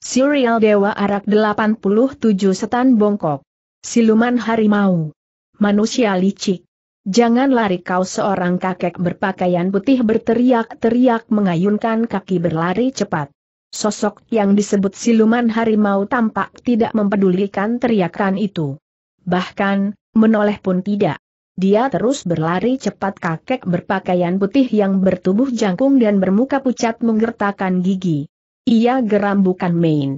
Serial Dewa Arak 87 Setan Bongkok. Siluman Harimau. Manusia licik. Jangan lari kau seorang kakek berpakaian putih berteriak-teriak mengayunkan kaki berlari cepat. Sosok yang disebut siluman harimau tampak tidak mempedulikan teriakan itu. Bahkan, menoleh pun tidak. Dia terus berlari cepat kakek berpakaian putih yang bertubuh jangkung dan bermuka pucat menggertakkan gigi. Ia geram bukan main.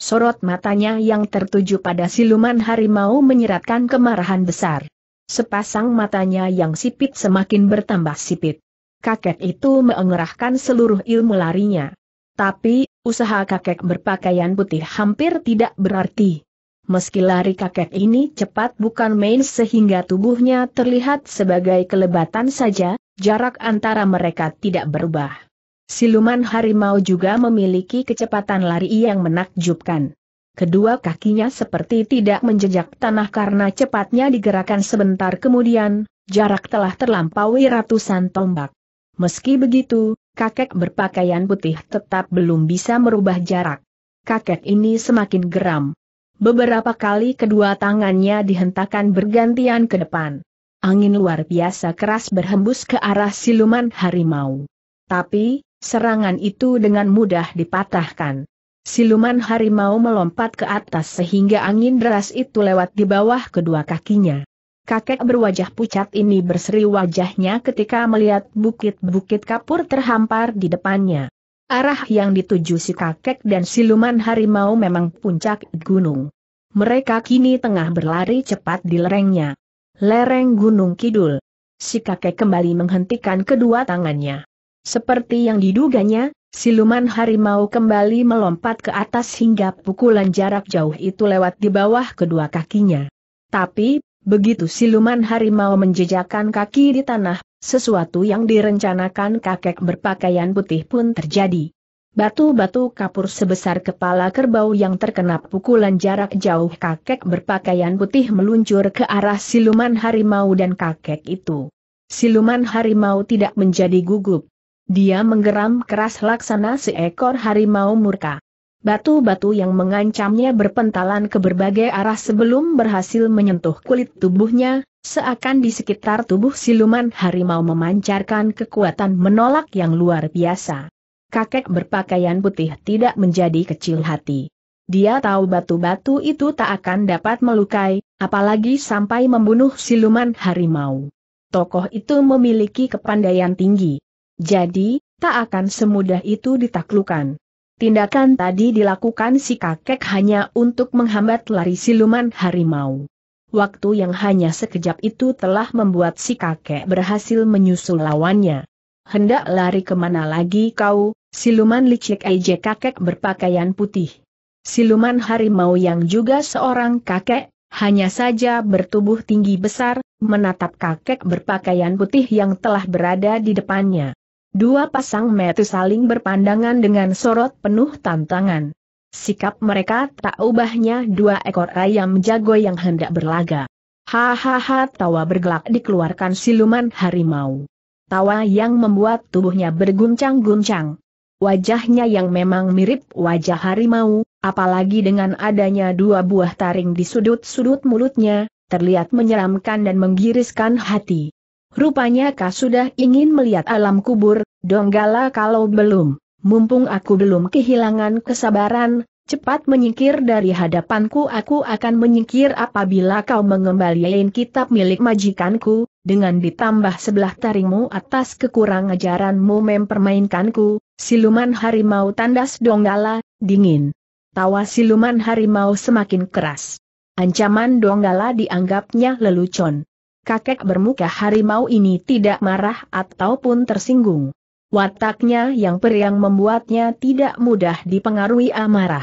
Sorot matanya yang tertuju pada siluman harimau menyeratkan kemarahan besar. Sepasang matanya yang sipit semakin bertambah sipit. Kakek itu mengerahkan seluruh ilmu larinya. Tapi, usaha kakek berpakaian putih hampir tidak berarti. Meski lari kakek ini cepat bukan main sehingga tubuhnya terlihat sebagai kelebatan saja, jarak antara mereka tidak berubah. Siluman harimau juga memiliki kecepatan lari yang menakjubkan. Kedua kakinya seperti tidak menjejak tanah karena cepatnya digerakkan sebentar kemudian, jarak telah terlampaui ratusan tombak. Meski begitu, kakek berpakaian putih tetap belum bisa merubah jarak. Kakek ini semakin geram. Beberapa kali kedua tangannya dihentakkan bergantian ke depan. Angin luar biasa keras berhembus ke arah siluman harimau. Tapi, Serangan itu dengan mudah dipatahkan. Siluman harimau melompat ke atas sehingga angin deras itu lewat di bawah kedua kakinya. Kakek berwajah pucat ini berseri wajahnya ketika melihat bukit-bukit kapur terhampar di depannya. Arah yang dituju si kakek dan siluman harimau memang puncak gunung. Mereka kini tengah berlari cepat di lerengnya. Lereng Gunung Kidul. Si kakek kembali menghentikan kedua tangannya. Seperti yang diduganya, siluman harimau kembali melompat ke atas hingga pukulan jarak jauh itu lewat di bawah kedua kakinya. Tapi, begitu siluman harimau menjejakkan kaki di tanah, sesuatu yang direncanakan kakek berpakaian putih pun terjadi. Batu-batu kapur sebesar kepala kerbau yang terkena pukulan jarak jauh kakek berpakaian putih meluncur ke arah siluman harimau dan kakek itu. Siluman harimau tidak menjadi gugup. Dia menggeram keras laksana seekor harimau murka. Batu-batu yang mengancamnya berpentalan ke berbagai arah sebelum berhasil menyentuh kulit tubuhnya, seakan di sekitar tubuh siluman harimau memancarkan kekuatan menolak yang luar biasa. Kakek berpakaian putih tidak menjadi kecil hati. Dia tahu batu-batu itu tak akan dapat melukai, apalagi sampai membunuh siluman harimau. Tokoh itu memiliki kepandaian tinggi. Jadi, tak akan semudah itu ditaklukan. Tindakan tadi dilakukan si kakek hanya untuk menghambat lari siluman harimau. Waktu yang hanya sekejap itu telah membuat si kakek berhasil menyusul lawannya. Hendak lari kemana lagi kau, siluman licik ej kakek berpakaian putih. Siluman harimau yang juga seorang kakek, hanya saja bertubuh tinggi besar, menatap kakek berpakaian putih yang telah berada di depannya. Dua pasang mata saling berpandangan dengan sorot penuh tantangan. Sikap mereka tak ubahnya dua ekor ayam jago yang hendak berlaga. Hahaha tawa bergelak dikeluarkan siluman harimau. Tawa yang membuat tubuhnya berguncang-guncang. Wajahnya yang memang mirip wajah harimau, apalagi dengan adanya dua buah taring di sudut-sudut mulutnya, terlihat menyeramkan dan menggiriskan hati. Rupanya kau sudah ingin melihat alam kubur, donggala kalau belum, mumpung aku belum kehilangan kesabaran, cepat menyingkir dari hadapanku aku akan menyingkir apabila kau mengembalikan kitab milik majikanku, dengan ditambah sebelah taringmu atas kekurang ajaranmu mempermainkanku, siluman harimau tandas donggala, dingin. Tawa siluman harimau semakin keras. Ancaman donggala dianggapnya lelucon kakek bermuka harimau ini tidak marah ataupun tersinggung. Wataknya yang periang membuatnya tidak mudah dipengaruhi amarah.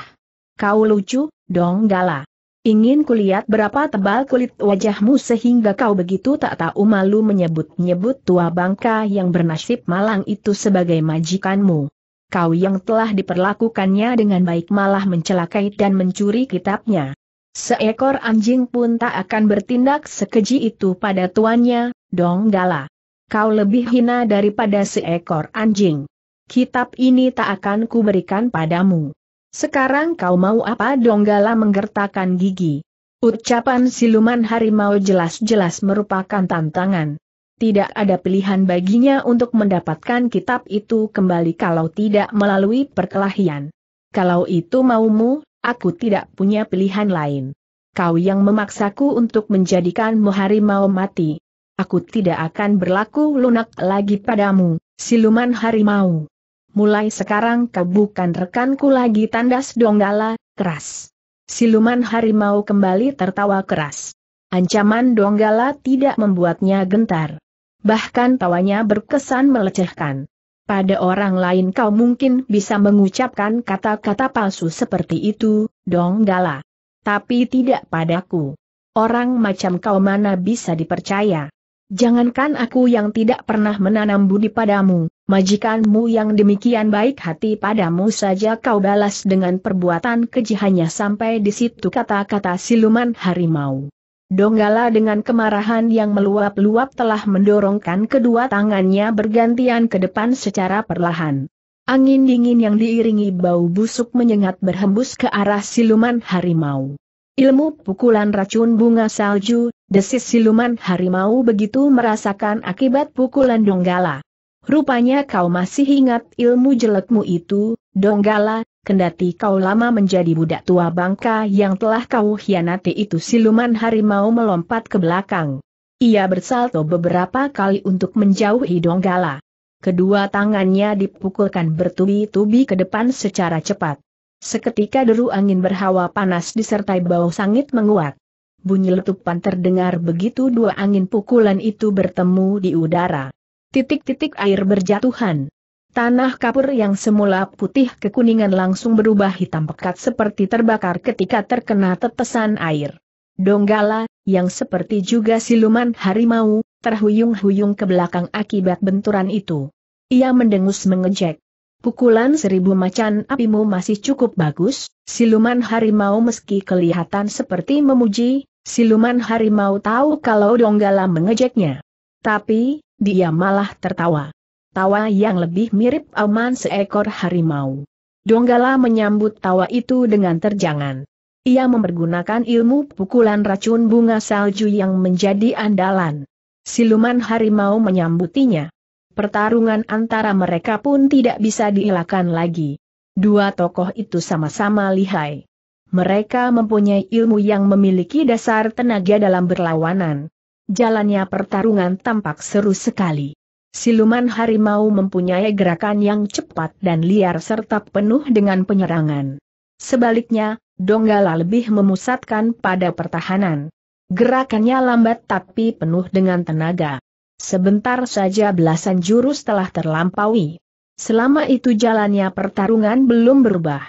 Kau lucu, dong gala. Ingin kulihat berapa tebal kulit wajahmu sehingga kau begitu tak tahu malu menyebut-nyebut tua bangka yang bernasib malang itu sebagai majikanmu. Kau yang telah diperlakukannya dengan baik malah mencelakai dan mencuri kitabnya. Seekor anjing pun tak akan bertindak sekeji itu pada tuannya, dong gala. Kau lebih hina daripada seekor anjing. Kitab ini tak akan kuberikan padamu. Sekarang kau mau apa donggala menggertakkan gigi. Ucapan siluman harimau jelas-jelas merupakan tantangan. Tidak ada pilihan baginya untuk mendapatkan kitab itu kembali kalau tidak melalui perkelahian. Kalau itu maumu, Aku tidak punya pilihan lain. Kau yang memaksaku untuk menjadikanmu harimau mati. Aku tidak akan berlaku lunak lagi padamu, siluman harimau. Mulai sekarang kau bukan rekanku lagi tandas donggala, keras. Siluman harimau kembali tertawa keras. Ancaman donggala tidak membuatnya gentar. Bahkan tawanya berkesan melecehkan. Pada orang lain kau mungkin bisa mengucapkan kata-kata palsu seperti itu, dong dala. Tapi tidak padaku. Orang macam kau mana bisa dipercaya. Jangankan aku yang tidak pernah menanam budi padamu, majikanmu yang demikian baik hati padamu saja kau balas dengan perbuatan keji sampai di situ kata-kata siluman harimau. Donggala dengan kemarahan yang meluap-luap telah mendorongkan kedua tangannya bergantian ke depan secara perlahan. Angin dingin yang diiringi bau busuk menyengat berhembus ke arah siluman harimau. Ilmu pukulan racun bunga salju, desis siluman harimau begitu merasakan akibat pukulan Donggala. Rupanya kau masih ingat ilmu jelekmu itu, Donggala, kendati kau lama menjadi budak tua bangka yang telah kau hianati itu siluman harimau melompat ke belakang. Ia bersalto beberapa kali untuk menjauhi Donggala. Kedua tangannya dipukulkan bertubi-tubi ke depan secara cepat. Seketika deru angin berhawa panas disertai bau sangit menguat. Bunyi letupan terdengar begitu dua angin pukulan itu bertemu di udara. Titik-titik air berjatuhan. Tanah kapur yang semula putih kekuningan langsung berubah hitam pekat seperti terbakar ketika terkena tetesan air. Donggala, yang seperti juga siluman harimau, terhuyung-huyung ke belakang akibat benturan itu. Ia mendengus mengejek. Pukulan seribu macan apimu masih cukup bagus, siluman harimau meski kelihatan seperti memuji, siluman harimau tahu kalau Donggala mengejeknya. Tapi, dia malah tertawa tawa yang lebih mirip aman seekor harimau. Donggala menyambut tawa itu dengan terjangan. Ia mempergunakan ilmu pukulan racun bunga salju yang menjadi andalan. Siluman harimau menyambutinya. Pertarungan antara mereka pun tidak bisa dielakkan lagi. Dua tokoh itu sama-sama lihai. Mereka mempunyai ilmu yang memiliki dasar tenaga dalam berlawanan. Jalannya pertarungan tampak seru sekali. Siluman harimau mempunyai gerakan yang cepat dan liar serta penuh dengan penyerangan. Sebaliknya, Donggala lebih memusatkan pada pertahanan. Gerakannya lambat tapi penuh dengan tenaga. Sebentar saja belasan jurus telah terlampaui. Selama itu jalannya pertarungan belum berubah.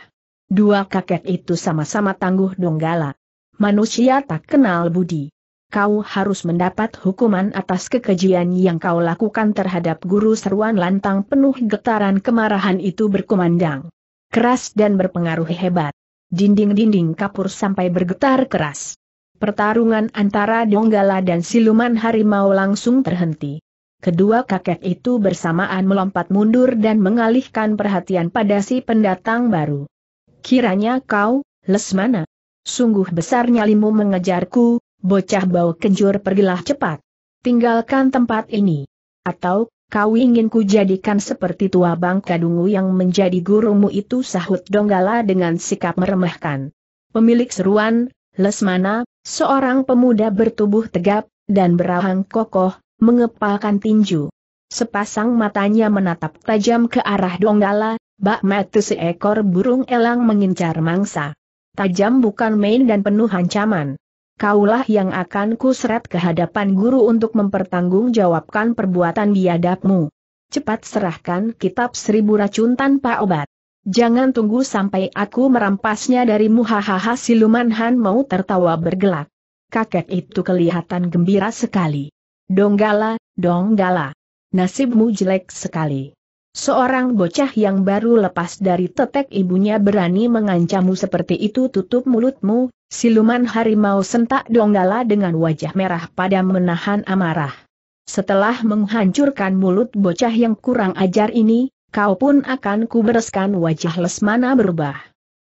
Dua kakek itu sama-sama tangguh donggala. Manusia tak kenal budi kau harus mendapat hukuman atas kekejian yang kau lakukan terhadap guru seruan lantang penuh getaran kemarahan itu berkumandang. Keras dan berpengaruh hebat. Dinding-dinding kapur sampai bergetar keras. Pertarungan antara Donggala dan siluman harimau langsung terhenti. Kedua kakek itu bersamaan melompat mundur dan mengalihkan perhatian pada si pendatang baru. Kiranya kau, Lesmana. Sungguh besar nyalimu mengejarku, Bocah bau kenjur pergilah cepat. Tinggalkan tempat ini. Atau, kau ingin ku jadikan seperti tua bangka dungu yang menjadi gurumu itu sahut Donggala dengan sikap meremehkan. Pemilik seruan, Lesmana, seorang pemuda bertubuh tegap, dan berahang kokoh, mengepalkan tinju. Sepasang matanya menatap tajam ke arah Donggala, bak mata seekor burung elang mengincar mangsa. Tajam bukan main dan penuh ancaman kaulah yang akan kuseret ke hadapan guru untuk mempertanggungjawabkan perbuatan biadabmu. Cepat serahkan kitab seribu racun tanpa obat. Jangan tunggu sampai aku merampasnya darimu hahaha siluman Han mau tertawa bergelak. Kakek itu kelihatan gembira sekali. Donggala, donggala. Nasibmu jelek sekali. Seorang bocah yang baru lepas dari tetek ibunya berani mengancammu seperti itu tutup mulutmu, siluman harimau sentak donggala dengan wajah merah pada menahan amarah. Setelah menghancurkan mulut bocah yang kurang ajar ini, kau pun akan kubereskan wajah Lesmana berubah.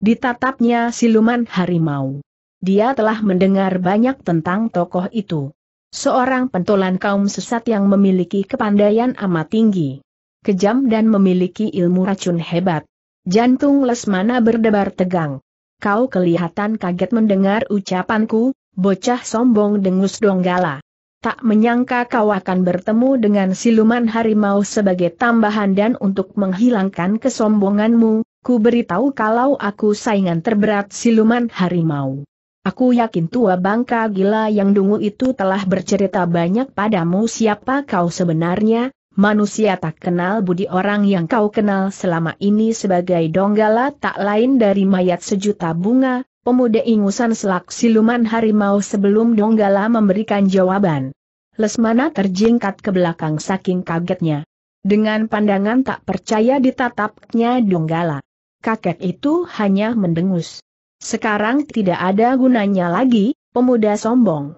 Ditatapnya siluman harimau. Dia telah mendengar banyak tentang tokoh itu. Seorang pentolan kaum sesat yang memiliki kepandaian amat tinggi kejam dan memiliki ilmu racun hebat. Jantung Lesmana berdebar tegang. Kau kelihatan kaget mendengar ucapanku, bocah sombong dengus donggala. Tak menyangka kau akan bertemu dengan siluman harimau sebagai tambahan dan untuk menghilangkan kesombonganmu, ku beritahu kalau aku saingan terberat siluman harimau. Aku yakin tua bangka gila yang dungu itu telah bercerita banyak padamu siapa kau sebenarnya, manusia tak kenal budi orang yang kau kenal selama ini sebagai donggala tak lain dari mayat sejuta bunga, pemuda ingusan selak siluman harimau sebelum donggala memberikan jawaban. Lesmana terjingkat ke belakang saking kagetnya. Dengan pandangan tak percaya ditatapnya donggala. Kakek itu hanya mendengus. Sekarang tidak ada gunanya lagi, pemuda sombong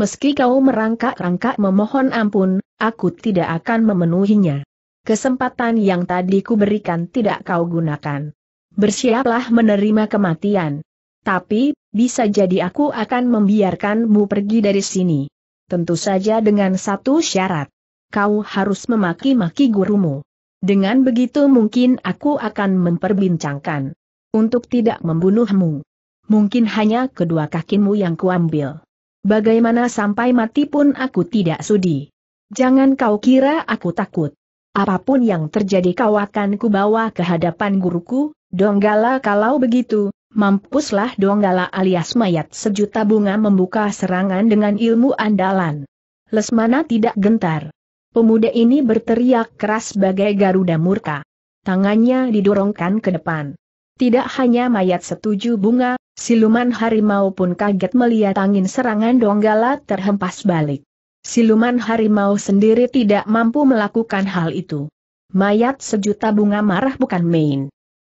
meski kau merangkak-rangkak memohon ampun, aku tidak akan memenuhinya. Kesempatan yang tadi kuberikan tidak kau gunakan. Bersiaplah menerima kematian. Tapi, bisa jadi aku akan membiarkanmu pergi dari sini. Tentu saja dengan satu syarat. Kau harus memaki-maki gurumu. Dengan begitu mungkin aku akan memperbincangkan. Untuk tidak membunuhmu. Mungkin hanya kedua kakimu yang kuambil. Bagaimana sampai mati pun aku tidak sudi. Jangan kau kira aku takut. Apapun yang terjadi kau akan kubawa ke hadapan guruku, donggala kalau begitu, mampuslah donggala alias mayat sejuta bunga membuka serangan dengan ilmu andalan. Lesmana tidak gentar. Pemuda ini berteriak keras bagai Garuda murka. Tangannya didorongkan ke depan. Tidak hanya mayat setuju bunga, Siluman harimau pun kaget melihat angin serangan Donggala terhempas balik. Siluman harimau sendiri tidak mampu melakukan hal itu. Mayat sejuta bunga marah bukan main.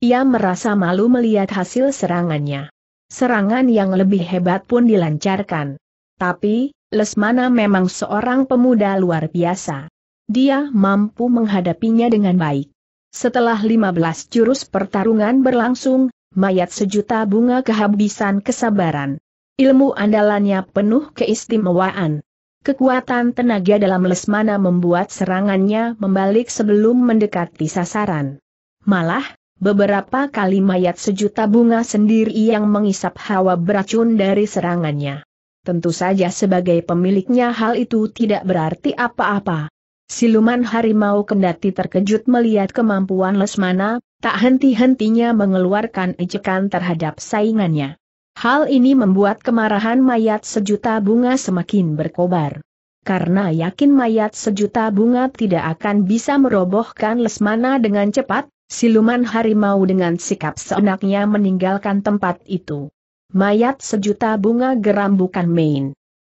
Ia merasa malu melihat hasil serangannya. Serangan yang lebih hebat pun dilancarkan. Tapi, Lesmana memang seorang pemuda luar biasa. Dia mampu menghadapinya dengan baik. Setelah 15 jurus pertarungan berlangsung, mayat sejuta bunga kehabisan kesabaran. Ilmu andalannya penuh keistimewaan. Kekuatan tenaga dalam lesmana membuat serangannya membalik sebelum mendekati sasaran. Malah, beberapa kali mayat sejuta bunga sendiri yang mengisap hawa beracun dari serangannya. Tentu saja sebagai pemiliknya hal itu tidak berarti apa-apa. Siluman harimau kendati terkejut melihat kemampuan Lesmana, tak henti-hentinya mengeluarkan ejekan terhadap saingannya. Hal ini membuat kemarahan mayat sejuta bunga semakin berkobar. Karena yakin mayat sejuta bunga tidak akan bisa merobohkan Lesmana dengan cepat, siluman harimau dengan sikap seenaknya meninggalkan tempat itu. Mayat sejuta bunga geram bukan main.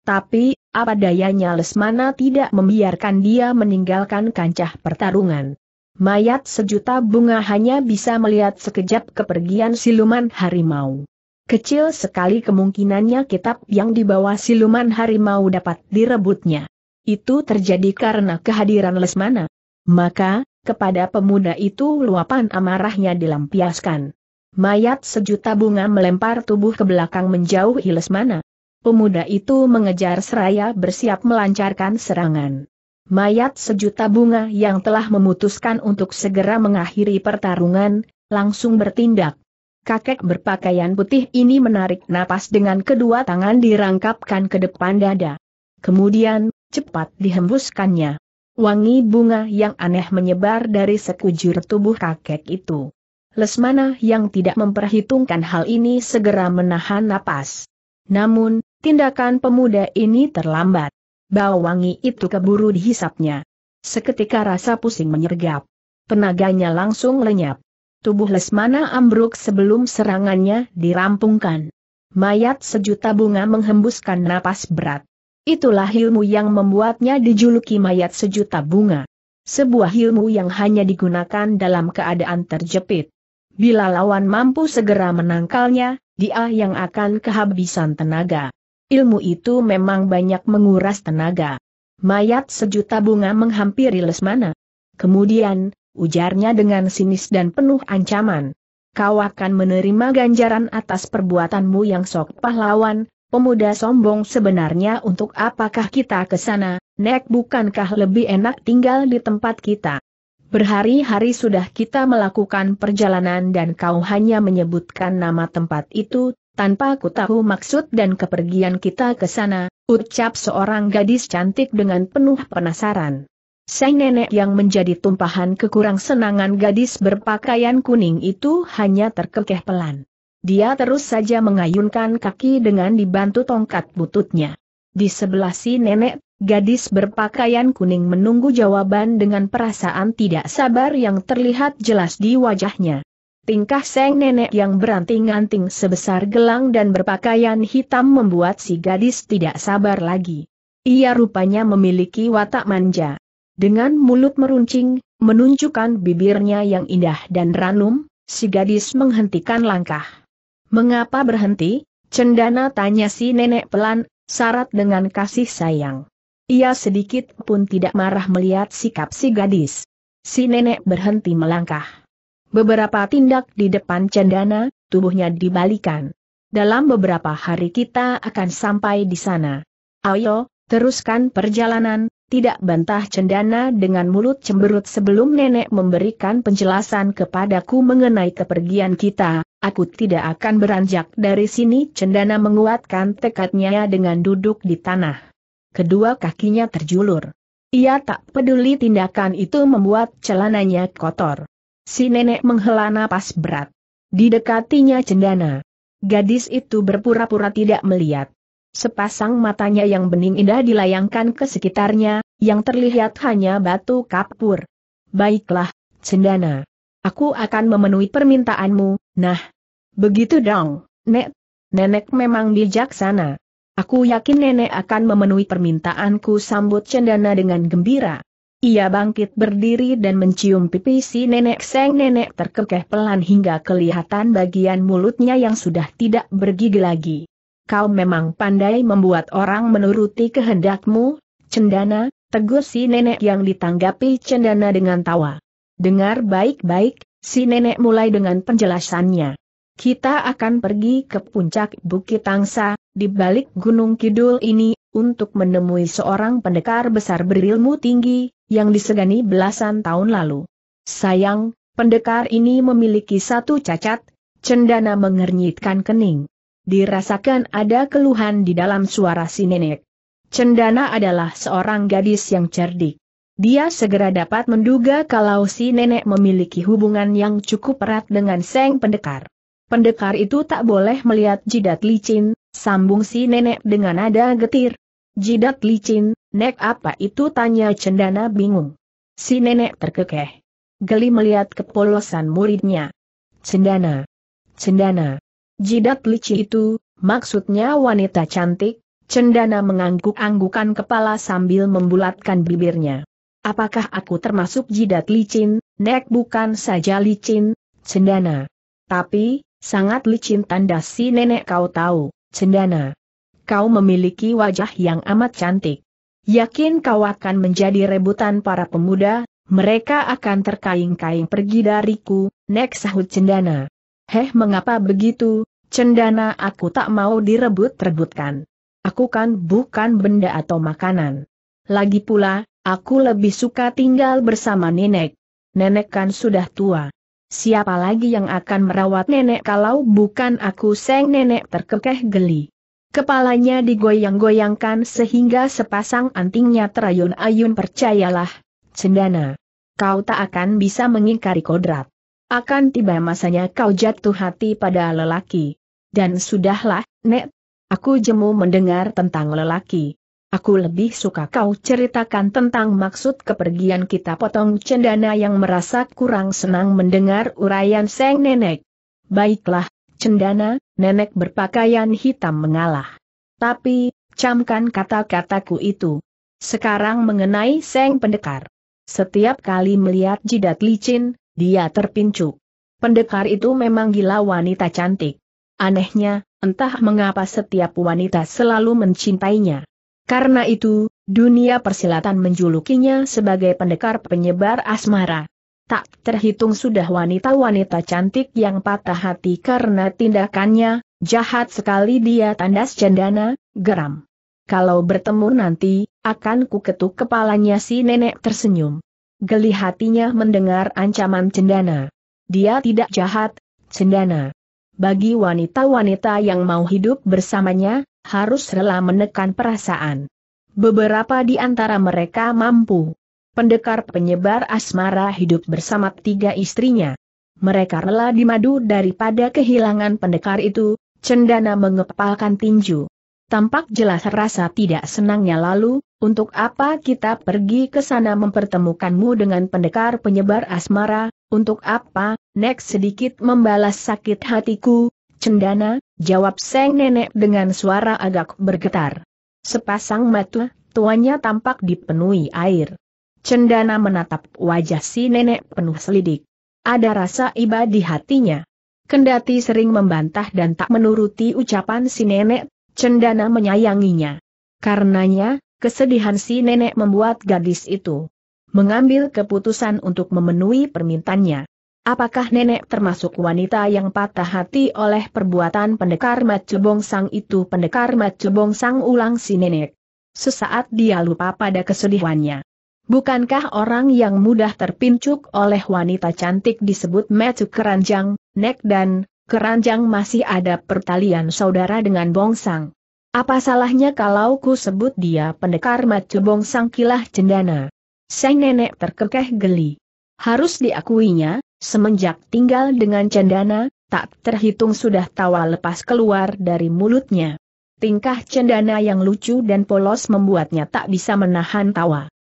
Tapi, apa dayanya Lesmana tidak membiarkan dia meninggalkan kancah pertarungan. Mayat sejuta bunga hanya bisa melihat sekejap kepergian siluman harimau. Kecil sekali kemungkinannya kitab yang dibawa siluman harimau dapat direbutnya. Itu terjadi karena kehadiran Lesmana. Maka, kepada pemuda itu luapan amarahnya dilampiaskan. Mayat sejuta bunga melempar tubuh ke belakang menjauhi Lesmana. Pemuda itu mengejar seraya bersiap melancarkan serangan. Mayat sejuta bunga yang telah memutuskan untuk segera mengakhiri pertarungan, langsung bertindak. Kakek berpakaian putih ini menarik napas dengan kedua tangan dirangkapkan ke depan dada. Kemudian, cepat dihembuskannya. Wangi bunga yang aneh menyebar dari sekujur tubuh kakek itu. Lesmana yang tidak memperhitungkan hal ini segera menahan napas. Namun, tindakan pemuda ini terlambat. Bau wangi itu keburu dihisapnya. Seketika rasa pusing menyergap. Tenaganya langsung lenyap. Tubuh Lesmana ambruk sebelum serangannya dirampungkan. Mayat sejuta bunga menghembuskan napas berat. Itulah ilmu yang membuatnya dijuluki mayat sejuta bunga. Sebuah ilmu yang hanya digunakan dalam keadaan terjepit. Bila lawan mampu segera menangkalnya, dia yang akan kehabisan tenaga ilmu itu memang banyak menguras tenaga. Mayat sejuta bunga menghampiri Lesmana. Kemudian, ujarnya dengan sinis dan penuh ancaman. Kau akan menerima ganjaran atas perbuatanmu yang sok pahlawan, pemuda sombong sebenarnya untuk apakah kita ke sana, Nek bukankah lebih enak tinggal di tempat kita? Berhari-hari sudah kita melakukan perjalanan dan kau hanya menyebutkan nama tempat itu, tanpa ku tahu maksud dan kepergian kita ke sana, ucap seorang gadis cantik dengan penuh penasaran. Sang nenek yang menjadi tumpahan kekurang senangan gadis berpakaian kuning itu hanya terkekeh pelan. Dia terus saja mengayunkan kaki dengan dibantu tongkat bututnya. Di sebelah si nenek, gadis berpakaian kuning menunggu jawaban dengan perasaan tidak sabar yang terlihat jelas di wajahnya. Tingkah Seng Nenek yang beranting-anting sebesar gelang dan berpakaian hitam membuat si gadis tidak sabar lagi. Ia rupanya memiliki watak manja. Dengan mulut meruncing, menunjukkan bibirnya yang indah dan ranum, si gadis menghentikan langkah. Mengapa berhenti? Cendana tanya si nenek pelan, syarat dengan kasih sayang. Ia sedikit pun tidak marah melihat sikap si gadis. Si nenek berhenti melangkah. Beberapa tindak di depan cendana, tubuhnya dibalikan. Dalam beberapa hari kita akan sampai di sana. Ayo, teruskan perjalanan, tidak bantah cendana dengan mulut cemberut sebelum nenek memberikan penjelasan kepadaku mengenai kepergian kita, aku tidak akan beranjak dari sini cendana menguatkan tekadnya dengan duduk di tanah. Kedua kakinya terjulur. Ia tak peduli tindakan itu membuat celananya kotor. Si nenek menghela napas berat. Didekatinya cendana. Gadis itu berpura-pura tidak melihat. Sepasang matanya yang bening indah dilayangkan ke sekitarnya, yang terlihat hanya batu kapur. Baiklah, Cendana. Aku akan memenuhi permintaanmu, nah. Begitu dong, Nek. Nenek memang bijaksana. Aku yakin nenek akan memenuhi permintaanku sambut Cendana dengan gembira. Ia bangkit berdiri dan mencium pipi si nenek seng nenek terkekeh pelan hingga kelihatan bagian mulutnya yang sudah tidak bergigi lagi. Kau memang pandai membuat orang menuruti kehendakmu, cendana, tegur si nenek yang ditanggapi cendana dengan tawa. Dengar baik-baik, si nenek mulai dengan penjelasannya. Kita akan pergi ke puncak Bukit Tangsa, di balik Gunung Kidul ini, untuk menemui seorang pendekar besar berilmu tinggi, yang disegani belasan tahun lalu. Sayang, pendekar ini memiliki satu cacat, cendana mengernyitkan kening. Dirasakan ada keluhan di dalam suara si nenek. Cendana adalah seorang gadis yang cerdik. Dia segera dapat menduga kalau si nenek memiliki hubungan yang cukup erat dengan Seng Pendekar. Pendekar itu tak boleh melihat jidat licin, sambung si nenek dengan nada getir. Jidat licin, Nek apa itu tanya cendana bingung. Si nenek terkekeh. Geli melihat kepolosan muridnya. Cendana. Cendana. Jidat licin itu, maksudnya wanita cantik, cendana mengangguk-anggukan kepala sambil membulatkan bibirnya. Apakah aku termasuk jidat licin, nek bukan saja licin, cendana. Tapi, sangat licin tanda si nenek kau tahu, cendana. Kau memiliki wajah yang amat cantik. Yakin kau akan menjadi rebutan para pemuda, mereka akan terkaing-kaing pergi dariku, nek sahut cendana. Heh mengapa begitu, cendana aku tak mau direbut-rebutkan. Aku kan bukan benda atau makanan. Lagi pula, aku lebih suka tinggal bersama nenek. Nenek kan sudah tua. Siapa lagi yang akan merawat nenek kalau bukan aku seng nenek terkekeh geli. Kepalanya digoyang-goyangkan sehingga sepasang antingnya terayun-ayun percayalah, cendana. Kau tak akan bisa mengingkari kodrat. Akan tiba masanya kau jatuh hati pada lelaki. Dan sudahlah, Nek. Aku jemu mendengar tentang lelaki. Aku lebih suka kau ceritakan tentang maksud kepergian kita potong cendana yang merasa kurang senang mendengar uraian Seng Nenek. Baiklah, cendana, nenek berpakaian hitam mengalah. Tapi, camkan kata-kataku itu. Sekarang mengenai Seng Pendekar. Setiap kali melihat jidat licin, dia terpincuk. Pendekar itu memang gila wanita cantik. Anehnya, entah mengapa setiap wanita selalu mencintainya. Karena itu, dunia persilatan menjulukinya sebagai pendekar penyebar asmara. Tak terhitung sudah wanita-wanita cantik yang patah hati karena tindakannya, jahat sekali dia tandas cendana, geram. Kalau bertemu nanti, akan ku ketuk kepalanya si nenek tersenyum. Geli hatinya mendengar ancaman cendana. Dia tidak jahat, cendana. Bagi wanita-wanita yang mau hidup bersamanya, harus rela menekan perasaan. Beberapa di antara mereka mampu pendekar penyebar asmara hidup bersama tiga istrinya. Mereka rela dimadu daripada kehilangan pendekar itu, cendana mengepalkan tinju. Tampak jelas rasa tidak senangnya lalu, untuk apa kita pergi ke sana mempertemukanmu dengan pendekar penyebar asmara, untuk apa, Nek sedikit membalas sakit hatiku, cendana, jawab Seng Nenek dengan suara agak bergetar. Sepasang mata, tuannya tampak dipenuhi air. Cendana menatap wajah si nenek penuh selidik. Ada rasa iba di hatinya. Kendati sering membantah dan tak menuruti ucapan si nenek, Cendana menyayanginya. Karenanya, kesedihan si nenek membuat gadis itu mengambil keputusan untuk memenuhi permintaannya. Apakah nenek termasuk wanita yang patah hati oleh perbuatan pendekar Macebong Sang itu pendekar Macebong Sang ulang si nenek. Sesaat dia lupa pada kesedihannya. Bukankah orang yang mudah terpincuk oleh wanita cantik disebut metu keranjang, nek dan keranjang masih ada pertalian saudara dengan bongsang? Apa salahnya kalau ku sebut dia pendekar macu bongsang kilah cendana? Sang nenek terkekeh geli. Harus diakuinya, semenjak tinggal dengan cendana, tak terhitung sudah tawa lepas keluar dari mulutnya. Tingkah cendana yang lucu dan polos membuatnya tak bisa menahan tawa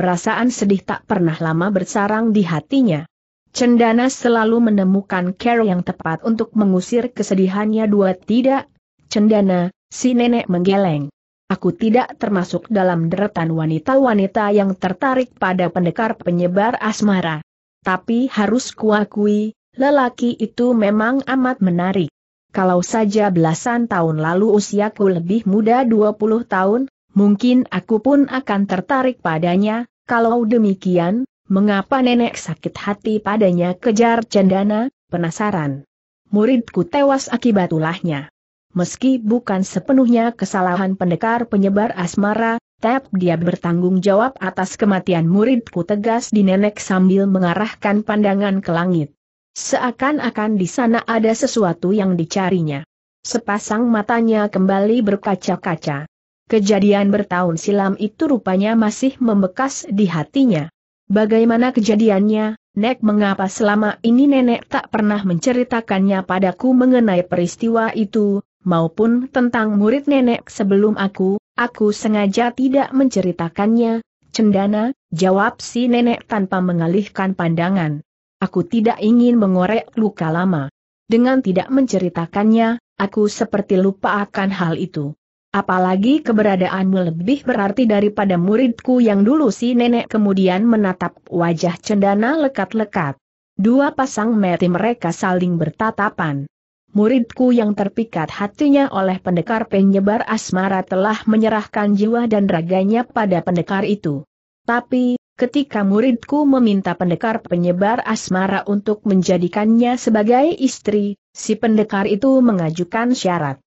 perasaan sedih tak pernah lama bersarang di hatinya. Cendana selalu menemukan Carol yang tepat untuk mengusir kesedihannya dua tidak. Cendana, si nenek menggeleng. Aku tidak termasuk dalam deretan wanita-wanita yang tertarik pada pendekar penyebar asmara. Tapi harus kuakui, lelaki itu memang amat menarik. Kalau saja belasan tahun lalu usiaku lebih muda 20 tahun, mungkin aku pun akan tertarik padanya, kalau demikian, mengapa nenek sakit hati padanya kejar cendana, penasaran. Muridku tewas akibat ulahnya. Meski bukan sepenuhnya kesalahan pendekar penyebar asmara, tetap dia bertanggung jawab atas kematian muridku tegas di nenek sambil mengarahkan pandangan ke langit. Seakan-akan di sana ada sesuatu yang dicarinya. Sepasang matanya kembali berkaca-kaca. Kejadian bertahun silam itu rupanya masih membekas di hatinya. Bagaimana kejadiannya, Nek mengapa selama ini nenek tak pernah menceritakannya padaku mengenai peristiwa itu, maupun tentang murid nenek sebelum aku, aku sengaja tidak menceritakannya, cendana, jawab si nenek tanpa mengalihkan pandangan. Aku tidak ingin mengorek luka lama. Dengan tidak menceritakannya, aku seperti lupa akan hal itu. Apalagi keberadaanmu lebih berarti daripada muridku yang dulu si nenek kemudian menatap wajah cendana lekat-lekat. Dua pasang mati mereka saling bertatapan. Muridku yang terpikat hatinya oleh pendekar penyebar asmara telah menyerahkan jiwa dan raganya pada pendekar itu. Tapi, ketika muridku meminta pendekar penyebar asmara untuk menjadikannya sebagai istri, si pendekar itu mengajukan syarat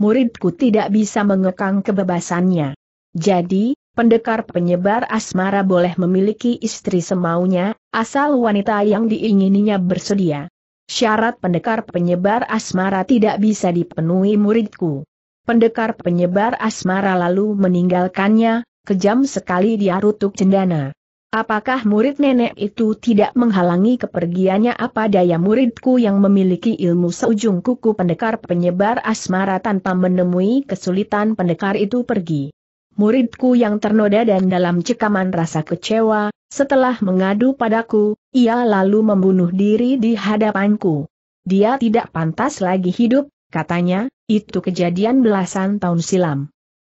muridku tidak bisa mengekang kebebasannya. Jadi, pendekar penyebar asmara boleh memiliki istri semaunya, asal wanita yang diingininya bersedia. Syarat pendekar penyebar asmara tidak bisa dipenuhi muridku. Pendekar penyebar asmara lalu meninggalkannya, kejam sekali dia rutuk cendana. Apakah murid nenek itu tidak menghalangi kepergiannya apa daya muridku yang memiliki ilmu seujung kuku pendekar penyebar asmara tanpa menemui kesulitan pendekar itu pergi. Muridku yang ternoda dan dalam cekaman rasa kecewa, setelah mengadu padaku, ia lalu membunuh diri di hadapanku. Dia tidak pantas lagi hidup, katanya, itu kejadian belasan tahun silam.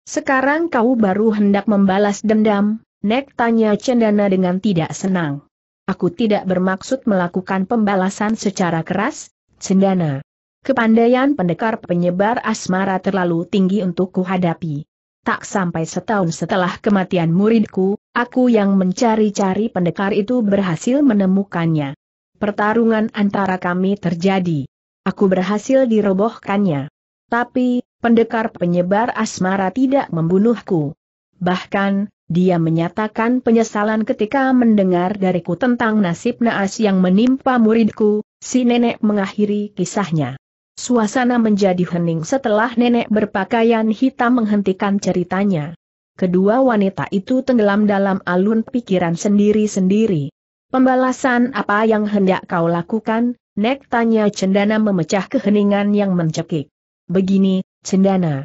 Sekarang kau baru hendak membalas dendam, Nek tanya Cendana dengan tidak senang. Aku tidak bermaksud melakukan pembalasan secara keras, Cendana. Kepandaian pendekar penyebar asmara terlalu tinggi untuk kuhadapi. Tak sampai setahun setelah kematian muridku, aku yang mencari-cari pendekar itu berhasil menemukannya. Pertarungan antara kami terjadi. Aku berhasil dirobohkannya. Tapi, pendekar penyebar asmara tidak membunuhku. Bahkan, dia menyatakan penyesalan ketika mendengar dariku tentang nasib naas yang menimpa muridku, si nenek mengakhiri kisahnya. Suasana menjadi hening setelah nenek berpakaian hitam menghentikan ceritanya. Kedua wanita itu tenggelam dalam alun pikiran sendiri-sendiri. Pembalasan apa yang hendak kau lakukan, Nek tanya Cendana memecah keheningan yang mencekik. Begini, Cendana.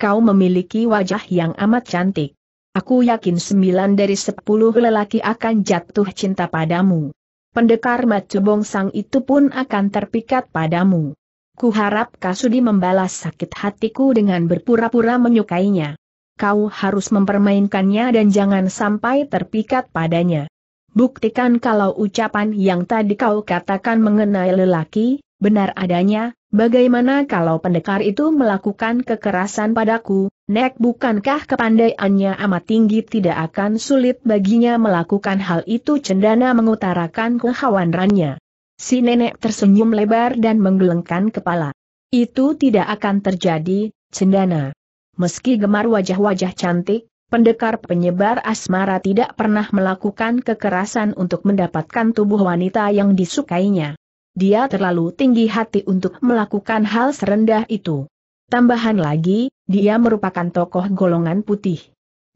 Kau memiliki wajah yang amat cantik. Aku yakin sembilan dari sepuluh lelaki akan jatuh cinta padamu. Pendekar Macu Bongsang itu pun akan terpikat padamu. Kuharap Kasudi membalas sakit hatiku dengan berpura-pura menyukainya. Kau harus mempermainkannya dan jangan sampai terpikat padanya. Buktikan kalau ucapan yang tadi kau katakan mengenai lelaki, Benar adanya, bagaimana kalau pendekar itu melakukan kekerasan padaku, Nek bukankah kepandaiannya amat tinggi tidak akan sulit baginya melakukan hal itu cendana mengutarakan kekhawatirannya. Si nenek tersenyum lebar dan menggelengkan kepala. Itu tidak akan terjadi, cendana. Meski gemar wajah-wajah cantik, pendekar penyebar asmara tidak pernah melakukan kekerasan untuk mendapatkan tubuh wanita yang disukainya dia terlalu tinggi hati untuk melakukan hal serendah itu. Tambahan lagi, dia merupakan tokoh golongan putih.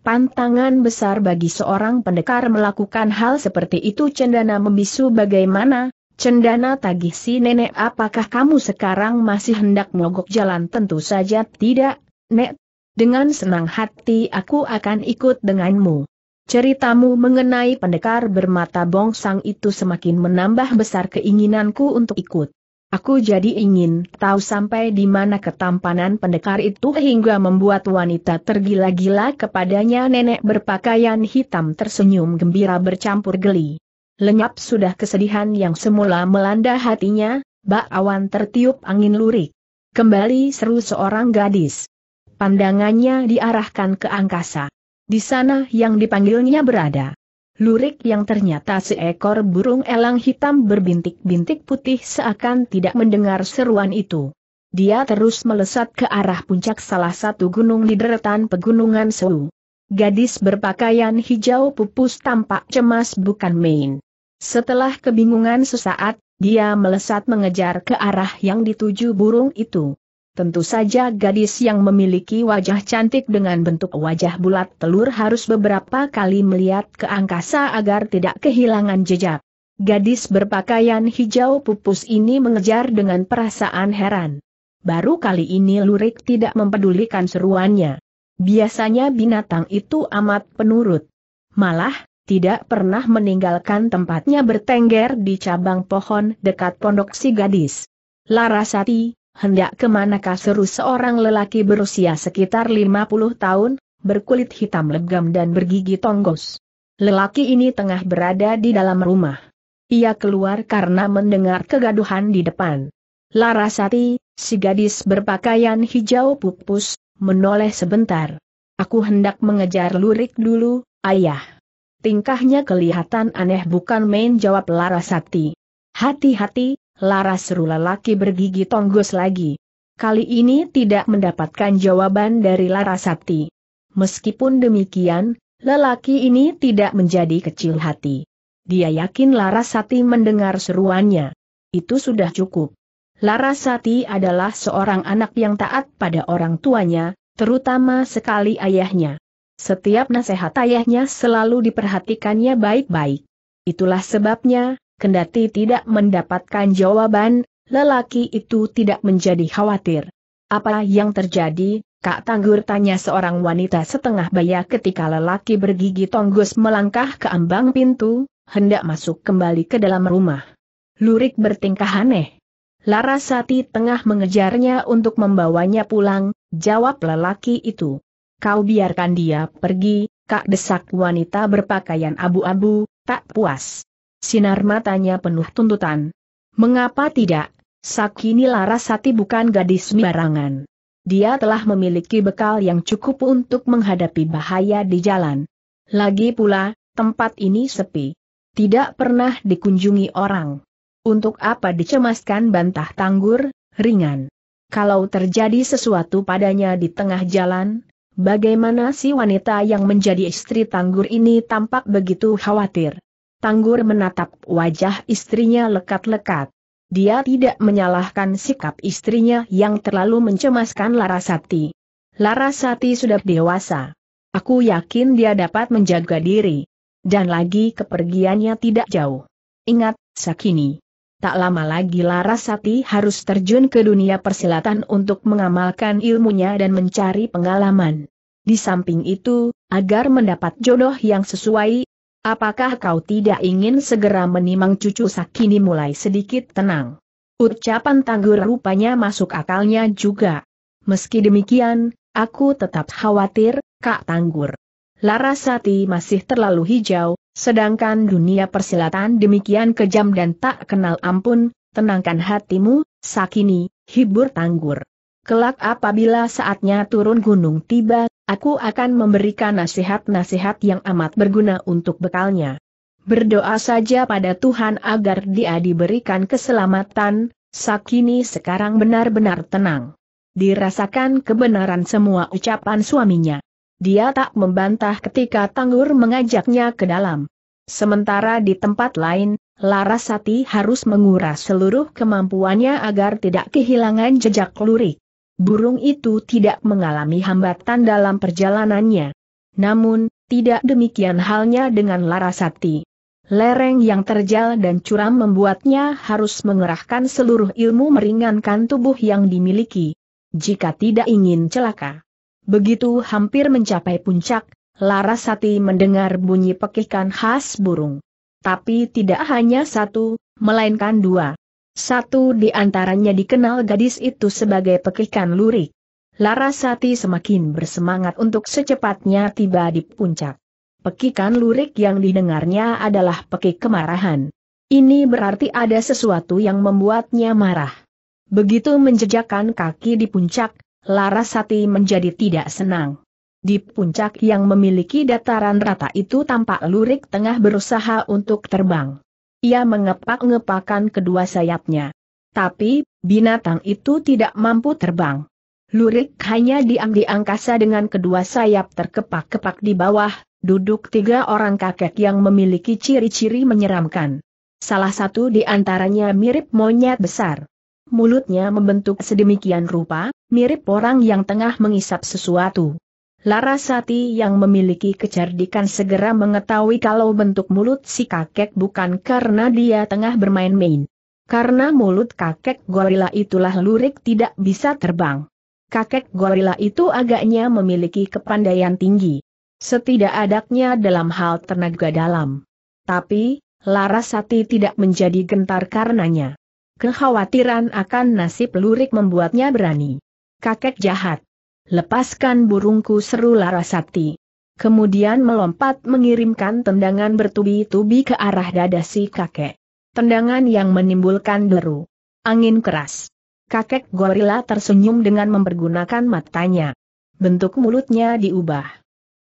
Pantangan besar bagi seorang pendekar melakukan hal seperti itu cendana membisu bagaimana, cendana tagih si nenek apakah kamu sekarang masih hendak mogok jalan tentu saja tidak, nek. Dengan senang hati aku akan ikut denganmu. Ceritamu mengenai pendekar bermata bongsang itu semakin menambah besar keinginanku untuk ikut. Aku jadi ingin tahu sampai di mana ketampanan pendekar itu hingga membuat wanita tergila-gila kepadanya nenek berpakaian hitam tersenyum gembira bercampur geli. Lenyap sudah kesedihan yang semula melanda hatinya, bak awan tertiup angin lurik. Kembali seru seorang gadis. Pandangannya diarahkan ke angkasa. Di sana yang dipanggilnya berada. Lurik yang ternyata seekor burung elang hitam berbintik-bintik putih seakan tidak mendengar seruan itu. Dia terus melesat ke arah puncak salah satu gunung di deretan pegunungan Sewu. Gadis berpakaian hijau pupus tampak cemas bukan main. Setelah kebingungan sesaat, dia melesat mengejar ke arah yang dituju burung itu. Tentu saja gadis yang memiliki wajah cantik dengan bentuk wajah bulat telur harus beberapa kali melihat ke angkasa agar tidak kehilangan jejak. Gadis berpakaian hijau pupus ini mengejar dengan perasaan heran. Baru kali ini Lurik tidak mempedulikan seruannya. Biasanya binatang itu amat penurut. Malah, tidak pernah meninggalkan tempatnya bertengger di cabang pohon dekat pondok si gadis. Larasati, hendak kemanakah seru seorang lelaki berusia sekitar 50 tahun, berkulit hitam legam dan bergigi tonggos. Lelaki ini tengah berada di dalam rumah. Ia keluar karena mendengar kegaduhan di depan. Larasati, si gadis berpakaian hijau pupus, menoleh sebentar. Aku hendak mengejar lurik dulu, ayah. Tingkahnya kelihatan aneh bukan main jawab Larasati. Hati-hati, Lara seru lelaki bergigi tonggos lagi. Kali ini tidak mendapatkan jawaban dari Lara Sakti. Meskipun demikian, lelaki ini tidak menjadi kecil hati. Dia yakin Lara Sakti mendengar seruannya. Itu sudah cukup. Lara Sakti adalah seorang anak yang taat pada orang tuanya, terutama sekali ayahnya. Setiap nasihat ayahnya selalu diperhatikannya baik-baik. Itulah sebabnya, Kendati tidak mendapatkan jawaban, lelaki itu tidak menjadi khawatir. Apa yang terjadi, Kak Tanggur tanya seorang wanita setengah baya ketika lelaki bergigi tonggos melangkah ke ambang pintu, hendak masuk kembali ke dalam rumah. Lurik bertingkah aneh. Larasati tengah mengejarnya untuk membawanya pulang, jawab lelaki itu. Kau biarkan dia pergi, kak desak wanita berpakaian abu-abu, tak puas. Sinar matanya penuh tuntutan. Mengapa tidak? Sakini Larasati bukan gadis sembarangan. Dia telah memiliki bekal yang cukup untuk menghadapi bahaya di jalan. Lagi pula, tempat ini sepi. Tidak pernah dikunjungi orang. Untuk apa dicemaskan bantah tanggur, ringan. Kalau terjadi sesuatu padanya di tengah jalan, bagaimana si wanita yang menjadi istri tanggur ini tampak begitu khawatir. Tanggur menatap wajah istrinya lekat-lekat. Dia tidak menyalahkan sikap istrinya yang terlalu mencemaskan Larasati. Larasati sudah dewasa. Aku yakin dia dapat menjaga diri. Dan lagi kepergiannya tidak jauh. Ingat, Sakini. Tak lama lagi Larasati harus terjun ke dunia persilatan untuk mengamalkan ilmunya dan mencari pengalaman. Di samping itu, agar mendapat jodoh yang sesuai, Apakah kau tidak ingin segera menimang cucu Sakini mulai sedikit tenang? Ucapan Tanggur rupanya masuk akalnya juga. Meski demikian, aku tetap khawatir, Kak Tanggur. Larasati masih terlalu hijau, sedangkan dunia persilatan demikian kejam dan tak kenal ampun, tenangkan hatimu, Sakini, hibur Tanggur. Kelak apabila saatnya turun gunung tiba, Aku akan memberikan nasihat-nasihat yang amat berguna untuk bekalnya. Berdoa saja pada Tuhan agar dia diberikan keselamatan, Sakini sekarang benar-benar tenang. Dirasakan kebenaran semua ucapan suaminya. Dia tak membantah ketika Tanggur mengajaknya ke dalam. Sementara di tempat lain, Larasati harus menguras seluruh kemampuannya agar tidak kehilangan jejak lurik burung itu tidak mengalami hambatan dalam perjalanannya. Namun, tidak demikian halnya dengan Larasati. Lereng yang terjal dan curam membuatnya harus mengerahkan seluruh ilmu meringankan tubuh yang dimiliki. Jika tidak ingin celaka. Begitu hampir mencapai puncak, Larasati mendengar bunyi pekikan khas burung. Tapi tidak hanya satu, melainkan dua. Satu di antaranya dikenal gadis itu sebagai pekikan lurik. Larasati semakin bersemangat untuk secepatnya tiba di puncak. Pekikan lurik yang didengarnya adalah pekik kemarahan. Ini berarti ada sesuatu yang membuatnya marah. Begitu menjejakkan kaki di puncak, Larasati menjadi tidak senang. Di puncak yang memiliki dataran rata itu tampak lurik tengah berusaha untuk terbang. Ia mengepak-ngepakan kedua sayapnya. Tapi, binatang itu tidak mampu terbang. Lurik hanya diam di angkasa dengan kedua sayap terkepak-kepak di bawah, duduk tiga orang kakek yang memiliki ciri-ciri menyeramkan. Salah satu di antaranya mirip monyet besar. Mulutnya membentuk sedemikian rupa, mirip orang yang tengah mengisap sesuatu. Larasati yang memiliki kecerdikan segera mengetahui kalau bentuk mulut si kakek bukan karena dia tengah bermain-main. Karena mulut kakek gorila itulah lurik tidak bisa terbang. Kakek gorila itu agaknya memiliki kepandaian tinggi. Setidak adaknya dalam hal tenaga dalam. Tapi, Larasati tidak menjadi gentar karenanya. Kekhawatiran akan nasib lurik membuatnya berani. Kakek jahat. Lepaskan burungku seru Larasati. Kemudian melompat mengirimkan tendangan bertubi-tubi ke arah dada si kakek. Tendangan yang menimbulkan deru. Angin keras. Kakek gorila tersenyum dengan mempergunakan matanya. Bentuk mulutnya diubah.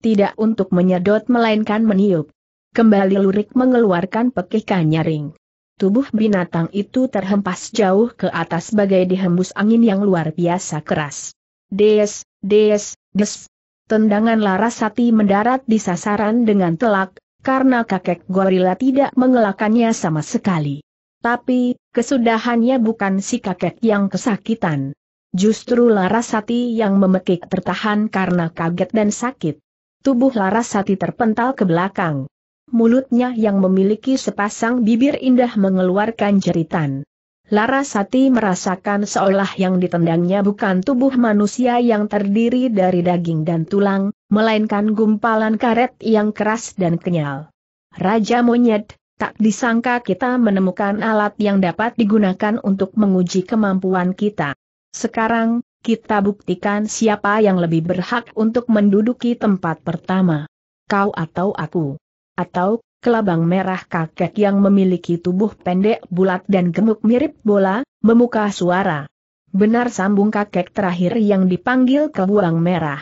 Tidak untuk menyedot melainkan meniup. Kembali lurik mengeluarkan pekikan nyaring. Tubuh binatang itu terhempas jauh ke atas bagai dihembus angin yang luar biasa keras. Des, des, des. Tendangan Larasati mendarat di sasaran dengan telak, karena kakek gorila tidak mengelakannya sama sekali. Tapi, kesudahannya bukan si kakek yang kesakitan. Justru Larasati yang memekik tertahan karena kaget dan sakit. Tubuh Larasati terpental ke belakang. Mulutnya yang memiliki sepasang bibir indah mengeluarkan jeritan. Lara Sati merasakan seolah yang ditendangnya bukan tubuh manusia yang terdiri dari daging dan tulang, melainkan gumpalan karet yang keras dan kenyal. Raja Monyet, tak disangka kita menemukan alat yang dapat digunakan untuk menguji kemampuan kita. Sekarang, kita buktikan siapa yang lebih berhak untuk menduduki tempat pertama. Kau atau aku. Atau kelabang merah kakek yang memiliki tubuh pendek bulat dan gemuk mirip bola, memuka suara. Benar sambung kakek terakhir yang dipanggil kebuang merah.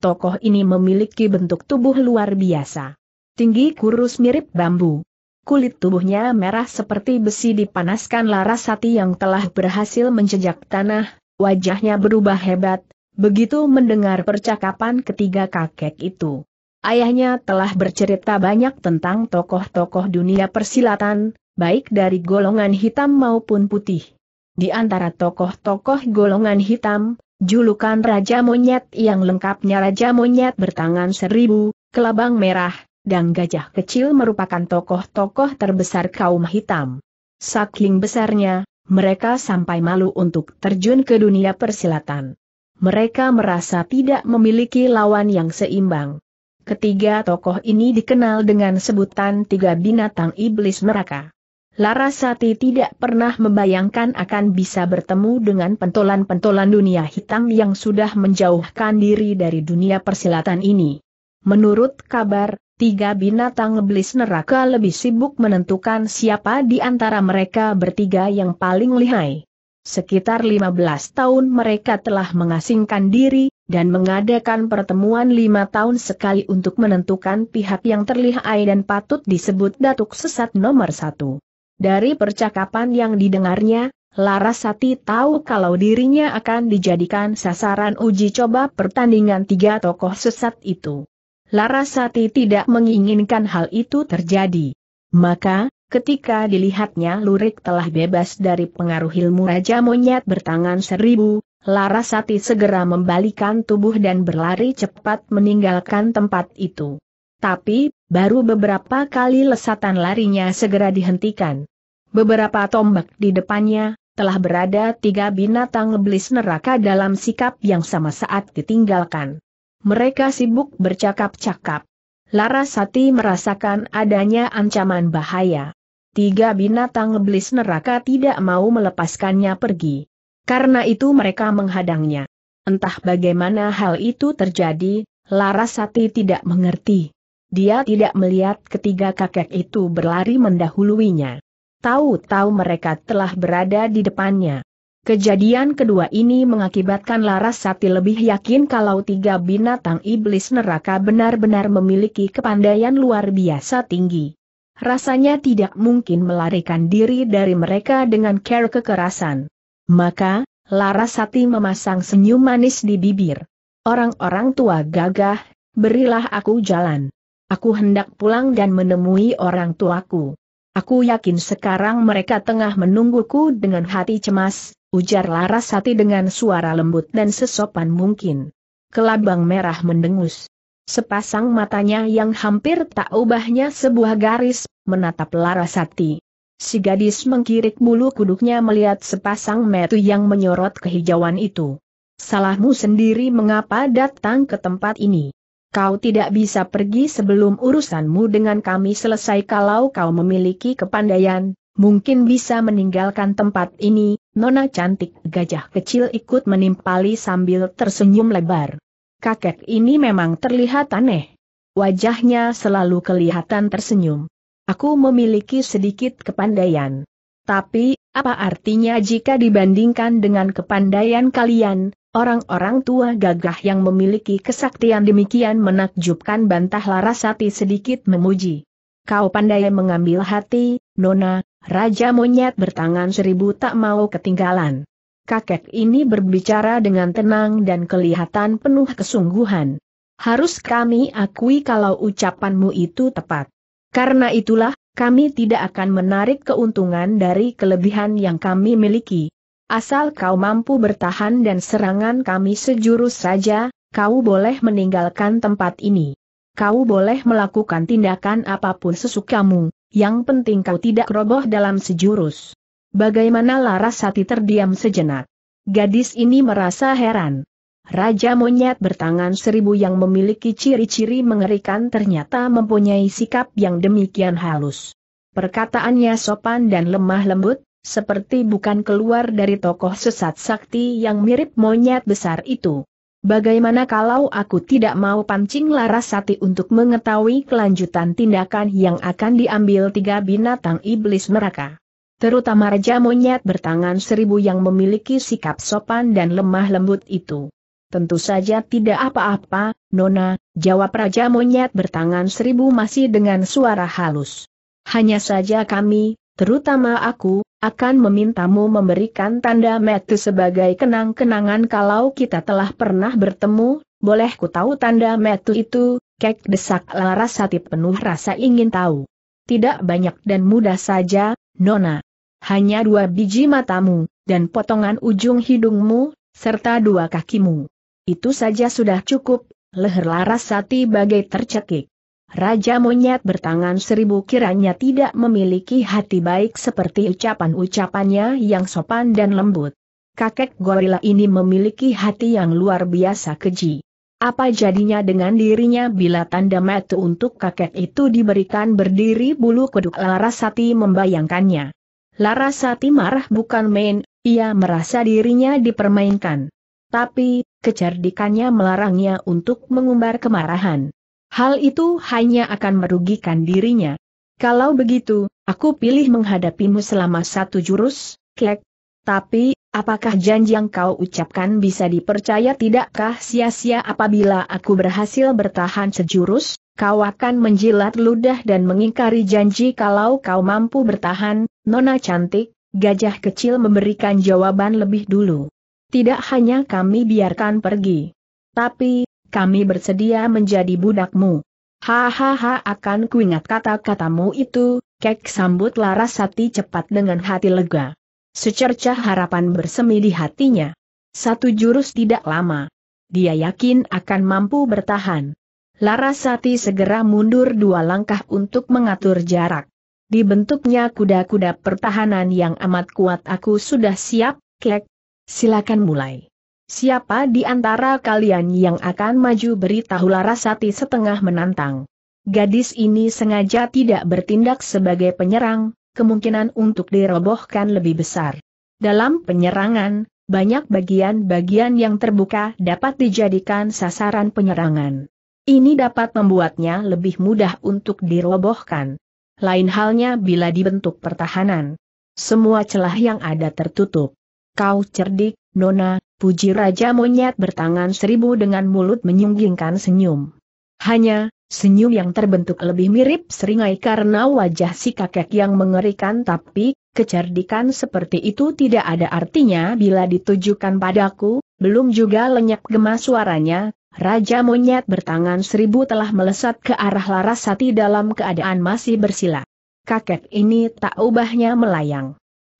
Tokoh ini memiliki bentuk tubuh luar biasa. Tinggi kurus mirip bambu. Kulit tubuhnya merah seperti besi dipanaskan laras sati yang telah berhasil menjejak tanah, wajahnya berubah hebat, begitu mendengar percakapan ketiga kakek itu. Ayahnya telah bercerita banyak tentang tokoh-tokoh dunia persilatan, baik dari golongan hitam maupun putih. Di antara tokoh-tokoh golongan hitam, julukan Raja Monyet yang lengkapnya Raja Monyet bertangan seribu, kelabang merah, dan gajah kecil merupakan tokoh-tokoh terbesar kaum hitam. Saking besarnya, mereka sampai malu untuk terjun ke dunia persilatan. Mereka merasa tidak memiliki lawan yang seimbang. Ketiga tokoh ini dikenal dengan sebutan tiga binatang iblis neraka. Larasati tidak pernah membayangkan akan bisa bertemu dengan pentolan-pentolan dunia hitam yang sudah menjauhkan diri dari dunia persilatan ini. Menurut kabar, tiga binatang iblis neraka lebih sibuk menentukan siapa di antara mereka bertiga yang paling lihai. Sekitar 15 tahun mereka telah mengasingkan diri, dan mengadakan pertemuan lima tahun sekali untuk menentukan pihak yang terlihai dan patut disebut datuk sesat nomor satu. Dari percakapan yang didengarnya, Larasati tahu kalau dirinya akan dijadikan sasaran uji coba pertandingan tiga tokoh sesat itu. Larasati tidak menginginkan hal itu terjadi. Maka, ketika dilihatnya Lurik telah bebas dari pengaruh ilmu Raja Monyet bertangan seribu, Larasati segera membalikan tubuh dan berlari cepat meninggalkan tempat itu. Tapi, baru beberapa kali lesatan larinya segera dihentikan. Beberapa tombak di depannya, telah berada tiga binatang iblis neraka dalam sikap yang sama saat ditinggalkan. Mereka sibuk bercakap-cakap. Larasati merasakan adanya ancaman bahaya. Tiga binatang iblis neraka tidak mau melepaskannya pergi. Karena itu mereka menghadangnya. Entah bagaimana hal itu terjadi, Larasati tidak mengerti. Dia tidak melihat ketiga kakek itu berlari mendahuluinya. Tahu-tahu mereka telah berada di depannya. Kejadian kedua ini mengakibatkan Larasati lebih yakin kalau tiga binatang iblis neraka benar-benar memiliki kepandaian luar biasa tinggi. Rasanya tidak mungkin melarikan diri dari mereka dengan care kekerasan. Maka, Larasati memasang senyum manis di bibir. Orang-orang tua gagah, berilah aku jalan. Aku hendak pulang dan menemui orang tuaku. Aku yakin sekarang mereka tengah menungguku dengan hati cemas, ujar Larasati dengan suara lembut dan sesopan mungkin. Kelabang merah mendengus. Sepasang matanya yang hampir tak ubahnya sebuah garis, menatap Larasati. Si gadis mengkirik bulu kuduknya melihat sepasang metu yang menyorot kehijauan itu. Salahmu sendiri mengapa datang ke tempat ini. Kau tidak bisa pergi sebelum urusanmu dengan kami selesai kalau kau memiliki kepandaian, mungkin bisa meninggalkan tempat ini, nona cantik gajah kecil ikut menimpali sambil tersenyum lebar. Kakek ini memang terlihat aneh. Wajahnya selalu kelihatan tersenyum. Aku memiliki sedikit kepandaian. Tapi, apa artinya jika dibandingkan dengan kepandaian kalian, orang-orang tua gagah yang memiliki kesaktian demikian menakjubkan bantah Larasati sedikit memuji. Kau pandai mengambil hati, Nona, Raja Monyet bertangan seribu tak mau ketinggalan. Kakek ini berbicara dengan tenang dan kelihatan penuh kesungguhan. Harus kami akui kalau ucapanmu itu tepat. Karena itulah, kami tidak akan menarik keuntungan dari kelebihan yang kami miliki. Asal kau mampu bertahan dan serangan kami sejurus saja, kau boleh meninggalkan tempat ini. Kau boleh melakukan tindakan apapun sesukamu, yang penting kau tidak roboh dalam sejurus. Bagaimana Larasati terdiam sejenak. Gadis ini merasa heran. Raja monyet bertangan seribu yang memiliki ciri-ciri mengerikan ternyata mempunyai sikap yang demikian halus. Perkataannya sopan dan lemah lembut, seperti bukan keluar dari tokoh sesat sakti yang mirip monyet besar itu. Bagaimana kalau aku tidak mau pancing Larasati untuk mengetahui kelanjutan tindakan yang akan diambil tiga binatang iblis mereka, Terutama Raja Monyet bertangan seribu yang memiliki sikap sopan dan lemah lembut itu. Tentu saja tidak apa-apa, Nona, jawab Raja Monyet bertangan seribu masih dengan suara halus. Hanya saja kami, terutama aku, akan memintamu memberikan tanda metu sebagai kenang-kenangan kalau kita telah pernah bertemu, boleh ku tahu tanda metu itu, kek desak laras hati penuh rasa ingin tahu. Tidak banyak dan mudah saja, Nona. Hanya dua biji matamu, dan potongan ujung hidungmu, serta dua kakimu. Itu saja sudah cukup, leher Larasati bagai tercekik. Raja monyet bertangan seribu kiranya tidak memiliki hati baik seperti ucapan-ucapannya yang sopan dan lembut. Kakek gorila ini memiliki hati yang luar biasa keji. Apa jadinya dengan dirinya bila tanda metu untuk kakek itu diberikan berdiri bulu kuduk Larasati membayangkannya. Larasati marah bukan main, ia merasa dirinya dipermainkan tapi kecerdikannya melarangnya untuk mengumbar kemarahan. Hal itu hanya akan merugikan dirinya. Kalau begitu, aku pilih menghadapimu selama satu jurus, klek. Tapi, apakah janji yang kau ucapkan bisa dipercaya tidakkah sia-sia apabila aku berhasil bertahan sejurus? Kau akan menjilat ludah dan mengingkari janji kalau kau mampu bertahan, nona cantik, gajah kecil memberikan jawaban lebih dulu. Tidak hanya kami biarkan pergi. Tapi, kami bersedia menjadi budakmu. Hahaha akan kuingat kata-katamu itu, kek sambut laras Sati cepat dengan hati lega. Secercah harapan bersemi di hatinya. Satu jurus tidak lama. Dia yakin akan mampu bertahan. Larasati segera mundur dua langkah untuk mengatur jarak. Dibentuknya kuda-kuda pertahanan yang amat kuat aku sudah siap, klek, Silakan mulai. Siapa di antara kalian yang akan maju beritahu Larasati setengah menantang. Gadis ini sengaja tidak bertindak sebagai penyerang, kemungkinan untuk dirobohkan lebih besar. Dalam penyerangan, banyak bagian-bagian yang terbuka dapat dijadikan sasaran penyerangan. Ini dapat membuatnya lebih mudah untuk dirobohkan. Lain halnya bila dibentuk pertahanan. Semua celah yang ada tertutup kau cerdik, Nona, puji Raja Monyet bertangan seribu dengan mulut menyunggingkan senyum. Hanya, senyum yang terbentuk lebih mirip seringai karena wajah si kakek yang mengerikan tapi, kecerdikan seperti itu tidak ada artinya bila ditujukan padaku, belum juga lenyap gemas suaranya, Raja Monyet bertangan seribu telah melesat ke arah Larasati dalam keadaan masih bersila. Kakek ini tak ubahnya melayang.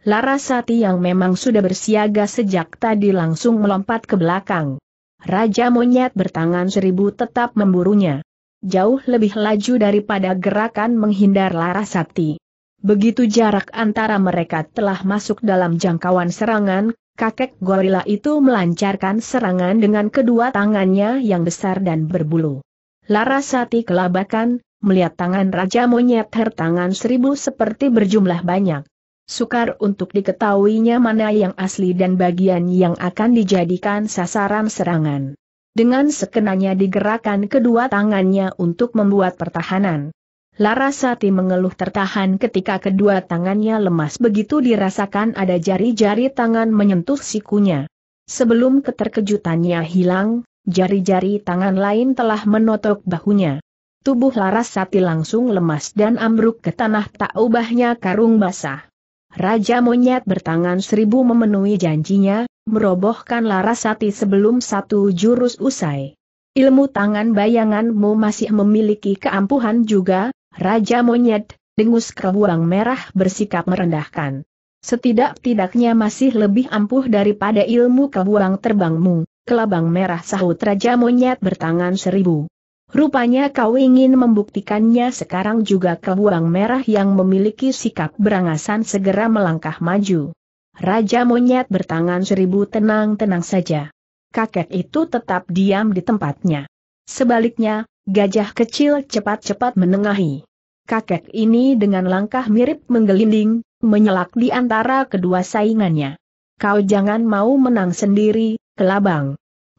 Larasati yang memang sudah bersiaga sejak tadi langsung melompat ke belakang. Raja monyet bertangan seribu tetap memburunya. Jauh lebih laju daripada gerakan menghindar Larasati. Begitu jarak antara mereka telah masuk dalam jangkauan serangan, kakek gorila itu melancarkan serangan dengan kedua tangannya yang besar dan berbulu. Larasati kelabakan, melihat tangan Raja Monyet tertangan seribu seperti berjumlah banyak. Sukar untuk diketahuinya mana yang asli dan bagian yang akan dijadikan sasaran serangan. Dengan sekenanya digerakkan kedua tangannya untuk membuat pertahanan. Larasati mengeluh tertahan ketika kedua tangannya lemas begitu dirasakan ada jari-jari tangan menyentuh sikunya. Sebelum keterkejutannya hilang, jari-jari tangan lain telah menotok bahunya. Tubuh Larasati langsung lemas dan ambruk ke tanah tak ubahnya karung basah. Raja Monyet bertangan seribu memenuhi janjinya, merobohkan Larasati sebelum satu jurus usai. Ilmu tangan bayanganmu masih memiliki keampuhan juga, Raja Monyet, dengus kebuang merah bersikap merendahkan. Setidak-tidaknya masih lebih ampuh daripada ilmu kebuang terbangmu, kelabang merah sahut Raja Monyet bertangan seribu. Rupanya kau ingin membuktikannya sekarang juga ke buang merah yang memiliki sikap berangasan segera melangkah maju. Raja monyet bertangan seribu tenang-tenang saja. Kakek itu tetap diam di tempatnya. Sebaliknya, gajah kecil cepat-cepat menengahi. Kakek ini dengan langkah mirip menggelinding, menyelak di antara kedua saingannya. Kau jangan mau menang sendiri, kelabang.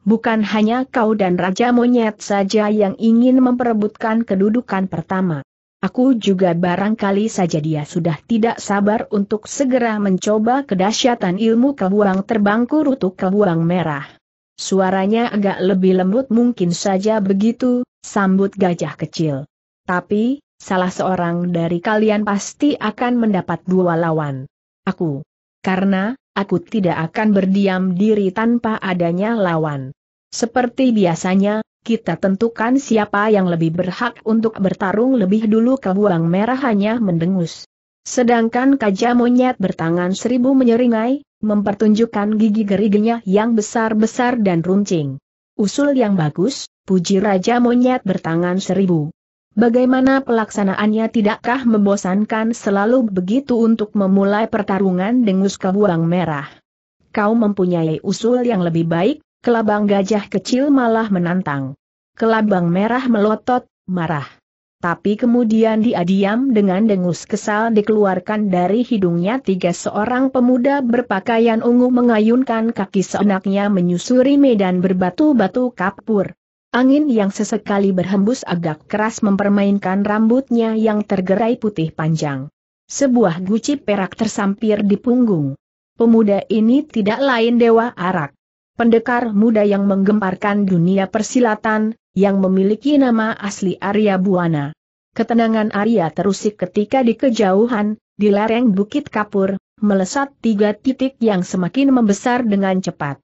Bukan hanya kau dan Raja Monyet saja yang ingin memperebutkan kedudukan pertama. Aku juga barangkali saja dia sudah tidak sabar untuk segera mencoba kedahsyatan ilmu kebuang Terbangku rutuk kebuang merah. Suaranya agak lebih lembut mungkin saja begitu, sambut gajah kecil. Tapi, salah seorang dari kalian pasti akan mendapat dua lawan. Aku. Karena, aku tidak akan berdiam diri tanpa adanya lawan. Seperti biasanya, kita tentukan siapa yang lebih berhak untuk bertarung lebih dulu kebuang merah hanya mendengus. Sedangkan kajah monyet bertangan seribu menyeringai, mempertunjukkan gigi geriginya yang besar-besar dan runcing. Usul yang bagus, puji Raja Monyet bertangan seribu. Bagaimana pelaksanaannya tidakkah membosankan selalu begitu untuk memulai pertarungan dengus kebuang merah? Kau mempunyai usul yang lebih baik, kelabang gajah kecil malah menantang. Kelabang merah melotot, marah. Tapi kemudian dia diam dengan dengus kesal dikeluarkan dari hidungnya tiga seorang pemuda berpakaian ungu mengayunkan kaki seenaknya menyusuri medan berbatu-batu kapur. Angin yang sesekali berhembus agak keras mempermainkan rambutnya yang tergerai putih panjang. Sebuah guci perak tersampir di punggung. Pemuda ini tidak lain Dewa Arak. Pendekar muda yang menggemparkan dunia persilatan, yang memiliki nama asli Arya Buana. Ketenangan Arya terusik ketika di kejauhan, di lereng Bukit Kapur, melesat tiga titik yang semakin membesar dengan cepat.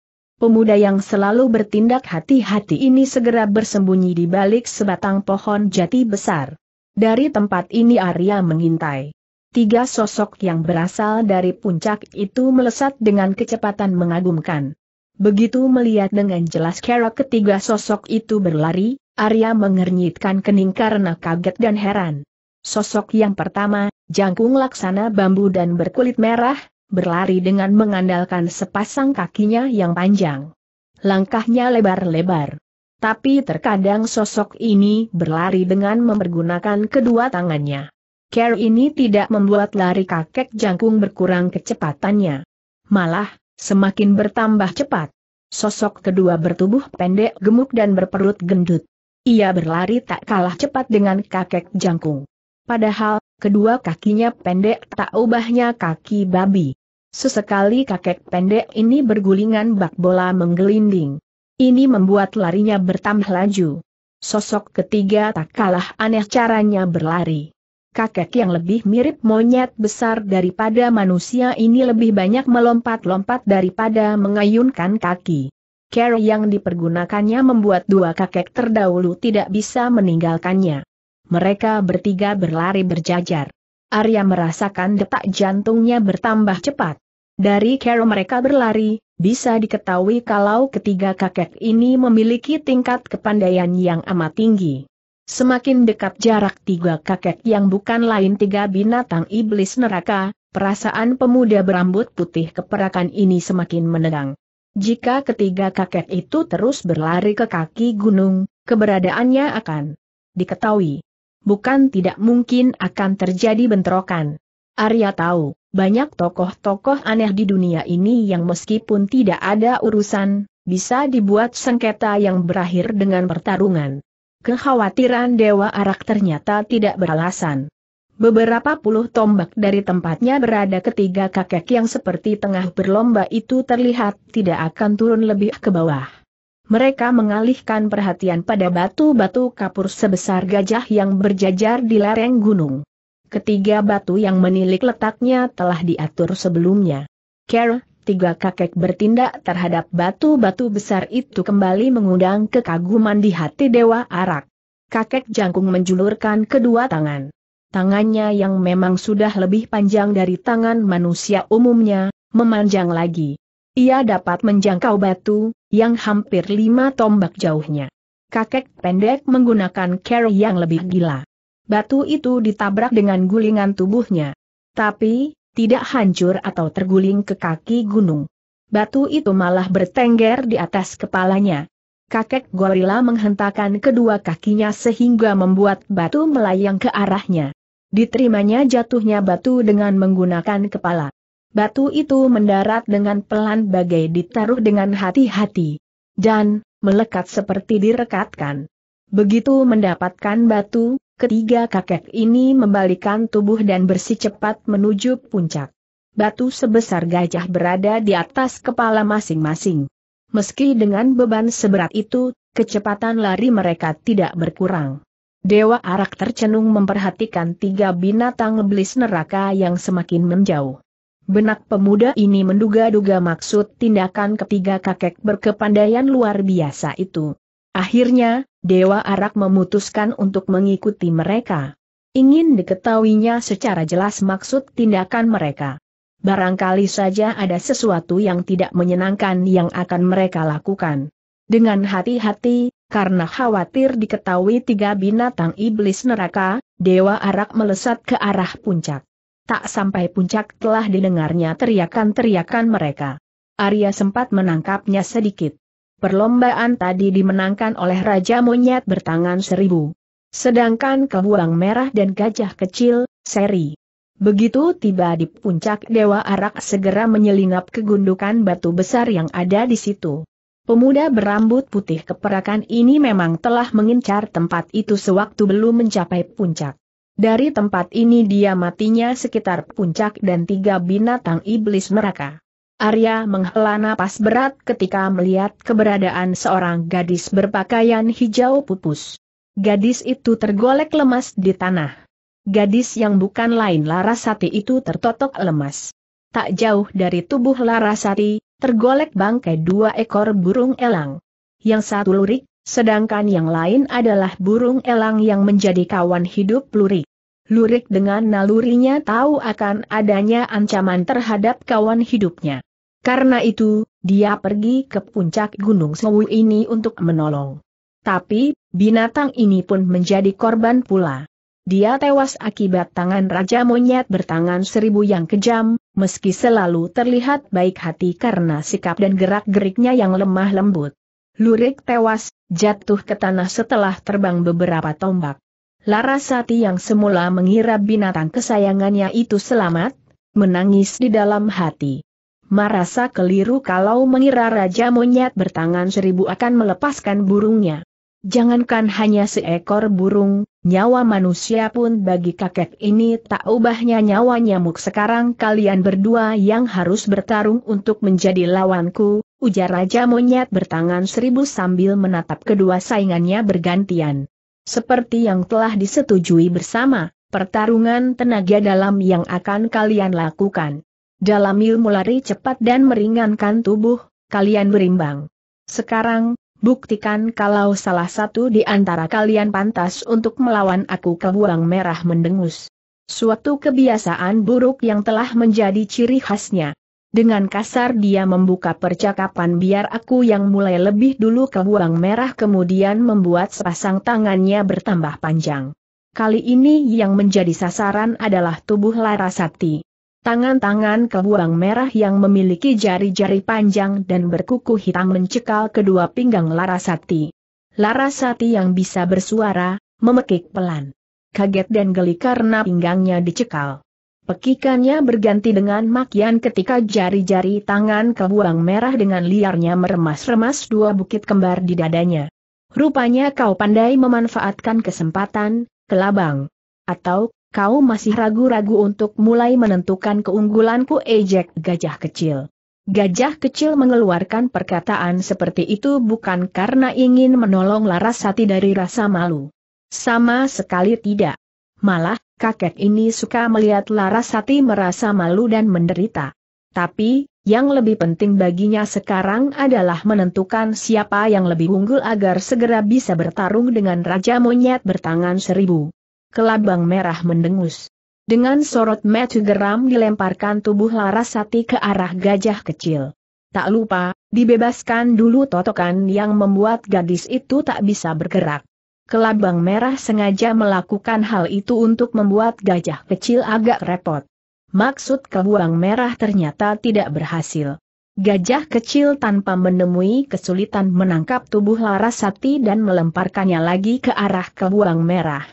Pemuda yang selalu bertindak hati-hati ini segera bersembunyi di balik sebatang pohon jati besar. Dari tempat ini Arya mengintai. Tiga sosok yang berasal dari puncak itu melesat dengan kecepatan mengagumkan. Begitu melihat dengan jelas kera ketiga sosok itu berlari, Arya mengernyitkan kening karena kaget dan heran. Sosok yang pertama, jangkung laksana bambu dan berkulit merah, berlari dengan mengandalkan sepasang kakinya yang panjang. Langkahnya lebar-lebar. Tapi terkadang sosok ini berlari dengan mempergunakan kedua tangannya. Care ini tidak membuat lari kakek jangkung berkurang kecepatannya. Malah, semakin bertambah cepat. Sosok kedua bertubuh pendek gemuk dan berperut gendut. Ia berlari tak kalah cepat dengan kakek jangkung. Padahal, kedua kakinya pendek tak ubahnya kaki babi. Sesekali kakek pendek ini bergulingan bak bola menggelinding. Ini membuat larinya bertambah laju. Sosok ketiga tak kalah aneh caranya berlari. Kakek yang lebih mirip monyet besar daripada manusia ini lebih banyak melompat-lompat daripada mengayunkan kaki. Care yang dipergunakannya membuat dua kakek terdahulu tidak bisa meninggalkannya. Mereka bertiga berlari berjajar. Arya merasakan detak jantungnya bertambah cepat. Dari cara mereka berlari, bisa diketahui kalau ketiga kakek ini memiliki tingkat kepandaian yang amat tinggi. Semakin dekat jarak tiga kakek yang bukan lain tiga binatang iblis neraka, perasaan pemuda berambut putih keperakan ini semakin menegang. Jika ketiga kakek itu terus berlari ke kaki gunung, keberadaannya akan diketahui. Bukan tidak mungkin akan terjadi bentrokan. Arya tahu, banyak tokoh-tokoh aneh di dunia ini yang meskipun tidak ada urusan, bisa dibuat sengketa yang berakhir dengan pertarungan. Kekhawatiran Dewa Arak ternyata tidak beralasan. Beberapa puluh tombak dari tempatnya berada ketiga kakek yang seperti tengah berlomba itu terlihat tidak akan turun lebih ke bawah. Mereka mengalihkan perhatian pada batu-batu kapur sebesar gajah yang berjajar di lereng gunung. Ketiga batu yang menilik letaknya telah diatur sebelumnya. Care, tiga kakek bertindak terhadap batu-batu besar itu kembali mengundang kekaguman di hati Dewa Arak. Kakek jangkung menjulurkan kedua tangan. Tangannya yang memang sudah lebih panjang dari tangan manusia umumnya, memanjang lagi. Ia dapat menjangkau batu, yang hampir lima tombak jauhnya. Kakek pendek menggunakan care yang lebih gila batu itu ditabrak dengan gulingan tubuhnya. Tapi, tidak hancur atau terguling ke kaki gunung. Batu itu malah bertengger di atas kepalanya. Kakek gorila menghentakkan kedua kakinya sehingga membuat batu melayang ke arahnya. Diterimanya jatuhnya batu dengan menggunakan kepala. Batu itu mendarat dengan pelan bagai ditaruh dengan hati-hati. Dan, melekat seperti direkatkan. Begitu mendapatkan batu, Ketiga kakek ini membalikan tubuh dan bersih cepat menuju puncak. Batu sebesar gajah berada di atas kepala masing-masing. Meski dengan beban seberat itu, kecepatan lari mereka tidak berkurang. Dewa Arak tercenung memperhatikan tiga binatang iblis neraka yang semakin menjauh. Benak pemuda ini menduga-duga maksud tindakan ketiga kakek berkepandaian luar biasa itu. Akhirnya, Dewa Arak memutuskan untuk mengikuti mereka. Ingin diketahuinya secara jelas maksud tindakan mereka. Barangkali saja ada sesuatu yang tidak menyenangkan yang akan mereka lakukan. Dengan hati-hati, karena khawatir diketahui tiga binatang iblis neraka, Dewa Arak melesat ke arah puncak. Tak sampai puncak telah didengarnya teriakan-teriakan mereka. Arya sempat menangkapnya sedikit. Perlombaan tadi dimenangkan oleh Raja Monyet bertangan seribu. Sedangkan kebuang merah dan gajah kecil, seri. Begitu tiba di puncak Dewa Arak segera menyelinap ke gundukan batu besar yang ada di situ. Pemuda berambut putih keperakan ini memang telah mengincar tempat itu sewaktu belum mencapai puncak. Dari tempat ini dia matinya sekitar puncak dan tiga binatang iblis neraka. Arya menghela napas berat ketika melihat keberadaan seorang gadis berpakaian hijau pupus. Gadis itu tergolek lemas di tanah. Gadis yang bukan lain Larasati itu tertotok lemas. Tak jauh dari tubuh Larasati, tergolek bangkai dua ekor burung elang. Yang satu lurik, sedangkan yang lain adalah burung elang yang menjadi kawan hidup lurik. Lurik dengan nalurinya tahu akan adanya ancaman terhadap kawan hidupnya. Karena itu, dia pergi ke puncak Gunung Sewu ini untuk menolong. Tapi, binatang ini pun menjadi korban pula. Dia tewas akibat tangan Raja Monyet bertangan seribu yang kejam, meski selalu terlihat baik hati karena sikap dan gerak-geriknya yang lemah lembut. Lurik tewas, jatuh ke tanah setelah terbang beberapa tombak. Larasati yang semula mengira binatang kesayangannya itu selamat, menangis di dalam hati merasa keliru kalau mengira Raja Monyet bertangan seribu akan melepaskan burungnya. Jangankan hanya seekor burung, nyawa manusia pun bagi kakek ini tak ubahnya nyawa nyamuk sekarang kalian berdua yang harus bertarung untuk menjadi lawanku, ujar Raja Monyet bertangan seribu sambil menatap kedua saingannya bergantian. Seperti yang telah disetujui bersama, pertarungan tenaga dalam yang akan kalian lakukan. Dalam ilmu lari cepat dan meringankan tubuh, kalian berimbang. Sekarang, buktikan kalau salah satu di antara kalian pantas untuk melawan aku kebuang merah mendengus. Suatu kebiasaan buruk yang telah menjadi ciri khasnya. Dengan kasar dia membuka percakapan biar aku yang mulai lebih dulu ke merah kemudian membuat sepasang tangannya bertambah panjang. Kali ini yang menjadi sasaran adalah tubuh Larasati. Tangan-tangan kebuang merah yang memiliki jari-jari panjang dan berkuku hitam mencekal kedua pinggang Larasati. Larasati yang bisa bersuara, memekik pelan. Kaget dan geli karena pinggangnya dicekal. Pekikannya berganti dengan makian ketika jari-jari tangan kebuang merah dengan liarnya meremas-remas dua bukit kembar di dadanya. Rupanya kau pandai memanfaatkan kesempatan, kelabang. Atau kau masih ragu-ragu untuk mulai menentukan keunggulanku ejek gajah kecil. Gajah kecil mengeluarkan perkataan seperti itu bukan karena ingin menolong Larasati dari rasa malu. Sama sekali tidak. Malah, kakek ini suka melihat Larasati merasa malu dan menderita. Tapi, yang lebih penting baginya sekarang adalah menentukan siapa yang lebih unggul agar segera bisa bertarung dengan Raja Monyet bertangan seribu kelabang merah mendengus. Dengan sorot metu geram dilemparkan tubuh Larasati ke arah gajah kecil. Tak lupa, dibebaskan dulu totokan yang membuat gadis itu tak bisa bergerak. Kelabang merah sengaja melakukan hal itu untuk membuat gajah kecil agak repot. Maksud kelabang merah ternyata tidak berhasil. Gajah kecil tanpa menemui kesulitan menangkap tubuh Larasati dan melemparkannya lagi ke arah kebuang merah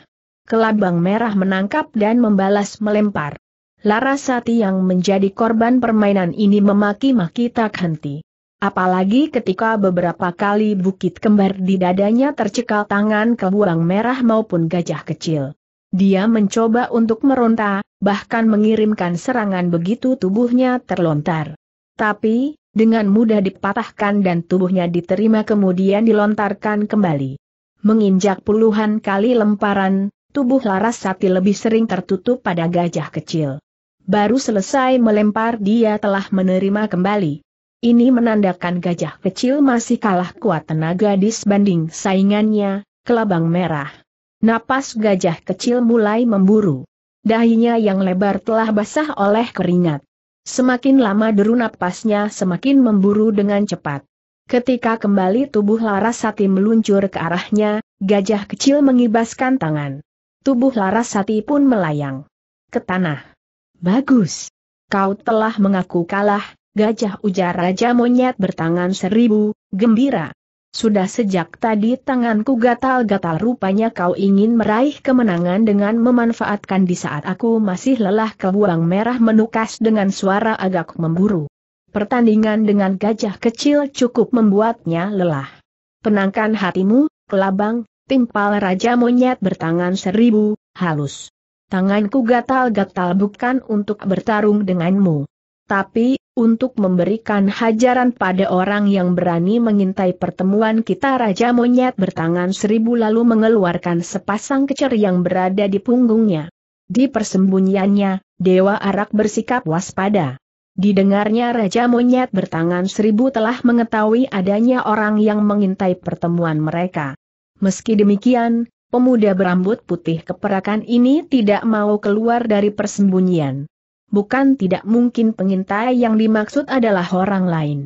kelabang merah menangkap dan membalas melempar. Larasati yang menjadi korban permainan ini memaki-maki tak henti. Apalagi ketika beberapa kali bukit kembar di dadanya tercekal tangan kelabang merah maupun gajah kecil. Dia mencoba untuk meronta, bahkan mengirimkan serangan begitu tubuhnya terlontar. Tapi, dengan mudah dipatahkan dan tubuhnya diterima kemudian dilontarkan kembali. Menginjak puluhan kali lemparan, tubuh Laras Sati lebih sering tertutup pada gajah kecil. Baru selesai melempar dia telah menerima kembali. Ini menandakan gajah kecil masih kalah kuat tenaga disbanding saingannya, kelabang merah. Napas gajah kecil mulai memburu. Dahinya yang lebar telah basah oleh keringat. Semakin lama deru napasnya semakin memburu dengan cepat. Ketika kembali tubuh Larasati meluncur ke arahnya, gajah kecil mengibaskan tangan. Tubuh Larasati pun melayang ke tanah. Bagus. Kau telah mengaku kalah, gajah ujar Raja Monyet bertangan seribu, gembira. Sudah sejak tadi tanganku gatal-gatal rupanya kau ingin meraih kemenangan dengan memanfaatkan di saat aku masih lelah kebuang merah menukas dengan suara agak memburu. Pertandingan dengan gajah kecil cukup membuatnya lelah. Penangkan hatimu, kelabang, timpal Raja Monyet bertangan seribu, halus. Tanganku gatal-gatal bukan untuk bertarung denganmu. Tapi, untuk memberikan hajaran pada orang yang berani mengintai pertemuan kita Raja Monyet bertangan seribu lalu mengeluarkan sepasang kecer yang berada di punggungnya. Di persembunyiannya, Dewa Arak bersikap waspada. Didengarnya Raja Monyet bertangan seribu telah mengetahui adanya orang yang mengintai pertemuan mereka. Meski demikian, pemuda berambut putih keperakan ini tidak mau keluar dari persembunyian. Bukan tidak mungkin pengintai yang dimaksud adalah orang lain.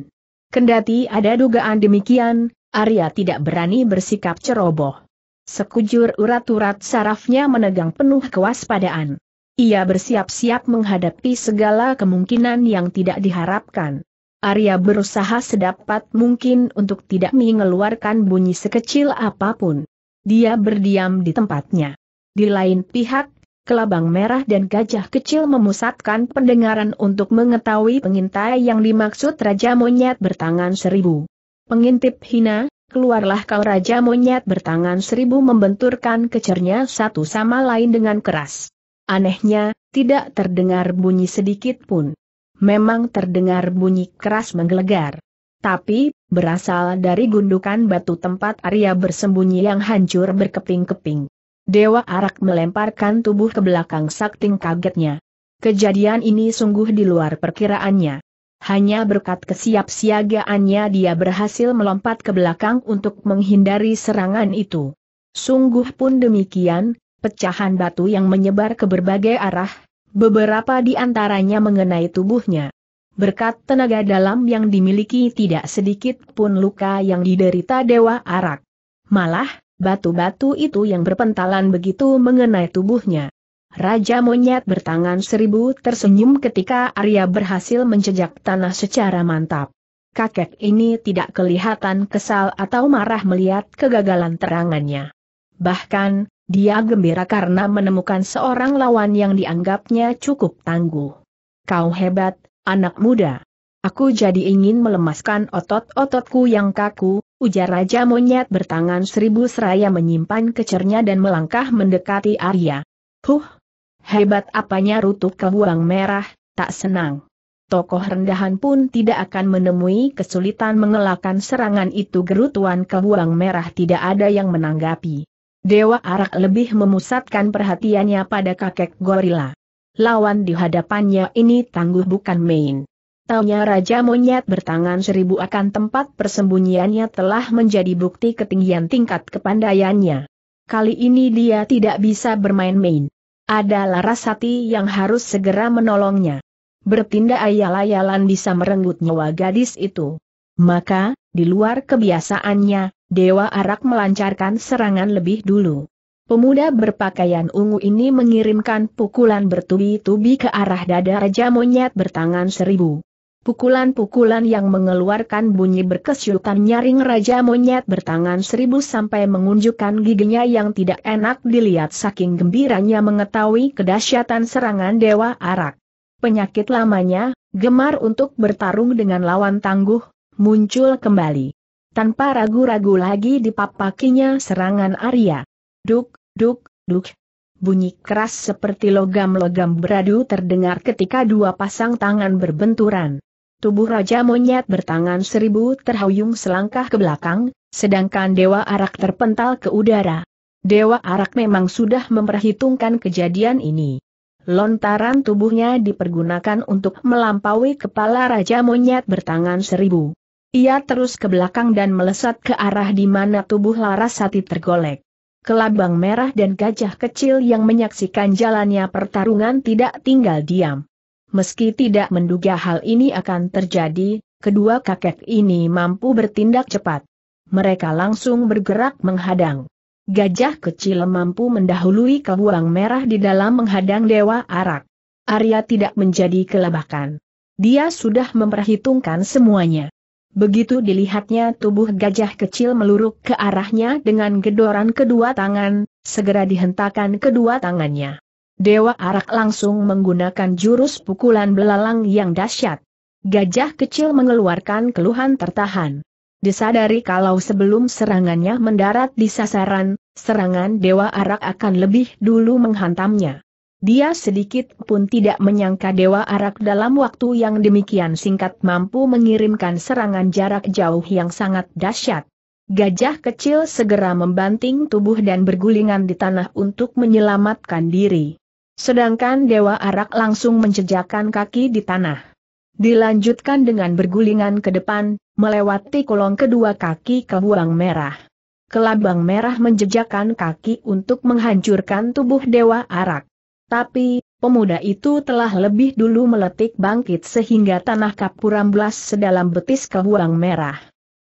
Kendati ada dugaan demikian, Arya tidak berani bersikap ceroboh. Sekujur urat-urat sarafnya menegang penuh kewaspadaan. Ia bersiap-siap menghadapi segala kemungkinan yang tidak diharapkan. Arya berusaha sedapat mungkin untuk tidak mengeluarkan bunyi sekecil apapun. Dia berdiam di tempatnya. Di lain pihak, kelabang merah dan gajah kecil memusatkan pendengaran untuk mengetahui pengintai yang dimaksud Raja Monyet bertangan seribu. Pengintip hina, keluarlah kau Raja Monyet bertangan seribu membenturkan kecernya satu sama lain dengan keras. Anehnya, tidak terdengar bunyi sedikit pun memang terdengar bunyi keras menggelegar. Tapi, berasal dari gundukan batu tempat Arya bersembunyi yang hancur berkeping-keping. Dewa Arak melemparkan tubuh ke belakang sakting kagetnya. Kejadian ini sungguh di luar perkiraannya. Hanya berkat kesiapsiagaannya dia berhasil melompat ke belakang untuk menghindari serangan itu. Sungguh pun demikian, pecahan batu yang menyebar ke berbagai arah beberapa di antaranya mengenai tubuhnya. Berkat tenaga dalam yang dimiliki tidak sedikit pun luka yang diderita Dewa Arak. Malah, batu-batu itu yang berpentalan begitu mengenai tubuhnya. Raja Monyet bertangan seribu tersenyum ketika Arya berhasil mencejak tanah secara mantap. Kakek ini tidak kelihatan kesal atau marah melihat kegagalan terangannya. Bahkan, dia gembira karena menemukan seorang lawan yang dianggapnya cukup tangguh. Kau hebat, anak muda. Aku jadi ingin melemaskan otot-ototku yang kaku, ujar Raja Monyet bertangan seribu seraya menyimpan kecernya dan melangkah mendekati Arya. Huh! Hebat apanya rutuk kebuang merah, tak senang. Tokoh rendahan pun tidak akan menemui kesulitan mengelakkan serangan itu gerutuan kebuang merah tidak ada yang menanggapi. Dewa Arak lebih memusatkan perhatiannya pada kakek gorila. Lawan di hadapannya ini tangguh bukan main. Taunya Raja Monyet bertangan seribu akan tempat persembunyiannya telah menjadi bukti ketinggian tingkat kepandaiannya. Kali ini dia tidak bisa bermain-main. Ada laras hati yang harus segera menolongnya. Bertindak ayal-ayalan bisa merenggut nyawa gadis itu. Maka, di luar kebiasaannya, Dewa Arak melancarkan serangan lebih dulu. Pemuda berpakaian ungu ini mengirimkan pukulan bertubi-tubi ke arah dada Raja Monyet bertangan seribu. Pukulan-pukulan yang mengeluarkan bunyi berkesyutan nyaring Raja Monyet bertangan seribu sampai mengunjukkan giginya yang tidak enak dilihat saking gembiranya mengetahui kedahsyatan serangan Dewa Arak. Penyakit lamanya, gemar untuk bertarung dengan lawan tangguh, muncul kembali. Tanpa ragu-ragu lagi dipapakinya serangan Arya. Duk, duk, duk. Bunyi keras seperti logam-logam beradu terdengar ketika dua pasang tangan berbenturan. Tubuh Raja Monyet bertangan seribu terhuyung selangkah ke belakang, sedangkan Dewa Arak terpental ke udara. Dewa Arak memang sudah memperhitungkan kejadian ini. Lontaran tubuhnya dipergunakan untuk melampaui kepala Raja Monyet bertangan seribu. Ia terus ke belakang dan melesat ke arah di mana tubuh Larasati tergolek. Kelabang merah dan gajah kecil yang menyaksikan jalannya pertarungan tidak tinggal diam. Meski tidak menduga hal ini akan terjadi, kedua kakek ini mampu bertindak cepat. Mereka langsung bergerak menghadang. Gajah kecil mampu mendahului kelabang merah di dalam menghadang Dewa Arak. Arya tidak menjadi kelabakan. Dia sudah memperhitungkan semuanya. Begitu dilihatnya tubuh gajah kecil meluruk ke arahnya dengan gedoran kedua tangan, segera dihentakkan kedua tangannya. Dewa Arak langsung menggunakan jurus pukulan belalang yang dahsyat. Gajah kecil mengeluarkan keluhan tertahan. Disadari kalau sebelum serangannya mendarat di sasaran, serangan Dewa Arak akan lebih dulu menghantamnya. Dia sedikit pun tidak menyangka Dewa Arak dalam waktu yang demikian singkat mampu mengirimkan serangan jarak jauh yang sangat dahsyat. Gajah kecil segera membanting tubuh dan bergulingan di tanah untuk menyelamatkan diri. Sedangkan Dewa Arak langsung menjejakkan kaki di tanah. Dilanjutkan dengan bergulingan ke depan, melewati kolong kedua kaki ke buang merah. Kelabang merah menjejakkan kaki untuk menghancurkan tubuh Dewa Arak. Tapi, pemuda itu telah lebih dulu meletik bangkit sehingga tanah kapuramblas sedalam betis kebuang merah.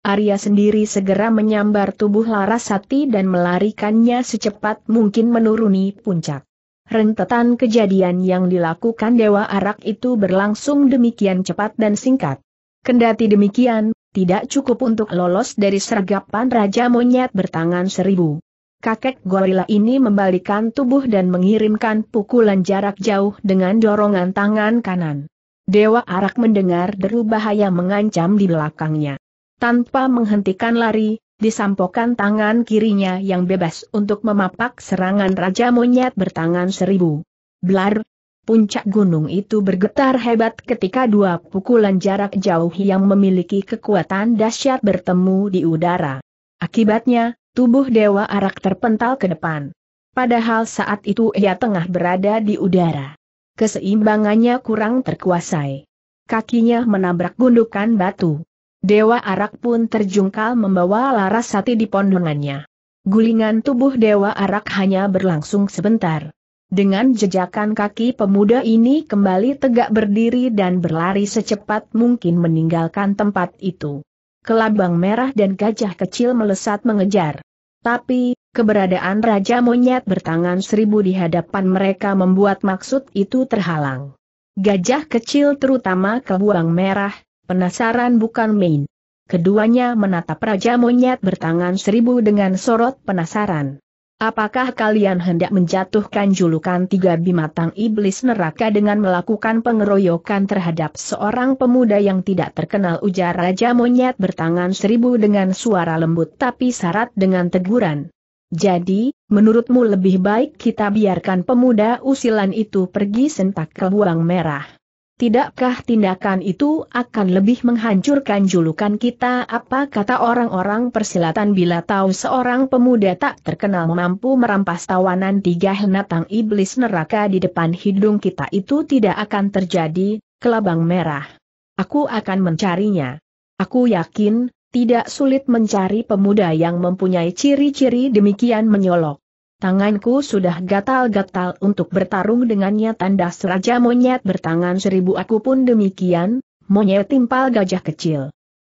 Arya sendiri segera menyambar tubuh Larasati dan melarikannya secepat mungkin menuruni puncak. Rentetan kejadian yang dilakukan Dewa Arak itu berlangsung demikian cepat dan singkat. Kendati demikian, tidak cukup untuk lolos dari sergapan Raja Monyet bertangan seribu kakek gorila ini membalikan tubuh dan mengirimkan pukulan jarak jauh dengan dorongan tangan kanan. Dewa Arak mendengar deru bahaya mengancam di belakangnya. Tanpa menghentikan lari, disampokan tangan kirinya yang bebas untuk memapak serangan Raja Monyet bertangan seribu. Blar! Puncak gunung itu bergetar hebat ketika dua pukulan jarak jauh yang memiliki kekuatan dahsyat bertemu di udara. Akibatnya, Tubuh Dewa Arak terpental ke depan. Padahal saat itu ia tengah berada di udara. Keseimbangannya kurang terkuasai. Kakinya menabrak gundukan batu. Dewa Arak pun terjungkal membawa laras sati di pondongannya. Gulingan tubuh Dewa Arak hanya berlangsung sebentar. Dengan jejakan kaki pemuda ini kembali tegak berdiri dan berlari secepat mungkin meninggalkan tempat itu. Kelabang merah dan gajah kecil melesat mengejar. Tapi, keberadaan Raja Monyet bertangan seribu di hadapan mereka membuat maksud itu terhalang. Gajah kecil terutama kebuang merah, penasaran bukan main. Keduanya menatap Raja Monyet bertangan seribu dengan sorot penasaran. Apakah kalian hendak menjatuhkan julukan tiga bimatang iblis neraka dengan melakukan pengeroyokan terhadap seorang pemuda yang tidak terkenal ujar Raja Monyet bertangan seribu dengan suara lembut tapi syarat dengan teguran. Jadi, menurutmu lebih baik kita biarkan pemuda usilan itu pergi sentak ke buang merah. Tidakkah tindakan itu akan lebih menghancurkan julukan kita apa kata orang-orang persilatan bila tahu seorang pemuda tak terkenal mampu merampas tawanan tiga henatang iblis neraka di depan hidung kita itu tidak akan terjadi, kelabang merah. Aku akan mencarinya. Aku yakin, tidak sulit mencari pemuda yang mempunyai ciri-ciri demikian menyolok. Tanganku sudah gatal-gatal untuk bertarung dengannya Tanda seraja monyet bertangan seribu aku pun demikian, monyet timpal gajah kecil.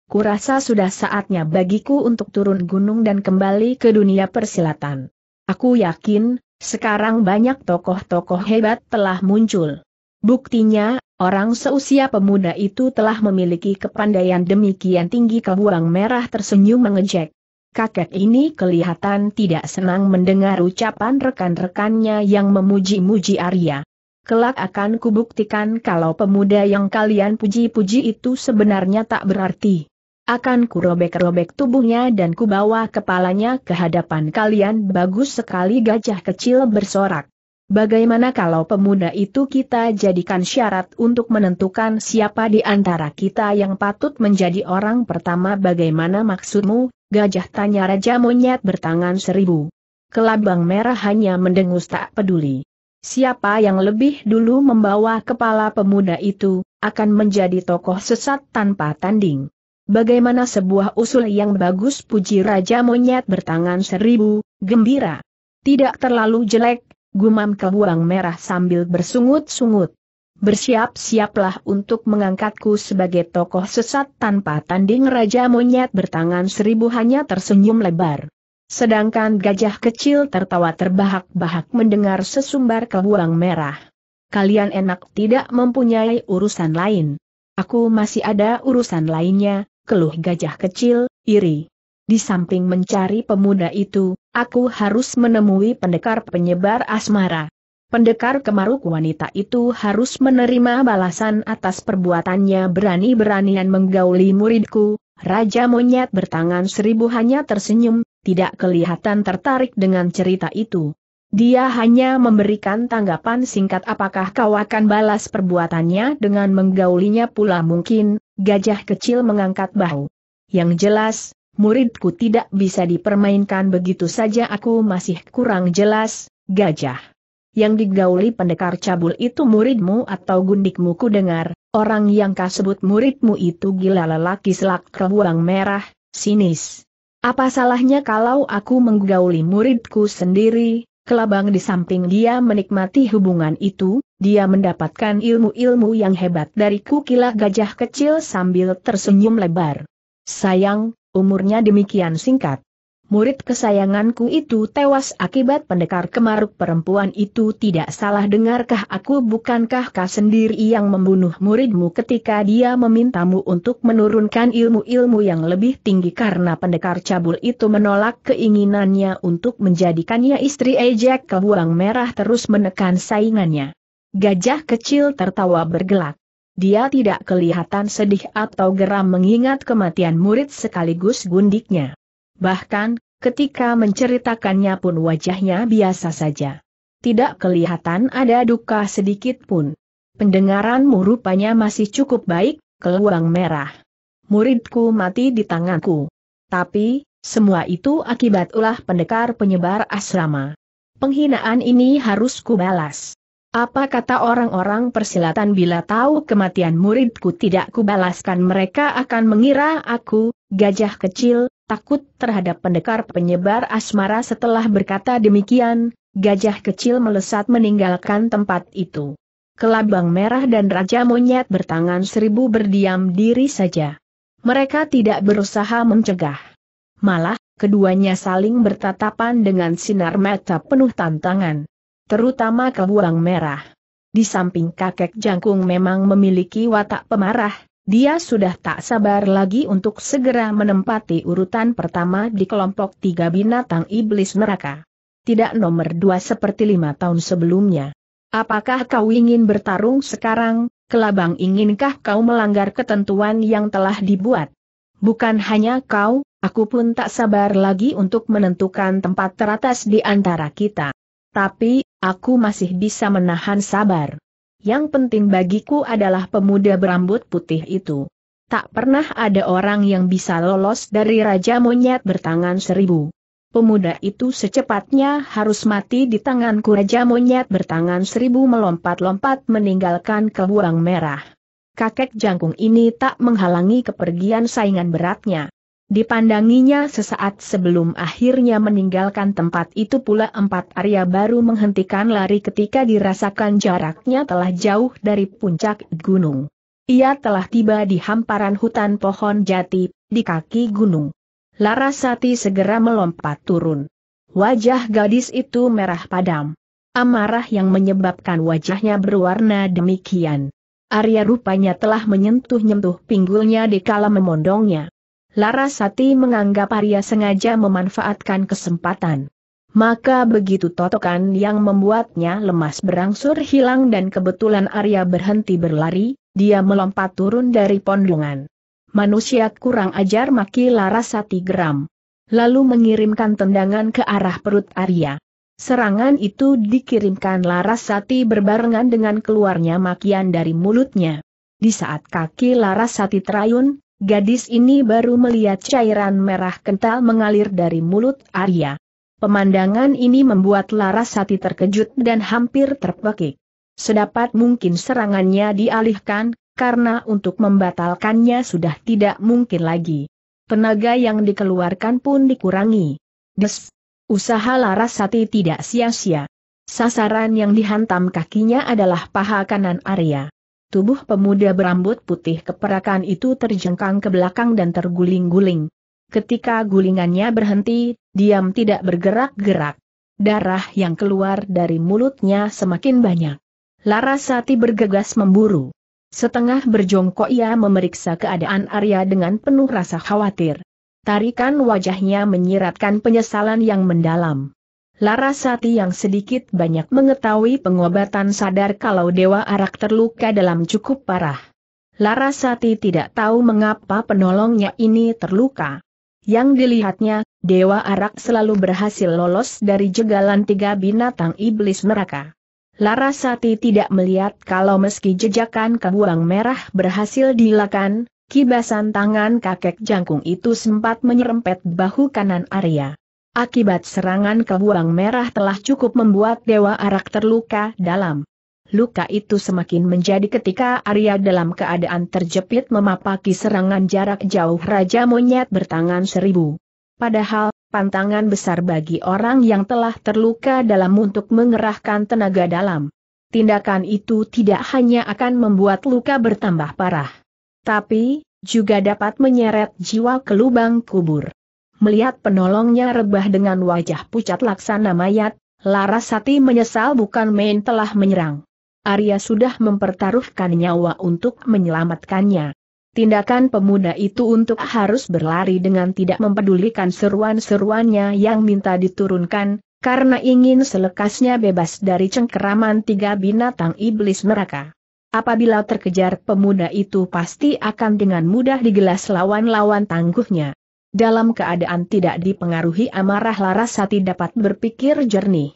Kurasa sudah saatnya bagiku untuk turun gunung dan kembali ke dunia persilatan. Aku yakin, sekarang banyak tokoh-tokoh hebat telah muncul. Buktinya, orang seusia pemuda itu telah memiliki kepandaian demikian tinggi kebuang merah tersenyum mengejek kakek ini kelihatan tidak senang mendengar ucapan rekan-rekannya yang memuji-muji Arya. Kelak akan kubuktikan kalau pemuda yang kalian puji-puji itu sebenarnya tak berarti. Akan kurobek-robek tubuhnya dan kubawa kepalanya ke hadapan kalian bagus sekali gajah kecil bersorak. Bagaimana kalau pemuda itu kita jadikan syarat untuk menentukan siapa di antara kita yang patut menjadi orang pertama bagaimana maksudmu, Gajah tanya Raja Monyet bertangan seribu. Kelabang merah hanya mendengus tak peduli. Siapa yang lebih dulu membawa kepala pemuda itu, akan menjadi tokoh sesat tanpa tanding. Bagaimana sebuah usul yang bagus puji Raja Monyet bertangan seribu, gembira. Tidak terlalu jelek, gumam kebuang merah sambil bersungut-sungut bersiap-siaplah untuk mengangkatku sebagai tokoh sesat tanpa tanding Raja Monyet bertangan seribu hanya tersenyum lebar. Sedangkan gajah kecil tertawa terbahak-bahak mendengar sesumbar kebuang merah. Kalian enak tidak mempunyai urusan lain. Aku masih ada urusan lainnya, keluh gajah kecil, iri. Di samping mencari pemuda itu, aku harus menemui pendekar penyebar asmara. Pendekar kemaruk wanita itu harus menerima balasan atas perbuatannya berani-beranian menggauli muridku, Raja Monyet bertangan seribu hanya tersenyum, tidak kelihatan tertarik dengan cerita itu. Dia hanya memberikan tanggapan singkat apakah kau akan balas perbuatannya dengan menggaulinya pula mungkin, gajah kecil mengangkat bahu. Yang jelas, muridku tidak bisa dipermainkan begitu saja aku masih kurang jelas, gajah yang digauli pendekar cabul itu muridmu atau gundikmu ku dengar, orang yang kau muridmu itu gila lelaki selak kebuang merah, sinis. Apa salahnya kalau aku menggauli muridku sendiri, kelabang di samping dia menikmati hubungan itu, dia mendapatkan ilmu-ilmu yang hebat dariku kilah gajah kecil sambil tersenyum lebar. Sayang, umurnya demikian singkat. Murid kesayanganku itu tewas akibat pendekar kemaruk perempuan itu tidak salah dengarkah aku bukankah kau sendiri yang membunuh muridmu ketika dia memintamu untuk menurunkan ilmu-ilmu yang lebih tinggi karena pendekar cabul itu menolak keinginannya untuk menjadikannya istri ejek kebuang merah terus menekan saingannya. Gajah kecil tertawa bergelak. Dia tidak kelihatan sedih atau geram mengingat kematian murid sekaligus gundiknya. Bahkan, ketika menceritakannya pun wajahnya biasa saja. Tidak kelihatan ada duka sedikit pun. Pendengaranmu rupanya masih cukup baik, keluang merah. Muridku mati di tanganku. Tapi, semua itu akibat ulah pendekar penyebar asrama. Penghinaan ini harus kubalas. Apa kata orang-orang persilatan bila tahu kematian muridku tidak kubalaskan mereka akan mengira aku, gajah kecil, takut terhadap pendekar penyebar asmara setelah berkata demikian, gajah kecil melesat meninggalkan tempat itu. Kelabang merah dan raja monyet bertangan seribu berdiam diri saja. Mereka tidak berusaha mencegah. Malah, keduanya saling bertatapan dengan sinar mata penuh tantangan. Terutama kelabang merah. Di samping kakek jangkung memang memiliki watak pemarah, dia sudah tak sabar lagi untuk segera menempati urutan pertama di kelompok tiga binatang iblis neraka. Tidak nomor dua seperti lima tahun sebelumnya. Apakah kau ingin bertarung sekarang, Kelabang inginkah kau melanggar ketentuan yang telah dibuat? Bukan hanya kau, aku pun tak sabar lagi untuk menentukan tempat teratas di antara kita. Tapi, aku masih bisa menahan sabar. Yang penting bagiku adalah pemuda berambut putih itu. Tak pernah ada orang yang bisa lolos dari Raja Monyet bertangan seribu. Pemuda itu secepatnya harus mati di tanganku Raja Monyet bertangan seribu melompat-lompat meninggalkan kebuang merah. Kakek jangkung ini tak menghalangi kepergian saingan beratnya. Dipandanginya sesaat sebelum akhirnya meninggalkan tempat itu pula empat Arya baru menghentikan lari ketika dirasakan jaraknya telah jauh dari puncak gunung. Ia telah tiba di hamparan hutan pohon jati, di kaki gunung. Larasati segera melompat turun. Wajah gadis itu merah padam. Amarah yang menyebabkan wajahnya berwarna demikian. Arya rupanya telah menyentuh-nyentuh pinggulnya di kala memondongnya. Larasati menganggap Arya sengaja memanfaatkan kesempatan. Maka begitu totokan yang membuatnya lemas berangsur hilang dan kebetulan Arya berhenti berlari, dia melompat turun dari pondongan. Manusia kurang ajar maki Larasati geram. Lalu mengirimkan tendangan ke arah perut Arya. Serangan itu dikirimkan Larasati berbarengan dengan keluarnya makian dari mulutnya. Di saat kaki Larasati terayun, Gadis ini baru melihat cairan merah kental mengalir dari mulut Arya. Pemandangan ini membuat Larasati terkejut dan hampir terpekik. Sedapat mungkin serangannya dialihkan, karena untuk membatalkannya sudah tidak mungkin lagi. Tenaga yang dikeluarkan pun dikurangi. Des! Usaha Larasati tidak sia-sia. Sasaran yang dihantam kakinya adalah paha kanan Arya. Tubuh pemuda berambut putih keperakan itu terjengkang ke belakang dan terguling-guling. Ketika gulingannya berhenti, diam tidak bergerak-gerak. Darah yang keluar dari mulutnya semakin banyak. Larasati bergegas memburu. Setengah berjongkok ia memeriksa keadaan Arya dengan penuh rasa khawatir. Tarikan wajahnya menyiratkan penyesalan yang mendalam. Larasati yang sedikit banyak mengetahui pengobatan sadar kalau Dewa Arak terluka dalam cukup parah. Larasati tidak tahu mengapa penolongnya ini terluka. Yang dilihatnya, Dewa Arak selalu berhasil lolos dari jegalan tiga binatang iblis neraka. Larasati tidak melihat kalau meski jejakan kebuang merah berhasil dilakukan, kibasan tangan kakek jangkung itu sempat menyerempet bahu kanan Arya. Akibat serangan kebuang merah telah cukup membuat Dewa Arak terluka dalam. Luka itu semakin menjadi ketika Arya dalam keadaan terjepit memapaki serangan jarak jauh Raja Monyet bertangan seribu. Padahal, pantangan besar bagi orang yang telah terluka dalam untuk mengerahkan tenaga dalam. Tindakan itu tidak hanya akan membuat luka bertambah parah. Tapi, juga dapat menyeret jiwa ke lubang kubur. Melihat penolongnya rebah dengan wajah pucat laksana mayat, Larasati menyesal bukan main telah menyerang. Arya sudah mempertaruhkan nyawa untuk menyelamatkannya. Tindakan pemuda itu untuk harus berlari dengan tidak mempedulikan seruan-seruannya yang minta diturunkan, karena ingin selekasnya bebas dari cengkeraman tiga binatang iblis neraka. Apabila terkejar pemuda itu pasti akan dengan mudah digelas lawan-lawan tangguhnya dalam keadaan tidak dipengaruhi amarah Larasati dapat berpikir jernih.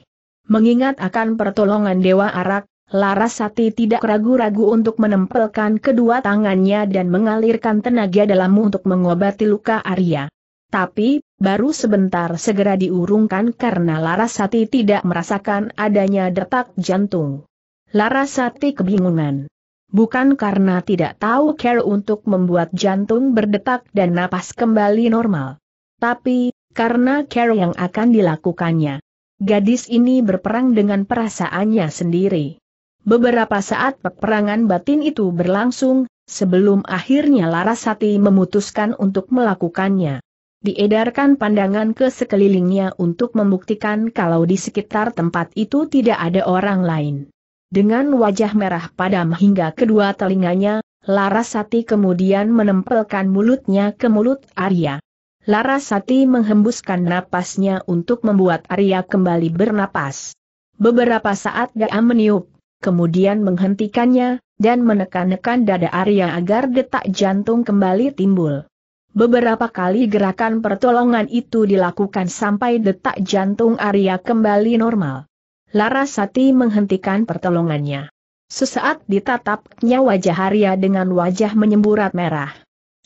Mengingat akan pertolongan Dewa Arak, Larasati tidak ragu-ragu untuk menempelkan kedua tangannya dan mengalirkan tenaga dalam untuk mengobati luka Arya. Tapi, baru sebentar segera diurungkan karena Larasati tidak merasakan adanya detak jantung. Larasati kebingungan bukan karena tidak tahu care untuk membuat jantung berdetak dan napas kembali normal. Tapi, karena care yang akan dilakukannya. Gadis ini berperang dengan perasaannya sendiri. Beberapa saat peperangan batin itu berlangsung, sebelum akhirnya Larasati memutuskan untuk melakukannya. Diedarkan pandangan ke sekelilingnya untuk membuktikan kalau di sekitar tempat itu tidak ada orang lain. Dengan wajah merah padam hingga kedua telinganya, Larasati kemudian menempelkan mulutnya ke mulut Arya. Larasati menghembuskan napasnya untuk membuat Arya kembali bernapas. Beberapa saat dia meniup, kemudian menghentikannya, dan menekan-nekan dada Arya agar detak jantung kembali timbul. Beberapa kali gerakan pertolongan itu dilakukan sampai detak jantung Arya kembali normal. Larasati menghentikan pertolongannya. Sesaat ditatapnya wajah Arya dengan wajah menyemburat merah.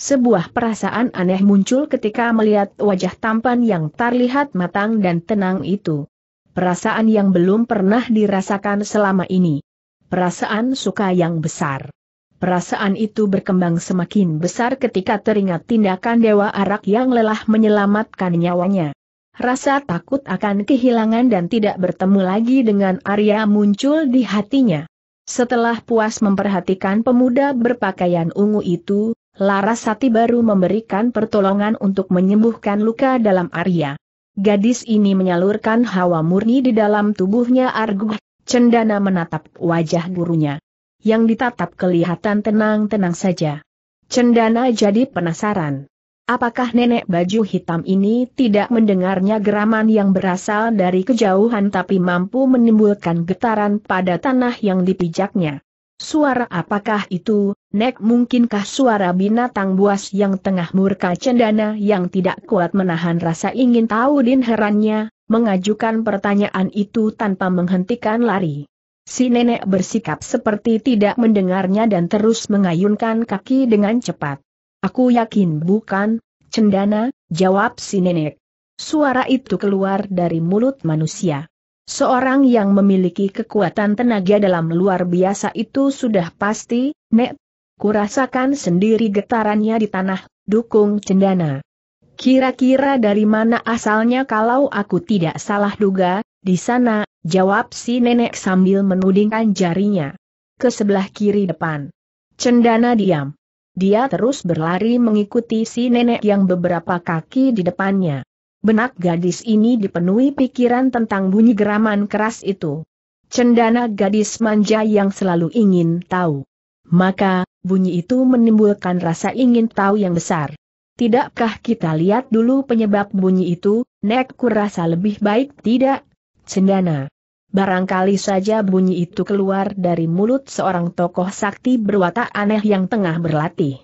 Sebuah perasaan aneh muncul ketika melihat wajah tampan yang terlihat matang dan tenang itu. Perasaan yang belum pernah dirasakan selama ini. Perasaan suka yang besar. Perasaan itu berkembang semakin besar ketika teringat tindakan Dewa Arak yang lelah menyelamatkan nyawanya. Rasa takut akan kehilangan dan tidak bertemu lagi dengan Arya muncul di hatinya. Setelah puas memperhatikan pemuda berpakaian ungu itu, Larasati baru memberikan pertolongan untuk menyembuhkan luka dalam Arya. Gadis ini menyalurkan hawa murni di dalam tubuhnya Arguh, cendana menatap wajah gurunya. Yang ditatap kelihatan tenang-tenang saja. Cendana jadi penasaran. Apakah nenek baju hitam ini tidak mendengarnya geraman yang berasal dari kejauhan tapi mampu menimbulkan getaran pada tanah yang dipijaknya? Suara apakah itu, Nek mungkinkah suara binatang buas yang tengah murka cendana yang tidak kuat menahan rasa ingin tahu Din herannya, mengajukan pertanyaan itu tanpa menghentikan lari. Si nenek bersikap seperti tidak mendengarnya dan terus mengayunkan kaki dengan cepat. Aku yakin bukan, cendana, jawab si nenek. Suara itu keluar dari mulut manusia. Seorang yang memiliki kekuatan tenaga dalam luar biasa itu sudah pasti, Nek. Kurasakan sendiri getarannya di tanah, dukung cendana. Kira-kira dari mana asalnya kalau aku tidak salah duga, di sana, jawab si nenek sambil menudingkan jarinya. Ke sebelah kiri depan. Cendana diam. Dia terus berlari mengikuti si nenek yang beberapa kaki di depannya. Benak gadis ini dipenuhi pikiran tentang bunyi geraman keras itu. Cendana gadis manja yang selalu ingin tahu. Maka, bunyi itu menimbulkan rasa ingin tahu yang besar. Tidakkah kita lihat dulu penyebab bunyi itu, Nek kurasa lebih baik tidak? Cendana. Barangkali saja bunyi itu keluar dari mulut seorang tokoh sakti berwatak aneh yang tengah berlatih.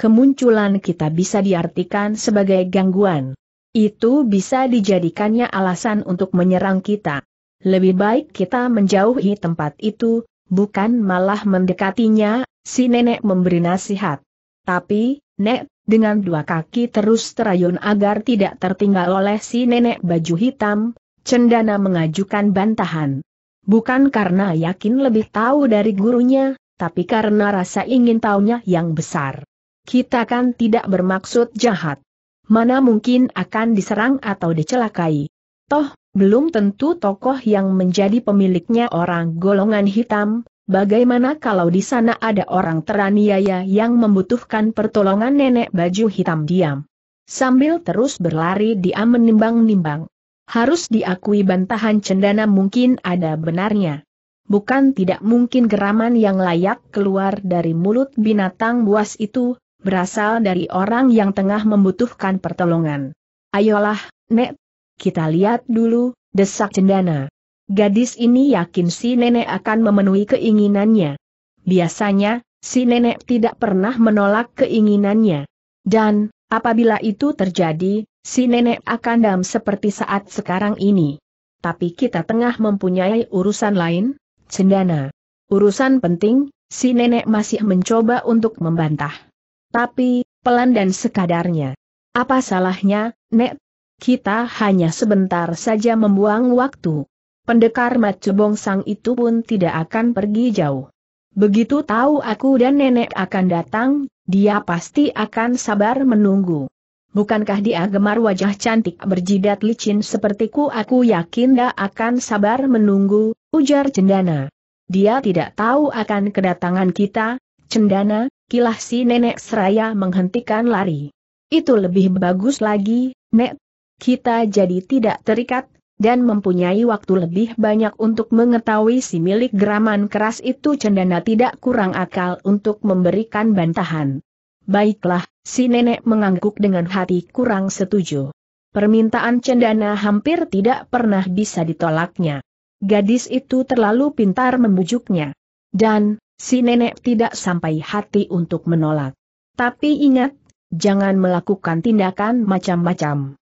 Kemunculan kita bisa diartikan sebagai gangguan. Itu bisa dijadikannya alasan untuk menyerang kita. Lebih baik kita menjauhi tempat itu, bukan malah mendekatinya, si nenek memberi nasihat. Tapi, Nek, dengan dua kaki terus terayun agar tidak tertinggal oleh si nenek baju hitam, Cendana mengajukan bantahan. Bukan karena yakin lebih tahu dari gurunya, tapi karena rasa ingin tahunya yang besar. Kita kan tidak bermaksud jahat. Mana mungkin akan diserang atau dicelakai. Toh, belum tentu tokoh yang menjadi pemiliknya orang golongan hitam, bagaimana kalau di sana ada orang teraniaya yang membutuhkan pertolongan nenek baju hitam diam. Sambil terus berlari dia menimbang-nimbang harus diakui bantahan cendana mungkin ada benarnya. Bukan tidak mungkin geraman yang layak keluar dari mulut binatang buas itu, berasal dari orang yang tengah membutuhkan pertolongan. Ayolah, Nek, kita lihat dulu, desak cendana. Gadis ini yakin si nenek akan memenuhi keinginannya. Biasanya, si nenek tidak pernah menolak keinginannya. Dan, Apabila itu terjadi, si nenek akan dam seperti saat sekarang ini. Tapi kita tengah mempunyai urusan lain, cendana. Urusan penting, si nenek masih mencoba untuk membantah. Tapi, pelan dan sekadarnya. Apa salahnya, Nek? Kita hanya sebentar saja membuang waktu. Pendekar Macebong Sang itu pun tidak akan pergi jauh. Begitu tahu aku dan nenek akan datang, dia pasti akan sabar menunggu. Bukankah dia gemar wajah cantik berjidat licin seperti ku? aku yakin dia akan sabar menunggu, ujar Cendana. Dia tidak tahu akan kedatangan kita, Cendana, kilah si nenek seraya menghentikan lari. Itu lebih bagus lagi, Nek. Kita jadi tidak terikat, dan mempunyai waktu lebih banyak untuk mengetahui si milik geraman keras itu cendana tidak kurang akal untuk memberikan bantahan. Baiklah, si nenek mengangguk dengan hati kurang setuju. Permintaan cendana hampir tidak pernah bisa ditolaknya. Gadis itu terlalu pintar membujuknya. Dan, si nenek tidak sampai hati untuk menolak. Tapi ingat, jangan melakukan tindakan macam-macam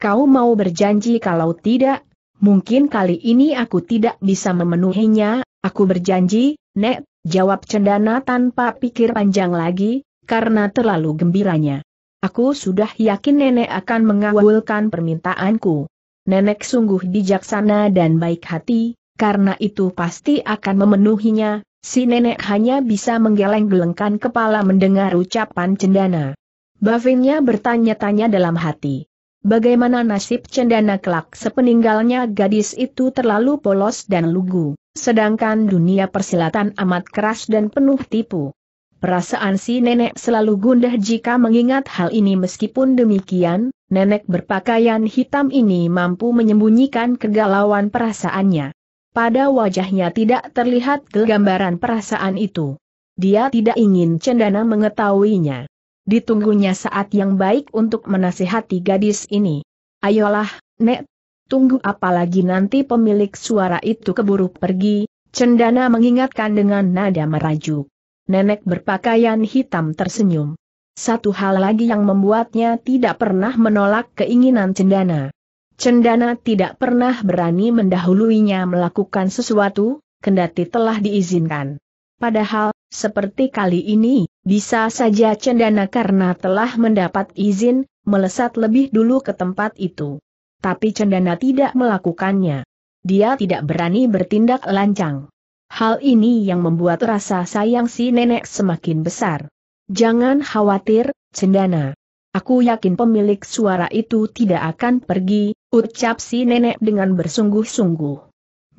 kau mau berjanji kalau tidak, mungkin kali ini aku tidak bisa memenuhinya, aku berjanji, Nek, jawab cendana tanpa pikir panjang lagi, karena terlalu gembiranya. Aku sudah yakin nenek akan mengawulkan permintaanku. Nenek sungguh bijaksana dan baik hati, karena itu pasti akan memenuhinya, si nenek hanya bisa menggeleng-gelengkan kepala mendengar ucapan cendana. Bavinnya bertanya-tanya dalam hati. Bagaimana nasib cendana kelak sepeninggalnya gadis itu terlalu polos dan lugu, sedangkan dunia persilatan amat keras dan penuh tipu. Perasaan si nenek selalu gundah jika mengingat hal ini meskipun demikian, nenek berpakaian hitam ini mampu menyembunyikan kegalauan perasaannya. Pada wajahnya tidak terlihat gambaran perasaan itu. Dia tidak ingin cendana mengetahuinya. Ditunggunya saat yang baik untuk menasehati gadis ini. Ayolah, Nek. Tunggu apalagi nanti pemilik suara itu keburu pergi, Cendana mengingatkan dengan nada merajuk. Nenek berpakaian hitam tersenyum. Satu hal lagi yang membuatnya tidak pernah menolak keinginan Cendana. Cendana tidak pernah berani mendahuluinya melakukan sesuatu, kendati telah diizinkan. Padahal, seperti kali ini, bisa saja cendana karena telah mendapat izin, melesat lebih dulu ke tempat itu. Tapi cendana tidak melakukannya. Dia tidak berani bertindak lancang. Hal ini yang membuat rasa sayang si nenek semakin besar. Jangan khawatir, cendana. Aku yakin pemilik suara itu tidak akan pergi, ucap si nenek dengan bersungguh-sungguh.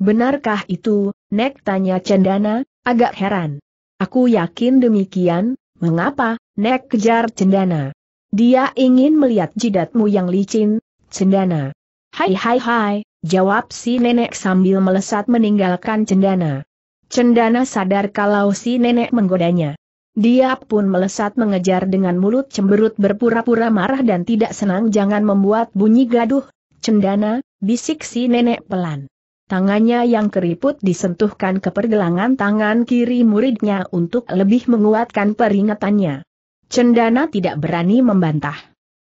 Benarkah itu, Nek tanya Cendana, agak heran. Aku yakin demikian, mengapa, Nek kejar cendana. Dia ingin melihat jidatmu yang licin, cendana. Hai hai hai, jawab si nenek sambil melesat meninggalkan cendana. Cendana sadar kalau si nenek menggodanya. Dia pun melesat mengejar dengan mulut cemberut berpura-pura marah dan tidak senang jangan membuat bunyi gaduh. Cendana, bisik si nenek pelan. Tangannya yang keriput disentuhkan ke pergelangan tangan kiri muridnya untuk lebih menguatkan peringatannya. Cendana tidak berani membantah.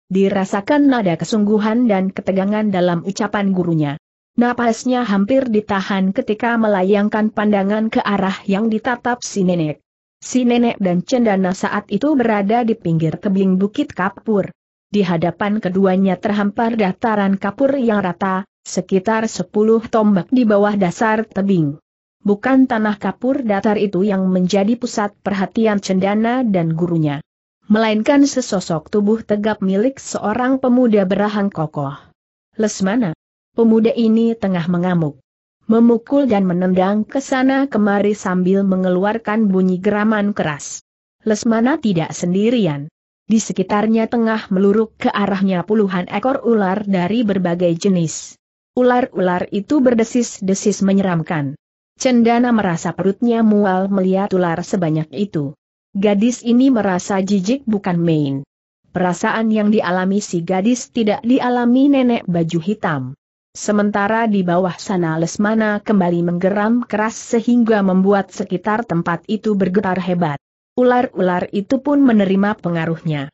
Dirasakan nada kesungguhan dan ketegangan dalam ucapan gurunya. Napasnya hampir ditahan ketika melayangkan pandangan ke arah yang ditatap si nenek. Si nenek dan cendana saat itu berada di pinggir tebing bukit kapur. Di hadapan keduanya terhampar dataran kapur yang rata, sekitar 10 tombak di bawah dasar tebing. Bukan tanah kapur datar itu yang menjadi pusat perhatian cendana dan gurunya. Melainkan sesosok tubuh tegap milik seorang pemuda berahang kokoh. Lesmana. Pemuda ini tengah mengamuk. Memukul dan menendang ke sana kemari sambil mengeluarkan bunyi geraman keras. Lesmana tidak sendirian. Di sekitarnya tengah meluruk ke arahnya puluhan ekor ular dari berbagai jenis. Ular-ular itu berdesis-desis menyeramkan. Cendana merasa perutnya mual melihat ular sebanyak itu. Gadis ini merasa jijik bukan main. Perasaan yang dialami si gadis tidak dialami nenek baju hitam. Sementara di bawah sana Lesmana kembali menggeram keras sehingga membuat sekitar tempat itu bergetar hebat. Ular-ular itu pun menerima pengaruhnya.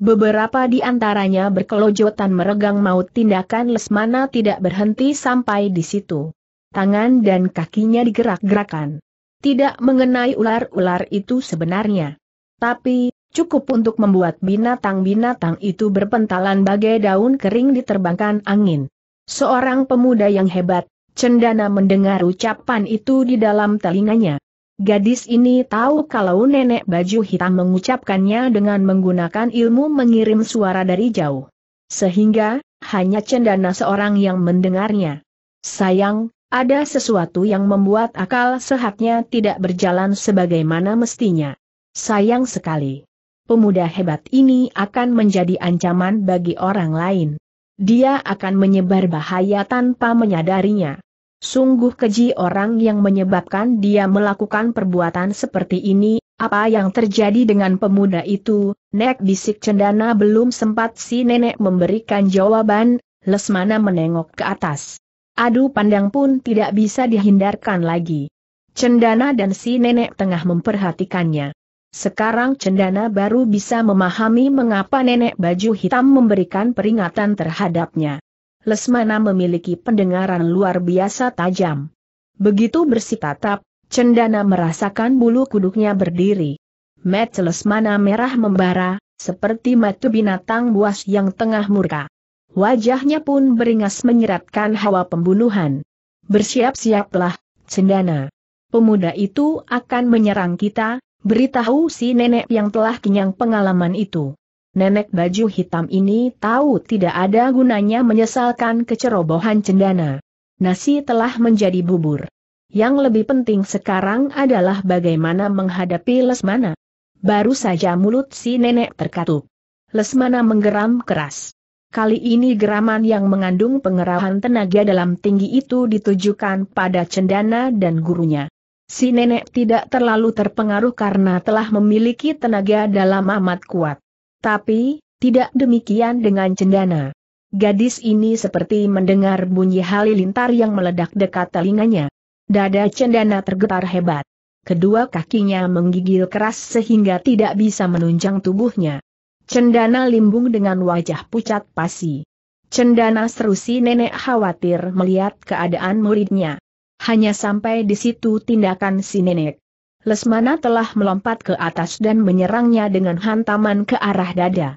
Beberapa di antaranya berkelojotan meregang maut tindakan Lesmana tidak berhenti sampai di situ. Tangan dan kakinya digerak-gerakan. Tidak mengenai ular-ular itu sebenarnya. Tapi, cukup untuk membuat binatang-binatang itu berpentalan bagai daun kering diterbangkan angin. Seorang pemuda yang hebat, Cendana mendengar ucapan itu di dalam telinganya. Gadis ini tahu kalau nenek baju hitam mengucapkannya dengan menggunakan ilmu mengirim suara dari jauh. Sehingga, hanya cendana seorang yang mendengarnya. Sayang, ada sesuatu yang membuat akal sehatnya tidak berjalan sebagaimana mestinya. Sayang sekali. Pemuda hebat ini akan menjadi ancaman bagi orang lain. Dia akan menyebar bahaya tanpa menyadarinya. Sungguh keji orang yang menyebabkan dia melakukan perbuatan seperti ini, apa yang terjadi dengan pemuda itu, Nek bisik cendana belum sempat si nenek memberikan jawaban, Lesmana menengok ke atas. Adu pandang pun tidak bisa dihindarkan lagi. Cendana dan si nenek tengah memperhatikannya. Sekarang Cendana baru bisa memahami mengapa nenek baju hitam memberikan peringatan terhadapnya. Lesmana memiliki pendengaran luar biasa tajam. Begitu bersitatap, Cendana merasakan bulu kuduknya berdiri. Mat Lesmana merah membara, seperti mata binatang buas yang tengah murka. Wajahnya pun beringas menyeratkan hawa pembunuhan. Bersiap-siaplah, Cendana. Pemuda itu akan menyerang kita, beritahu si nenek yang telah kenyang pengalaman itu nenek baju hitam ini tahu tidak ada gunanya menyesalkan kecerobohan cendana. Nasi telah menjadi bubur. Yang lebih penting sekarang adalah bagaimana menghadapi Lesmana. Baru saja mulut si nenek terkatup. Lesmana menggeram keras. Kali ini geraman yang mengandung pengerahan tenaga dalam tinggi itu ditujukan pada cendana dan gurunya. Si nenek tidak terlalu terpengaruh karena telah memiliki tenaga dalam amat kuat. Tapi, tidak demikian dengan cendana. Gadis ini seperti mendengar bunyi halilintar yang meledak dekat telinganya. Dada cendana tergetar hebat. Kedua kakinya menggigil keras sehingga tidak bisa menunjang tubuhnya. Cendana limbung dengan wajah pucat pasi. Cendana serusi nenek khawatir melihat keadaan muridnya. Hanya sampai di situ tindakan si nenek. Lesmana telah melompat ke atas dan menyerangnya dengan hantaman ke arah dada.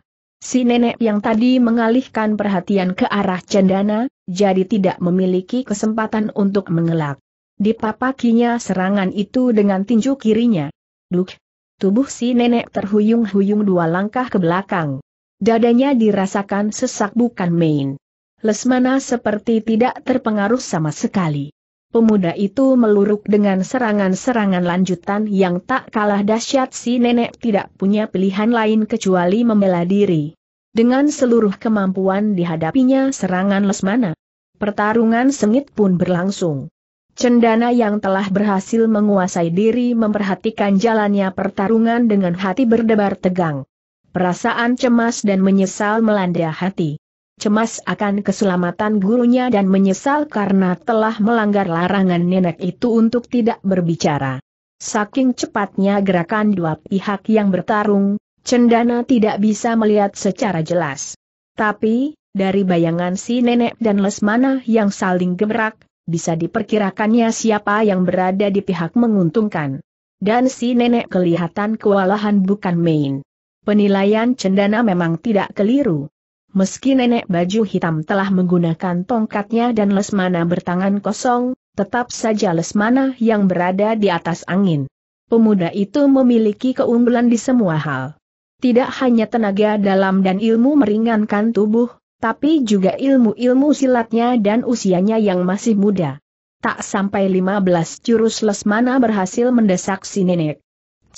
Si nenek yang tadi mengalihkan perhatian ke arah cendana, jadi tidak memiliki kesempatan untuk mengelak. Dipapakinya serangan itu dengan tinju kirinya. Duk! Tubuh si nenek terhuyung-huyung dua langkah ke belakang. Dadanya dirasakan sesak bukan main. Lesmana seperti tidak terpengaruh sama sekali pemuda itu meluruk dengan serangan-serangan lanjutan yang tak kalah dahsyat si nenek tidak punya pilihan lain kecuali membela diri. Dengan seluruh kemampuan dihadapinya serangan Lesmana. Pertarungan sengit pun berlangsung. Cendana yang telah berhasil menguasai diri memperhatikan jalannya pertarungan dengan hati berdebar tegang. Perasaan cemas dan menyesal melanda hati cemas akan keselamatan gurunya dan menyesal karena telah melanggar larangan nenek itu untuk tidak berbicara. Saking cepatnya gerakan dua pihak yang bertarung, Cendana tidak bisa melihat secara jelas. Tapi, dari bayangan si nenek dan Lesmana yang saling gemerak, bisa diperkirakannya siapa yang berada di pihak menguntungkan. Dan si nenek kelihatan kewalahan bukan main. Penilaian cendana memang tidak keliru. Meski nenek baju hitam telah menggunakan tongkatnya dan Lesmana bertangan kosong, tetap saja Lesmana yang berada di atas angin. Pemuda itu memiliki keunggulan di semua hal. Tidak hanya tenaga dalam dan ilmu meringankan tubuh, tapi juga ilmu-ilmu silatnya dan usianya yang masih muda. Tak sampai 15 jurus Lesmana berhasil mendesak si nenek.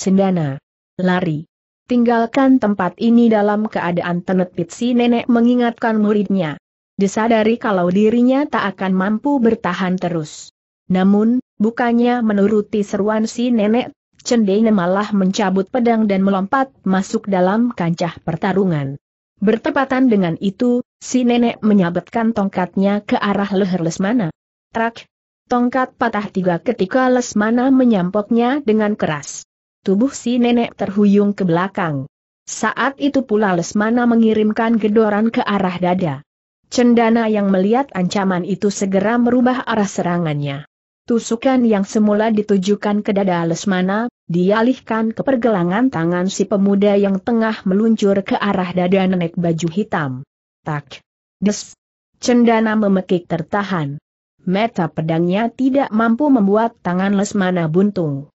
Cendana. Lari tinggalkan tempat ini dalam keadaan tenet, si nenek mengingatkan muridnya. Disadari kalau dirinya tak akan mampu bertahan terus. Namun, bukannya menuruti seruan si nenek, Cendene malah mencabut pedang dan melompat masuk dalam kancah pertarungan. Bertepatan dengan itu, si nenek menyabetkan tongkatnya ke arah leher Lesmana. Trak! Tongkat patah tiga ketika Lesmana menyampoknya dengan keras tubuh si nenek terhuyung ke belakang. Saat itu pula Lesmana mengirimkan gedoran ke arah dada. Cendana yang melihat ancaman itu segera merubah arah serangannya. Tusukan yang semula ditujukan ke dada Lesmana, dialihkan ke pergelangan tangan si pemuda yang tengah meluncur ke arah dada nenek baju hitam. Tak. Des. Cendana memekik tertahan. Meta pedangnya tidak mampu membuat tangan Lesmana buntung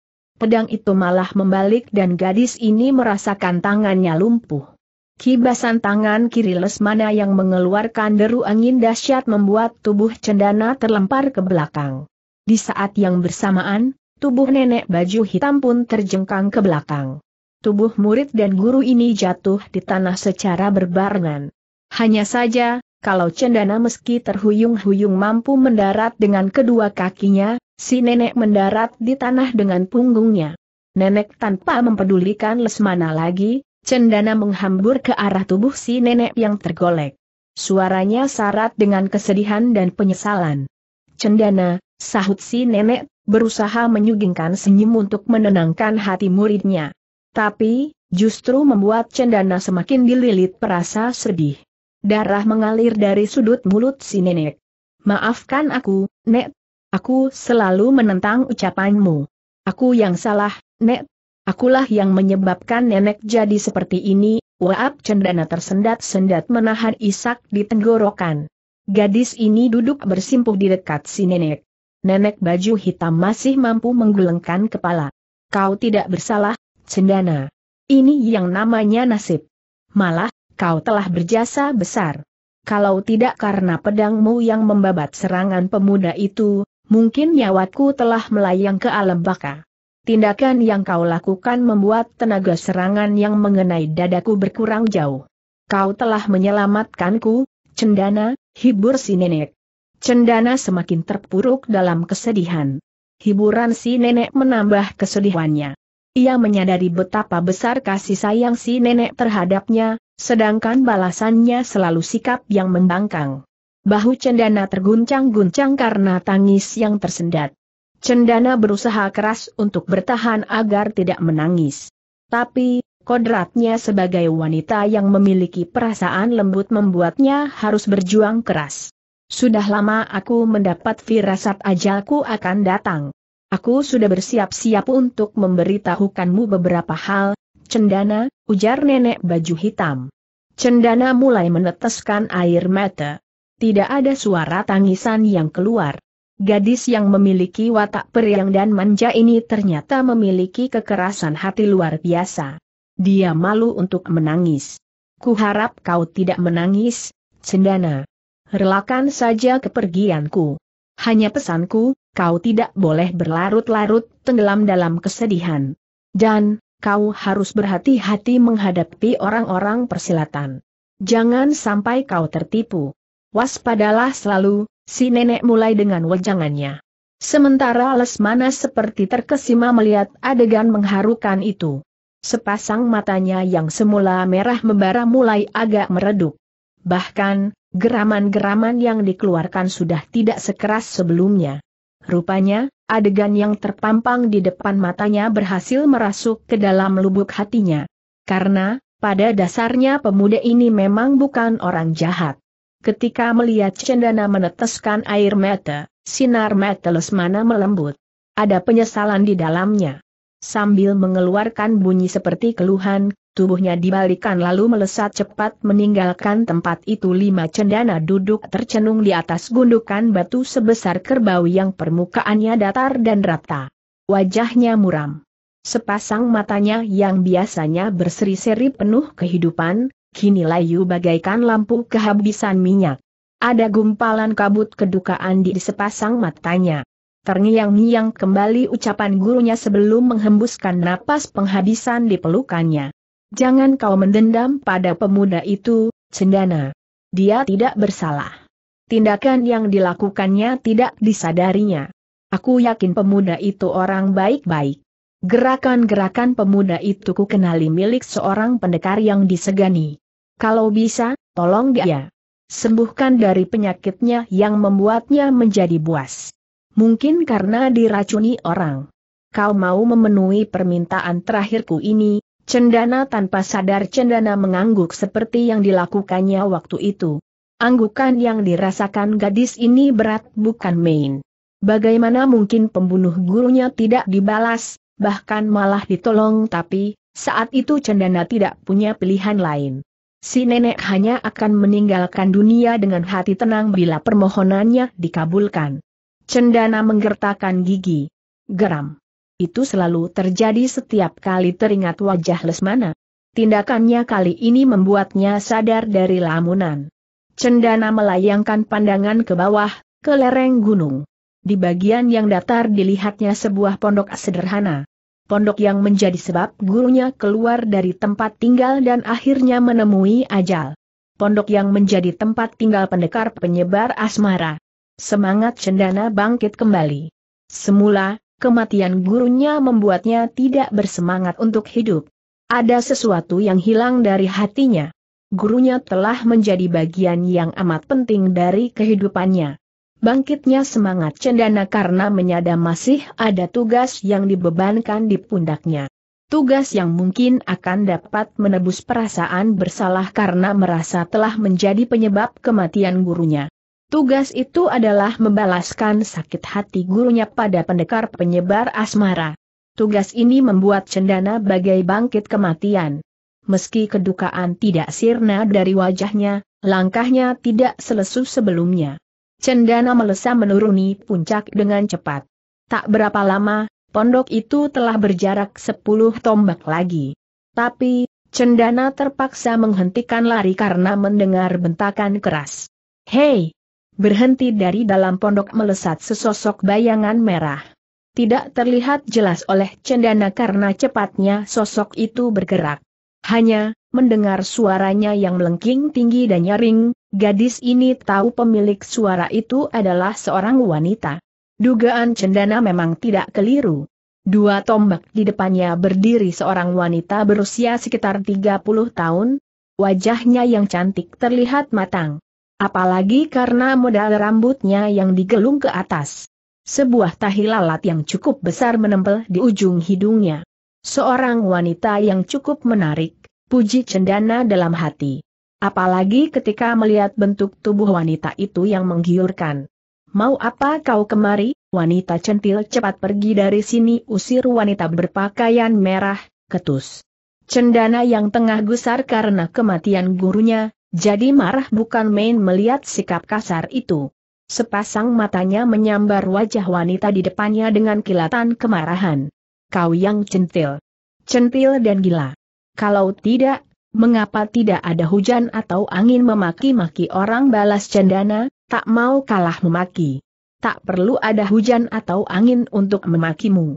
pedang itu malah membalik dan gadis ini merasakan tangannya lumpuh. Kibasan tangan kiri Lesmana yang mengeluarkan deru angin dahsyat membuat tubuh cendana terlempar ke belakang. Di saat yang bersamaan, tubuh nenek baju hitam pun terjengkang ke belakang. Tubuh murid dan guru ini jatuh di tanah secara berbarengan. Hanya saja, kalau cendana meski terhuyung-huyung mampu mendarat dengan kedua kakinya, Si nenek mendarat di tanah dengan punggungnya. Nenek tanpa mempedulikan Lesmana lagi, cendana menghambur ke arah tubuh si nenek yang tergolek. Suaranya sarat dengan kesedihan dan penyesalan. Cendana, sahut si nenek, berusaha menyugingkan senyum untuk menenangkan hati muridnya. Tapi, justru membuat cendana semakin dililit perasa sedih. Darah mengalir dari sudut mulut si nenek. Maafkan aku, Nek, Aku selalu menentang ucapanmu. Aku yang salah, Nek. Akulah yang menyebabkan nenek jadi seperti ini, waap cendana tersendat-sendat menahan isak di tenggorokan. Gadis ini duduk bersimpuh di dekat si nenek. Nenek baju hitam masih mampu menggulengkan kepala. Kau tidak bersalah, cendana. Ini yang namanya nasib. Malah, kau telah berjasa besar. Kalau tidak karena pedangmu yang membabat serangan pemuda itu, mungkin nyawaku telah melayang ke alam baka. Tindakan yang kau lakukan membuat tenaga serangan yang mengenai dadaku berkurang jauh. Kau telah menyelamatkanku, Cendana, hibur si nenek. Cendana semakin terpuruk dalam kesedihan. Hiburan si nenek menambah kesedihannya. Ia menyadari betapa besar kasih sayang si nenek terhadapnya, sedangkan balasannya selalu sikap yang membangkang. Bahu cendana terguncang-guncang karena tangis yang tersendat. Cendana berusaha keras untuk bertahan agar tidak menangis. Tapi, kodratnya sebagai wanita yang memiliki perasaan lembut membuatnya harus berjuang keras. Sudah lama aku mendapat firasat ajalku akan datang. Aku sudah bersiap-siap untuk memberitahukanmu beberapa hal, Cendana, ujar nenek baju hitam. Cendana mulai meneteskan air mata tidak ada suara tangisan yang keluar. Gadis yang memiliki watak periang dan manja ini ternyata memiliki kekerasan hati luar biasa. Dia malu untuk menangis. Kuharap kau tidak menangis, Cendana. Relakan saja kepergianku. Hanya pesanku, kau tidak boleh berlarut-larut tenggelam dalam kesedihan. Dan, kau harus berhati-hati menghadapi orang-orang persilatan. Jangan sampai kau tertipu. Waspadalah selalu, si nenek mulai dengan wejangannya. Sementara Lesmana seperti terkesima melihat adegan mengharukan itu. Sepasang matanya yang semula merah membara mulai agak meredup. Bahkan, geraman-geraman yang dikeluarkan sudah tidak sekeras sebelumnya. Rupanya, adegan yang terpampang di depan matanya berhasil merasuk ke dalam lubuk hatinya. Karena, pada dasarnya pemuda ini memang bukan orang jahat. Ketika melihat Cendana meneteskan air mata, sinar mata Lesmana melembut. Ada penyesalan di dalamnya. Sambil mengeluarkan bunyi seperti keluhan, tubuhnya dibalikan lalu melesat cepat meninggalkan tempat itu lima cendana duduk tercenung di atas gundukan batu sebesar kerbau yang permukaannya datar dan rata. Wajahnya muram. Sepasang matanya yang biasanya berseri-seri penuh kehidupan, Kini layu bagaikan lampu kehabisan minyak. Ada gumpalan kabut kedukaan di sepasang matanya. Terngiang-ngiang kembali ucapan gurunya sebelum menghembuskan napas penghabisan di pelukannya. Jangan kau mendendam pada pemuda itu, cendana. Dia tidak bersalah. Tindakan yang dilakukannya tidak disadarinya. Aku yakin pemuda itu orang baik-baik. Gerakan-gerakan pemuda itu kukenali milik seorang pendekar yang disegani. Kalau bisa, tolong dia. Iya. Sembuhkan dari penyakitnya yang membuatnya menjadi buas. Mungkin karena diracuni orang. Kau mau memenuhi permintaan terakhirku ini, Cendana tanpa sadar Cendana mengangguk seperti yang dilakukannya waktu itu. Anggukan yang dirasakan gadis ini berat bukan main. Bagaimana mungkin pembunuh gurunya tidak dibalas, bahkan malah ditolong tapi, saat itu Cendana tidak punya pilihan lain. Si nenek hanya akan meninggalkan dunia dengan hati tenang bila permohonannya dikabulkan. Cendana menggertakkan gigi. Geram. Itu selalu terjadi setiap kali teringat wajah Lesmana. Tindakannya kali ini membuatnya sadar dari lamunan. Cendana melayangkan pandangan ke bawah, ke lereng gunung. Di bagian yang datar dilihatnya sebuah pondok sederhana pondok yang menjadi sebab gurunya keluar dari tempat tinggal dan akhirnya menemui ajal. Pondok yang menjadi tempat tinggal pendekar penyebar asmara. Semangat cendana bangkit kembali. Semula, kematian gurunya membuatnya tidak bersemangat untuk hidup. Ada sesuatu yang hilang dari hatinya. Gurunya telah menjadi bagian yang amat penting dari kehidupannya. Bangkitnya semangat cendana karena menyadar masih ada tugas yang dibebankan di pundaknya. Tugas yang mungkin akan dapat menebus perasaan bersalah karena merasa telah menjadi penyebab kematian gurunya. Tugas itu adalah membalaskan sakit hati gurunya pada pendekar penyebar asmara. Tugas ini membuat cendana bagai bangkit kematian. Meski kedukaan tidak sirna dari wajahnya, langkahnya tidak selesu sebelumnya. Cendana melesat menuruni puncak dengan cepat. Tak berapa lama, pondok itu telah berjarak sepuluh tombak lagi. Tapi, Cendana terpaksa menghentikan lari karena mendengar bentakan keras. Hei! Berhenti dari dalam pondok melesat sesosok bayangan merah. Tidak terlihat jelas oleh Cendana karena cepatnya sosok itu bergerak. Hanya, mendengar suaranya yang melengking tinggi dan nyaring, Gadis ini tahu pemilik suara itu adalah seorang wanita. Dugaan cendana memang tidak keliru. Dua tombak di depannya berdiri seorang wanita berusia sekitar 30 tahun, wajahnya yang cantik terlihat matang. Apalagi karena modal rambutnya yang digelung ke atas. Sebuah tahi lalat yang cukup besar menempel di ujung hidungnya. Seorang wanita yang cukup menarik, puji cendana dalam hati. Apalagi ketika melihat bentuk tubuh wanita itu yang menggiurkan. Mau apa kau kemari, wanita centil cepat pergi dari sini usir wanita berpakaian merah, ketus. Cendana yang tengah gusar karena kematian gurunya, jadi marah bukan main melihat sikap kasar itu. Sepasang matanya menyambar wajah wanita di depannya dengan kilatan kemarahan. Kau yang centil. Centil dan gila. Kalau tidak, Mengapa tidak ada hujan atau angin memaki-maki orang balas cendana, tak mau kalah memaki. Tak perlu ada hujan atau angin untuk memakimu.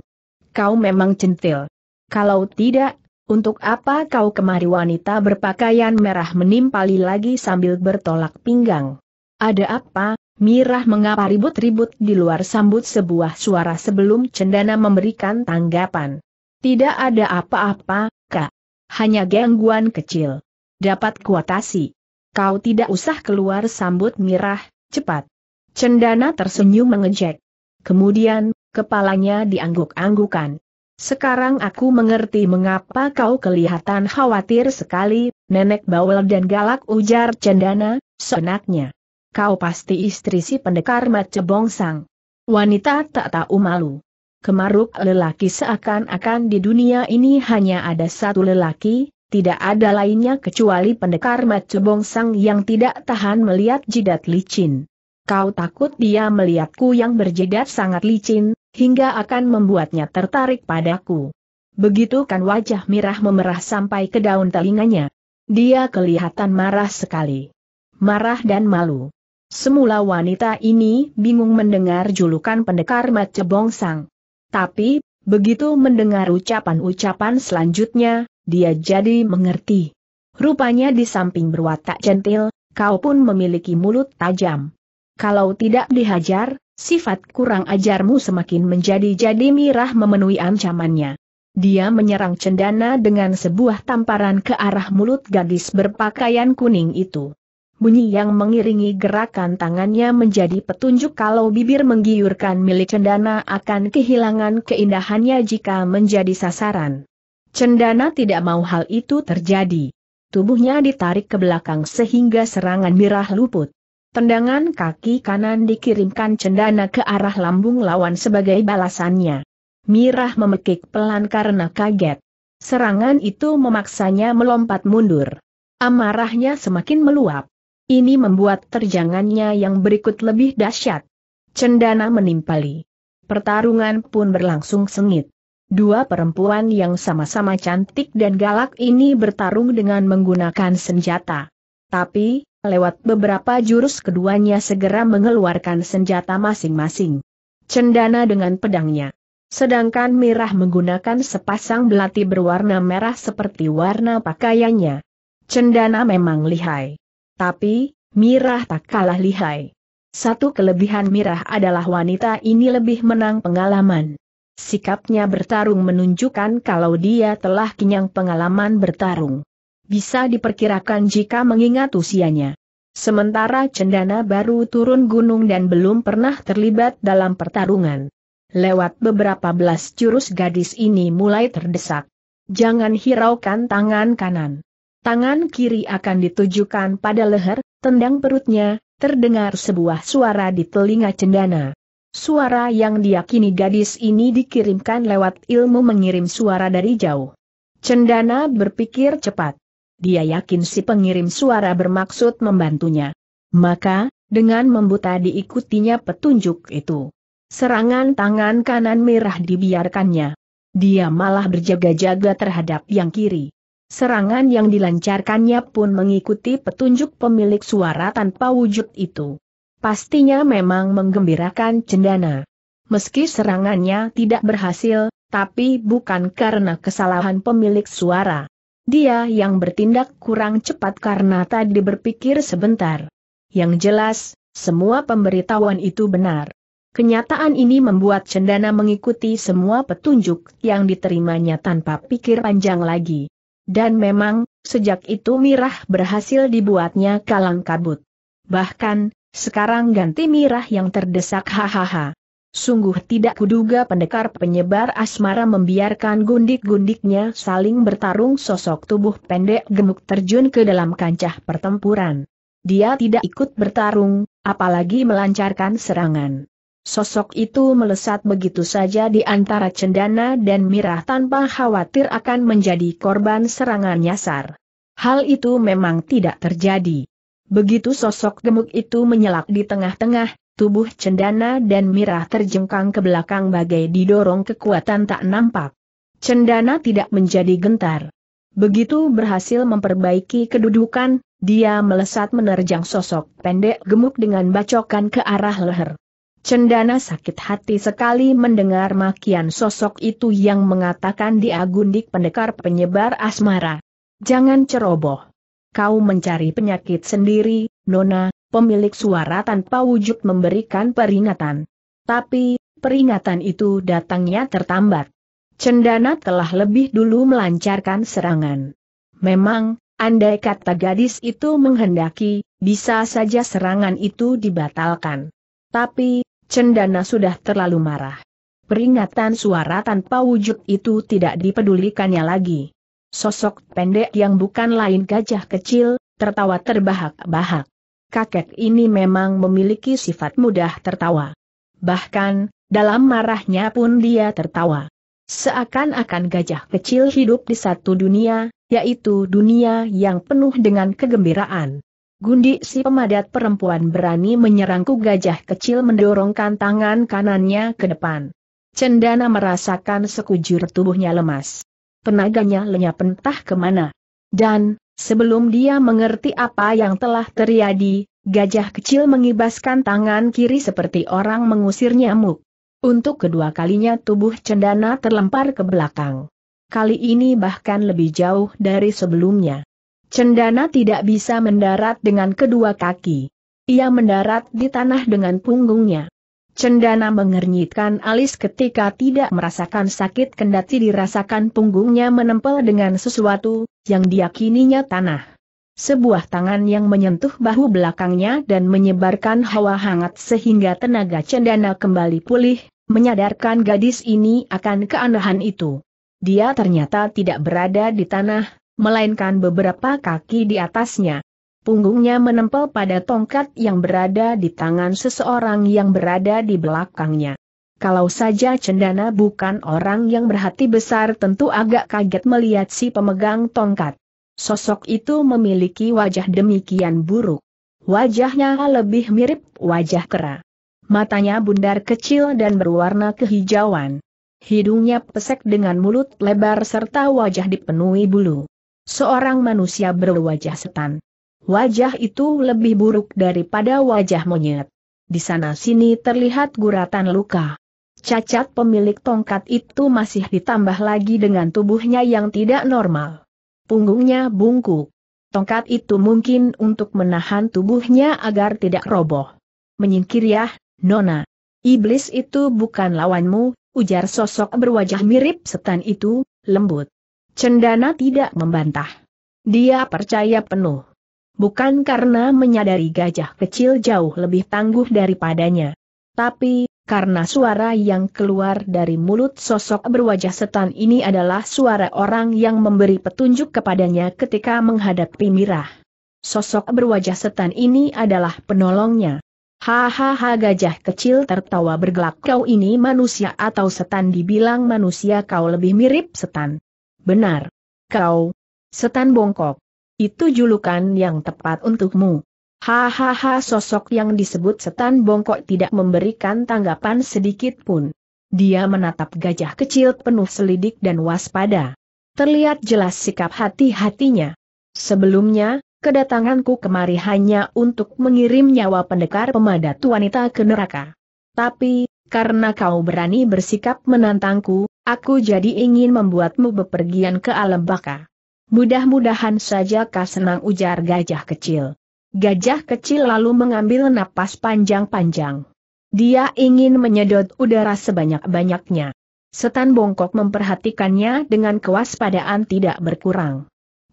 Kau memang centil. Kalau tidak, untuk apa kau kemari wanita berpakaian merah menimpali lagi sambil bertolak pinggang? Ada apa, Mirah mengapa ribut-ribut di luar sambut sebuah suara sebelum cendana memberikan tanggapan. Tidak ada apa-apa, kak. Hanya gangguan kecil. Dapat kuatasi. Kau tidak usah keluar sambut mirah, cepat. Cendana tersenyum mengejek. Kemudian, kepalanya diangguk-anggukan. Sekarang aku mengerti mengapa kau kelihatan khawatir sekali, nenek bawel dan galak ujar cendana, senaknya. Kau pasti istri si pendekar macebongsang. Wanita tak tahu malu kemaruk lelaki seakan-akan di dunia ini hanya ada satu lelaki, tidak ada lainnya kecuali pendekar Macu Sang yang tidak tahan melihat jidat licin. Kau takut dia melihatku yang berjidat sangat licin, hingga akan membuatnya tertarik padaku. Begitu kan wajah mirah memerah sampai ke daun telinganya. Dia kelihatan marah sekali. Marah dan malu. Semula wanita ini bingung mendengar julukan pendekar Mat tapi, begitu mendengar ucapan-ucapan selanjutnya, dia jadi mengerti. Rupanya di samping berwatak centil, kau pun memiliki mulut tajam. Kalau tidak dihajar, sifat kurang ajarmu semakin menjadi-jadi mirah memenuhi ancamannya. Dia menyerang cendana dengan sebuah tamparan ke arah mulut gadis berpakaian kuning itu bunyi yang mengiringi gerakan tangannya menjadi petunjuk kalau bibir menggiurkan milik cendana akan kehilangan keindahannya jika menjadi sasaran. Cendana tidak mau hal itu terjadi. Tubuhnya ditarik ke belakang sehingga serangan mirah luput. Tendangan kaki kanan dikirimkan cendana ke arah lambung lawan sebagai balasannya. Mirah memekik pelan karena kaget. Serangan itu memaksanya melompat mundur. Amarahnya semakin meluap. Ini membuat terjangannya yang berikut lebih dahsyat. Cendana menimpali. Pertarungan pun berlangsung sengit. Dua perempuan yang sama-sama cantik dan galak ini bertarung dengan menggunakan senjata. Tapi, lewat beberapa jurus keduanya segera mengeluarkan senjata masing-masing. Cendana dengan pedangnya. Sedangkan Mirah menggunakan sepasang belati berwarna merah seperti warna pakaiannya. Cendana memang lihai. Tapi, Mirah tak kalah lihai. Satu kelebihan Mirah adalah wanita ini lebih menang pengalaman. Sikapnya bertarung menunjukkan kalau dia telah kenyang pengalaman bertarung. Bisa diperkirakan jika mengingat usianya. Sementara Cendana baru turun gunung dan belum pernah terlibat dalam pertarungan. Lewat beberapa belas jurus gadis ini mulai terdesak. Jangan hiraukan tangan kanan. Tangan kiri akan ditujukan pada leher, tendang perutnya, terdengar sebuah suara di telinga cendana. Suara yang diyakini gadis ini dikirimkan lewat ilmu mengirim suara dari jauh. Cendana berpikir cepat. Dia yakin si pengirim suara bermaksud membantunya. Maka, dengan membuta diikutinya petunjuk itu. Serangan tangan kanan merah dibiarkannya. Dia malah berjaga-jaga terhadap yang kiri serangan yang dilancarkannya pun mengikuti petunjuk pemilik suara tanpa wujud itu. Pastinya memang menggembirakan cendana. Meski serangannya tidak berhasil, tapi bukan karena kesalahan pemilik suara. Dia yang bertindak kurang cepat karena tadi berpikir sebentar. Yang jelas, semua pemberitahuan itu benar. Kenyataan ini membuat Cendana mengikuti semua petunjuk yang diterimanya tanpa pikir panjang lagi. Dan memang, sejak itu mirah berhasil dibuatnya kalang kabut. Bahkan, sekarang ganti mirah yang terdesak hahaha. Sungguh tidak kuduga pendekar penyebar asmara membiarkan gundik-gundiknya saling bertarung sosok tubuh pendek gemuk terjun ke dalam kancah pertempuran. Dia tidak ikut bertarung, apalagi melancarkan serangan. Sosok itu melesat begitu saja di antara cendana dan mirah tanpa khawatir akan menjadi korban serangan nyasar. Hal itu memang tidak terjadi. Begitu sosok gemuk itu menyelak di tengah-tengah, tubuh cendana dan mirah terjengkang ke belakang bagai didorong kekuatan tak nampak. Cendana tidak menjadi gentar. Begitu berhasil memperbaiki kedudukan, dia melesat menerjang sosok pendek gemuk dengan bacokan ke arah leher. Cendana sakit hati sekali mendengar makian sosok itu yang mengatakan dia gundik pendekar penyebar asmara. Jangan ceroboh. Kau mencari penyakit sendiri, Nona, pemilik suara tanpa wujud memberikan peringatan. Tapi, peringatan itu datangnya tertambat. Cendana telah lebih dulu melancarkan serangan. Memang, andai kata gadis itu menghendaki, bisa saja serangan itu dibatalkan. Tapi, Cendana sudah terlalu marah. Peringatan suara tanpa wujud itu tidak dipedulikannya lagi. Sosok pendek yang bukan lain gajah kecil, tertawa terbahak-bahak. Kakek ini memang memiliki sifat mudah tertawa. Bahkan, dalam marahnya pun dia tertawa. Seakan-akan gajah kecil hidup di satu dunia, yaitu dunia yang penuh dengan kegembiraan. Gundi si pemadat perempuan berani menyerangku gajah kecil mendorongkan tangan kanannya ke depan. Cendana merasakan sekujur tubuhnya lemas. Tenaganya lenyap entah kemana. Dan, sebelum dia mengerti apa yang telah terjadi, gajah kecil mengibaskan tangan kiri seperti orang mengusir nyamuk. Untuk kedua kalinya tubuh cendana terlempar ke belakang. Kali ini bahkan lebih jauh dari sebelumnya. Cendana tidak bisa mendarat dengan kedua kaki. Ia mendarat di tanah dengan punggungnya. Cendana mengernyitkan alis ketika tidak merasakan sakit kendati dirasakan punggungnya menempel dengan sesuatu, yang diyakininya tanah. Sebuah tangan yang menyentuh bahu belakangnya dan menyebarkan hawa hangat sehingga tenaga cendana kembali pulih, menyadarkan gadis ini akan keanehan itu. Dia ternyata tidak berada di tanah, melainkan beberapa kaki di atasnya. Punggungnya menempel pada tongkat yang berada di tangan seseorang yang berada di belakangnya. Kalau saja Cendana bukan orang yang berhati besar tentu agak kaget melihat si pemegang tongkat. Sosok itu memiliki wajah demikian buruk. Wajahnya lebih mirip wajah kera. Matanya bundar kecil dan berwarna kehijauan. Hidungnya pesek dengan mulut lebar serta wajah dipenuhi bulu. Seorang manusia berwajah setan. Wajah itu lebih buruk daripada wajah monyet. Di sana-sini terlihat guratan luka. Cacat pemilik tongkat itu masih ditambah lagi dengan tubuhnya yang tidak normal. Punggungnya bungkuk. Tongkat itu mungkin untuk menahan tubuhnya agar tidak roboh. Menyingkir ya, Nona. Iblis itu bukan lawanmu, ujar sosok berwajah mirip setan itu, lembut. Cendana tidak membantah. Dia percaya penuh. Bukan karena menyadari gajah kecil jauh lebih tangguh daripadanya. Tapi, karena suara yang keluar dari mulut sosok berwajah setan ini adalah suara orang yang memberi petunjuk kepadanya ketika menghadapi mirah. Sosok berwajah setan ini adalah penolongnya. Hahaha gajah kecil tertawa bergelak kau ini manusia atau setan dibilang manusia kau lebih mirip setan. Benar. Kau, setan bongkok. Itu julukan yang tepat untukmu. Hahaha sosok yang disebut setan bongkok tidak memberikan tanggapan sedikit pun. Dia menatap gajah kecil penuh selidik dan waspada. Terlihat jelas sikap hati-hatinya. Sebelumnya, kedatanganku kemari hanya untuk mengirim nyawa pendekar pemadat wanita ke neraka. Tapi, karena kau berani bersikap menantangku, aku jadi ingin membuatmu bepergian ke alam baka. Mudah-mudahan saja kau senang ujar gajah kecil. Gajah kecil lalu mengambil napas panjang-panjang. Dia ingin menyedot udara sebanyak-banyaknya. Setan bongkok memperhatikannya dengan kewaspadaan tidak berkurang.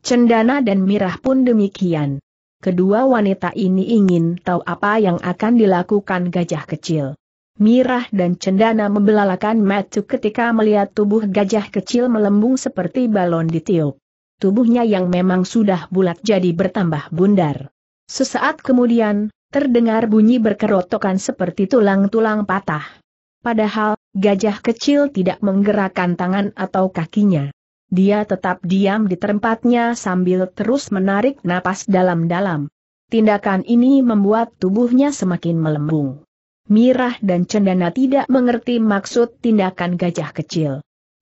Cendana dan Mirah pun demikian. Kedua wanita ini ingin tahu apa yang akan dilakukan gajah kecil. Mirah dan cendana membelalakan matu ketika melihat tubuh gajah kecil melembung seperti balon ditiup. Tubuhnya yang memang sudah bulat jadi bertambah bundar. Sesaat kemudian, terdengar bunyi berkerotokan seperti tulang-tulang patah. Padahal, gajah kecil tidak menggerakkan tangan atau kakinya. Dia tetap diam di tempatnya sambil terus menarik napas dalam-dalam. Tindakan ini membuat tubuhnya semakin melembung. Mirah dan Cendana tidak mengerti maksud tindakan gajah kecil.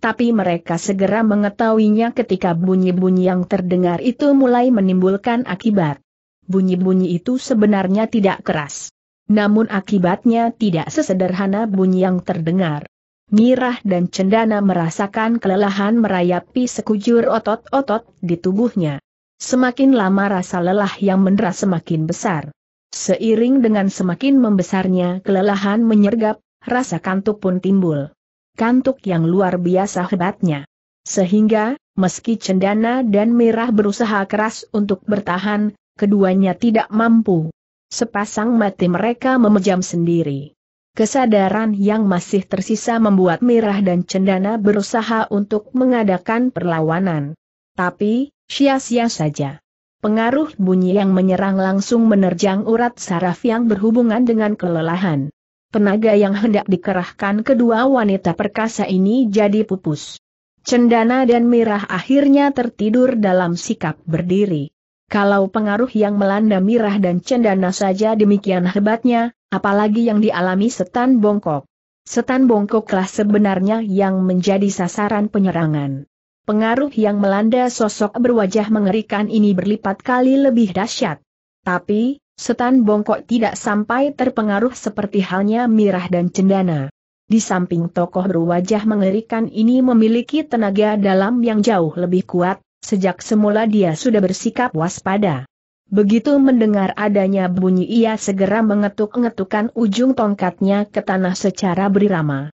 Tapi mereka segera mengetahuinya ketika bunyi-bunyi yang terdengar itu mulai menimbulkan akibat. Bunyi-bunyi itu sebenarnya tidak keras. Namun akibatnya tidak sesederhana bunyi yang terdengar. Mirah dan Cendana merasakan kelelahan merayapi sekujur otot-otot di tubuhnya. Semakin lama rasa lelah yang mendera semakin besar. Seiring dengan semakin membesarnya kelelahan menyergap, rasa kantuk pun timbul. Kantuk yang luar biasa hebatnya. Sehingga, meski Cendana dan Merah berusaha keras untuk bertahan, keduanya tidak mampu. Sepasang mati mereka memejam sendiri. Kesadaran yang masih tersisa membuat Merah dan Cendana berusaha untuk mengadakan perlawanan. Tapi, sia-sia saja. Pengaruh bunyi yang menyerang langsung menerjang urat saraf yang berhubungan dengan kelelahan. Tenaga yang hendak dikerahkan kedua wanita perkasa ini jadi pupus. Cendana dan Mirah akhirnya tertidur dalam sikap berdiri. Kalau pengaruh yang melanda Mirah dan Cendana saja demikian hebatnya, apalagi yang dialami Setan Bongkok. Setan Bongkoklah sebenarnya yang menjadi sasaran penyerangan pengaruh yang melanda sosok berwajah mengerikan ini berlipat kali lebih dahsyat. Tapi, setan bongkok tidak sampai terpengaruh seperti halnya mirah dan cendana. Di samping tokoh berwajah mengerikan ini memiliki tenaga dalam yang jauh lebih kuat, sejak semula dia sudah bersikap waspada. Begitu mendengar adanya bunyi ia segera mengetuk-ngetukan ujung tongkatnya ke tanah secara berirama.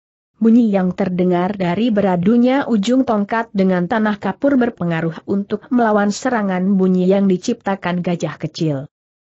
Bunyi yang terdengar dari beradunya ujung tongkat dengan tanah kapur berpengaruh untuk melawan serangan bunyi yang diciptakan gajah kecil.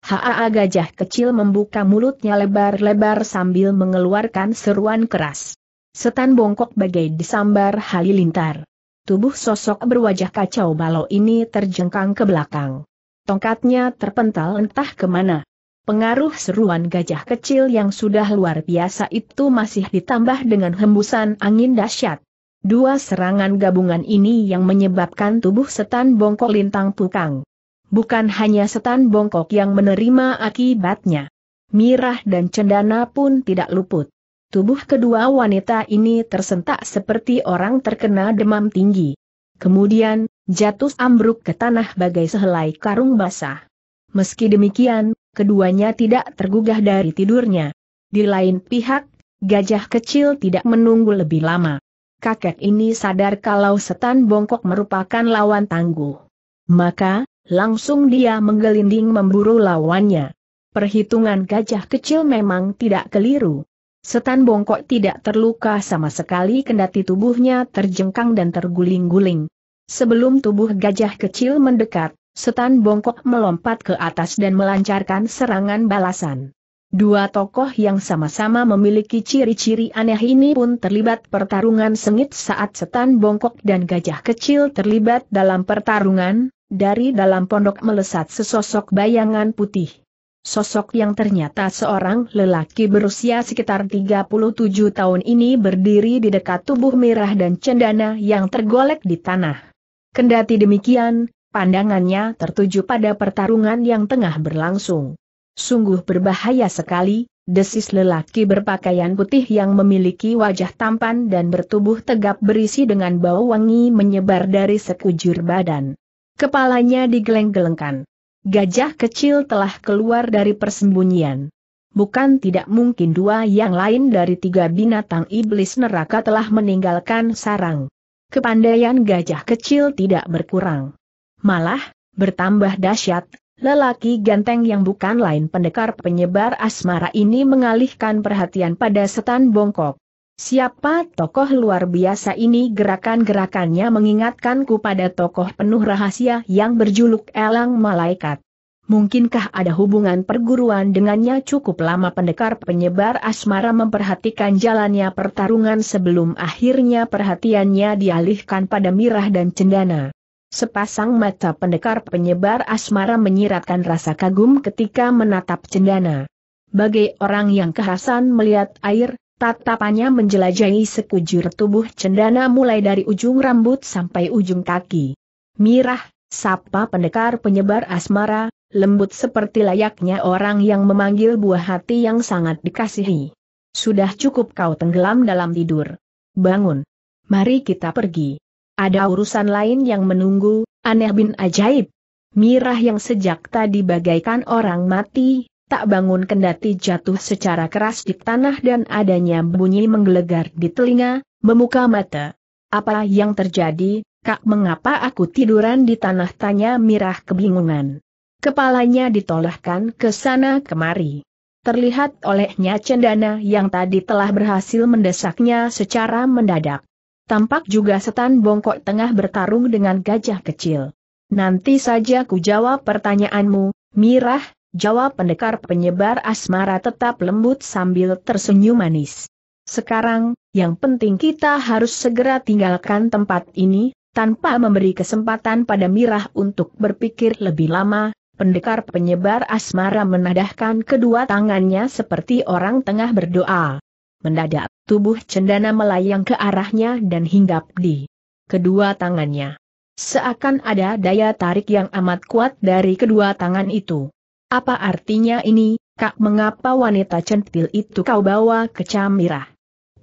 Haa gajah kecil membuka mulutnya lebar-lebar sambil mengeluarkan seruan keras. Setan bongkok bagai disambar halilintar. Tubuh sosok berwajah kacau balau ini terjengkang ke belakang. Tongkatnya terpental entah kemana. Pengaruh seruan gajah kecil yang sudah luar biasa itu masih ditambah dengan hembusan angin dahsyat. Dua serangan gabungan ini yang menyebabkan tubuh setan bongkok lintang pukang. Bukan hanya setan bongkok yang menerima akibatnya. Mirah dan Cendana pun tidak luput. Tubuh kedua wanita ini tersentak seperti orang terkena demam tinggi. Kemudian, jatuh ambruk ke tanah bagai sehelai karung basah. Meski demikian, keduanya tidak tergugah dari tidurnya. Di lain pihak, gajah kecil tidak menunggu lebih lama. Kakek ini sadar kalau setan bongkok merupakan lawan tangguh. Maka, langsung dia menggelinding memburu lawannya. Perhitungan gajah kecil memang tidak keliru. Setan bongkok tidak terluka sama sekali kendati tubuhnya terjengkang dan terguling-guling. Sebelum tubuh gajah kecil mendekat, setan bongkok melompat ke atas dan melancarkan serangan balasan. Dua tokoh yang sama-sama memiliki ciri-ciri aneh ini pun terlibat pertarungan sengit saat setan bongkok dan gajah kecil terlibat dalam pertarungan, dari dalam pondok melesat sesosok bayangan putih. Sosok yang ternyata seorang lelaki berusia sekitar 37 tahun ini berdiri di dekat tubuh merah dan cendana yang tergolek di tanah. Kendati demikian, pandangannya tertuju pada pertarungan yang tengah berlangsung. Sungguh berbahaya sekali, desis lelaki berpakaian putih yang memiliki wajah tampan dan bertubuh tegap berisi dengan bau wangi menyebar dari sekujur badan. Kepalanya digeleng-gelengkan. Gajah kecil telah keluar dari persembunyian. Bukan tidak mungkin dua yang lain dari tiga binatang iblis neraka telah meninggalkan sarang. Kepandaian gajah kecil tidak berkurang. Malah, bertambah dahsyat, lelaki ganteng yang bukan lain pendekar penyebar asmara ini mengalihkan perhatian pada setan bongkok. Siapa tokoh luar biasa ini gerakan-gerakannya mengingatkanku pada tokoh penuh rahasia yang berjuluk Elang Malaikat. Mungkinkah ada hubungan perguruan dengannya cukup lama pendekar penyebar asmara memperhatikan jalannya pertarungan sebelum akhirnya perhatiannya dialihkan pada Mirah dan Cendana. Sepasang mata pendekar penyebar asmara menyiratkan rasa kagum ketika menatap cendana. Bagai orang yang kehasan melihat air, tatapannya menjelajahi sekujur tubuh cendana mulai dari ujung rambut sampai ujung kaki. Mirah, sapa pendekar penyebar asmara, lembut seperti layaknya orang yang memanggil buah hati yang sangat dikasihi. Sudah cukup kau tenggelam dalam tidur. Bangun. Mari kita pergi. Ada urusan lain yang menunggu, aneh bin ajaib. Mirah yang sejak tadi bagaikan orang mati, tak bangun kendati jatuh secara keras di tanah dan adanya bunyi menggelegar di telinga, memuka mata. Apa yang terjadi, kak mengapa aku tiduran di tanah tanya Mirah kebingungan. Kepalanya ditolahkan ke sana kemari. Terlihat olehnya cendana yang tadi telah berhasil mendesaknya secara mendadak. Tampak juga setan bongkok tengah bertarung dengan gajah kecil. Nanti saja ku jawab pertanyaanmu, Mirah, jawab pendekar penyebar asmara tetap lembut sambil tersenyum manis. Sekarang, yang penting kita harus segera tinggalkan tempat ini, tanpa memberi kesempatan pada Mirah untuk berpikir lebih lama, pendekar penyebar asmara menadahkan kedua tangannya seperti orang tengah berdoa. Mendadak, tubuh cendana melayang ke arahnya dan hinggap di kedua tangannya. Seakan ada daya tarik yang amat kuat dari kedua tangan itu. Apa artinya ini, Kak mengapa wanita centil itu kau bawa ke Camirah?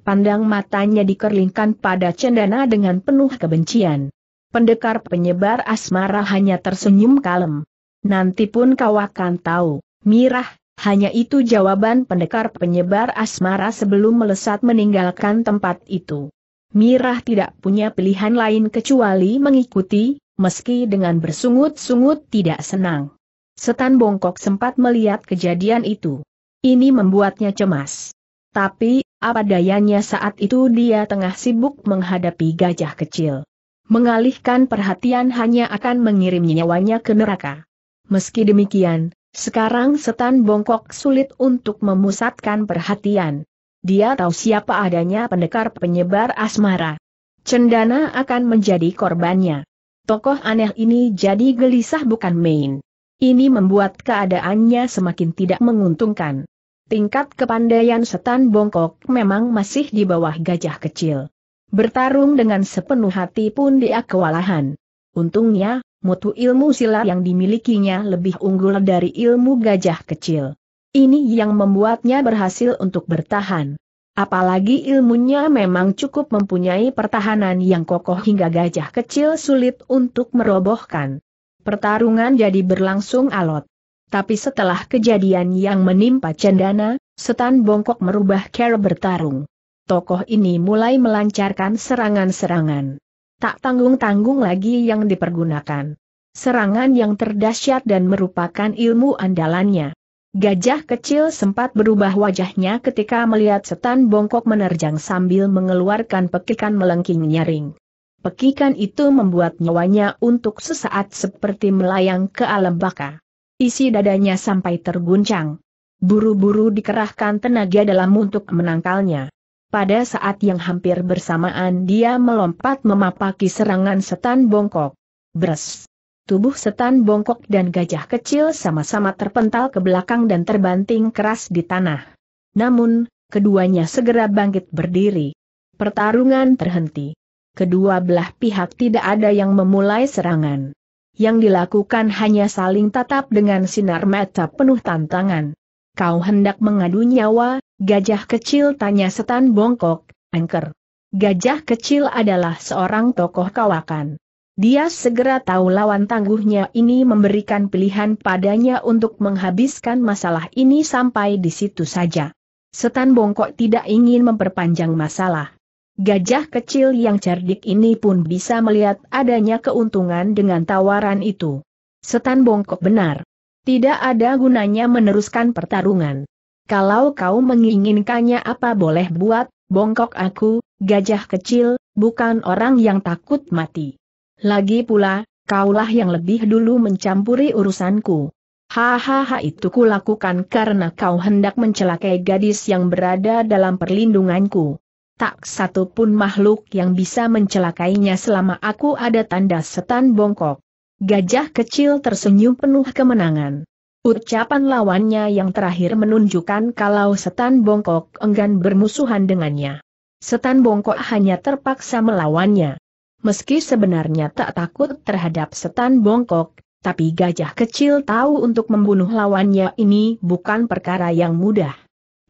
Pandang matanya dikerlingkan pada cendana dengan penuh kebencian. Pendekar penyebar asmara hanya tersenyum kalem. Nanti pun kau akan tahu, Mirah, hanya itu jawaban pendekar penyebar asmara sebelum melesat meninggalkan tempat itu. Mirah tidak punya pilihan lain kecuali mengikuti, meski dengan bersungut-sungut tidak senang. Setan bongkok sempat melihat kejadian itu. Ini membuatnya cemas. Tapi, apa dayanya saat itu dia tengah sibuk menghadapi gajah kecil. Mengalihkan perhatian hanya akan mengirim nyawanya ke neraka. Meski demikian, sekarang setan bongkok sulit untuk memusatkan perhatian. Dia tahu siapa adanya pendekar penyebar asmara. Cendana akan menjadi korbannya. Tokoh aneh ini jadi gelisah bukan main. Ini membuat keadaannya semakin tidak menguntungkan. Tingkat kepandaian setan bongkok memang masih di bawah gajah kecil. Bertarung dengan sepenuh hati pun dia kewalahan. Untungnya, mutu ilmu silat yang dimilikinya lebih unggul dari ilmu gajah kecil. Ini yang membuatnya berhasil untuk bertahan. Apalagi ilmunya memang cukup mempunyai pertahanan yang kokoh hingga gajah kecil sulit untuk merobohkan. Pertarungan jadi berlangsung alot. Tapi setelah kejadian yang menimpa Cendana, Setan Bongkok merubah cara bertarung. Tokoh ini mulai melancarkan serangan-serangan tak tanggung-tanggung lagi yang dipergunakan. Serangan yang terdahsyat dan merupakan ilmu andalannya. Gajah kecil sempat berubah wajahnya ketika melihat setan bongkok menerjang sambil mengeluarkan pekikan melengking nyaring. Pekikan itu membuat nyawanya untuk sesaat seperti melayang ke alam baka. Isi dadanya sampai terguncang. Buru-buru dikerahkan tenaga dalam untuk menangkalnya. Pada saat yang hampir bersamaan dia melompat memapaki serangan setan bongkok. Bres. Tubuh setan bongkok dan gajah kecil sama-sama terpental ke belakang dan terbanting keras di tanah. Namun, keduanya segera bangkit berdiri. Pertarungan terhenti. Kedua belah pihak tidak ada yang memulai serangan. Yang dilakukan hanya saling tatap dengan sinar mata penuh tantangan. Kau hendak mengadu nyawa, gajah kecil tanya setan bongkok, angker. Gajah kecil adalah seorang tokoh kawakan. Dia segera tahu lawan tangguhnya ini memberikan pilihan padanya untuk menghabiskan masalah ini sampai di situ saja. Setan bongkok tidak ingin memperpanjang masalah. Gajah kecil yang cerdik ini pun bisa melihat adanya keuntungan dengan tawaran itu. Setan bongkok benar. Tidak ada gunanya meneruskan pertarungan. Kalau kau menginginkannya apa boleh buat, bongkok aku, gajah kecil, bukan orang yang takut mati. Lagi pula, kaulah yang lebih dulu mencampuri urusanku. Hahaha itu kulakukan karena kau hendak mencelakai gadis yang berada dalam perlindunganku. Tak satu pun makhluk yang bisa mencelakainya selama aku ada tanda setan bongkok. Gajah kecil tersenyum penuh kemenangan. Ucapan lawannya yang terakhir menunjukkan kalau setan bongkok enggan bermusuhan dengannya. Setan bongkok hanya terpaksa melawannya. Meski sebenarnya tak takut terhadap setan bongkok, tapi gajah kecil tahu untuk membunuh lawannya ini bukan perkara yang mudah.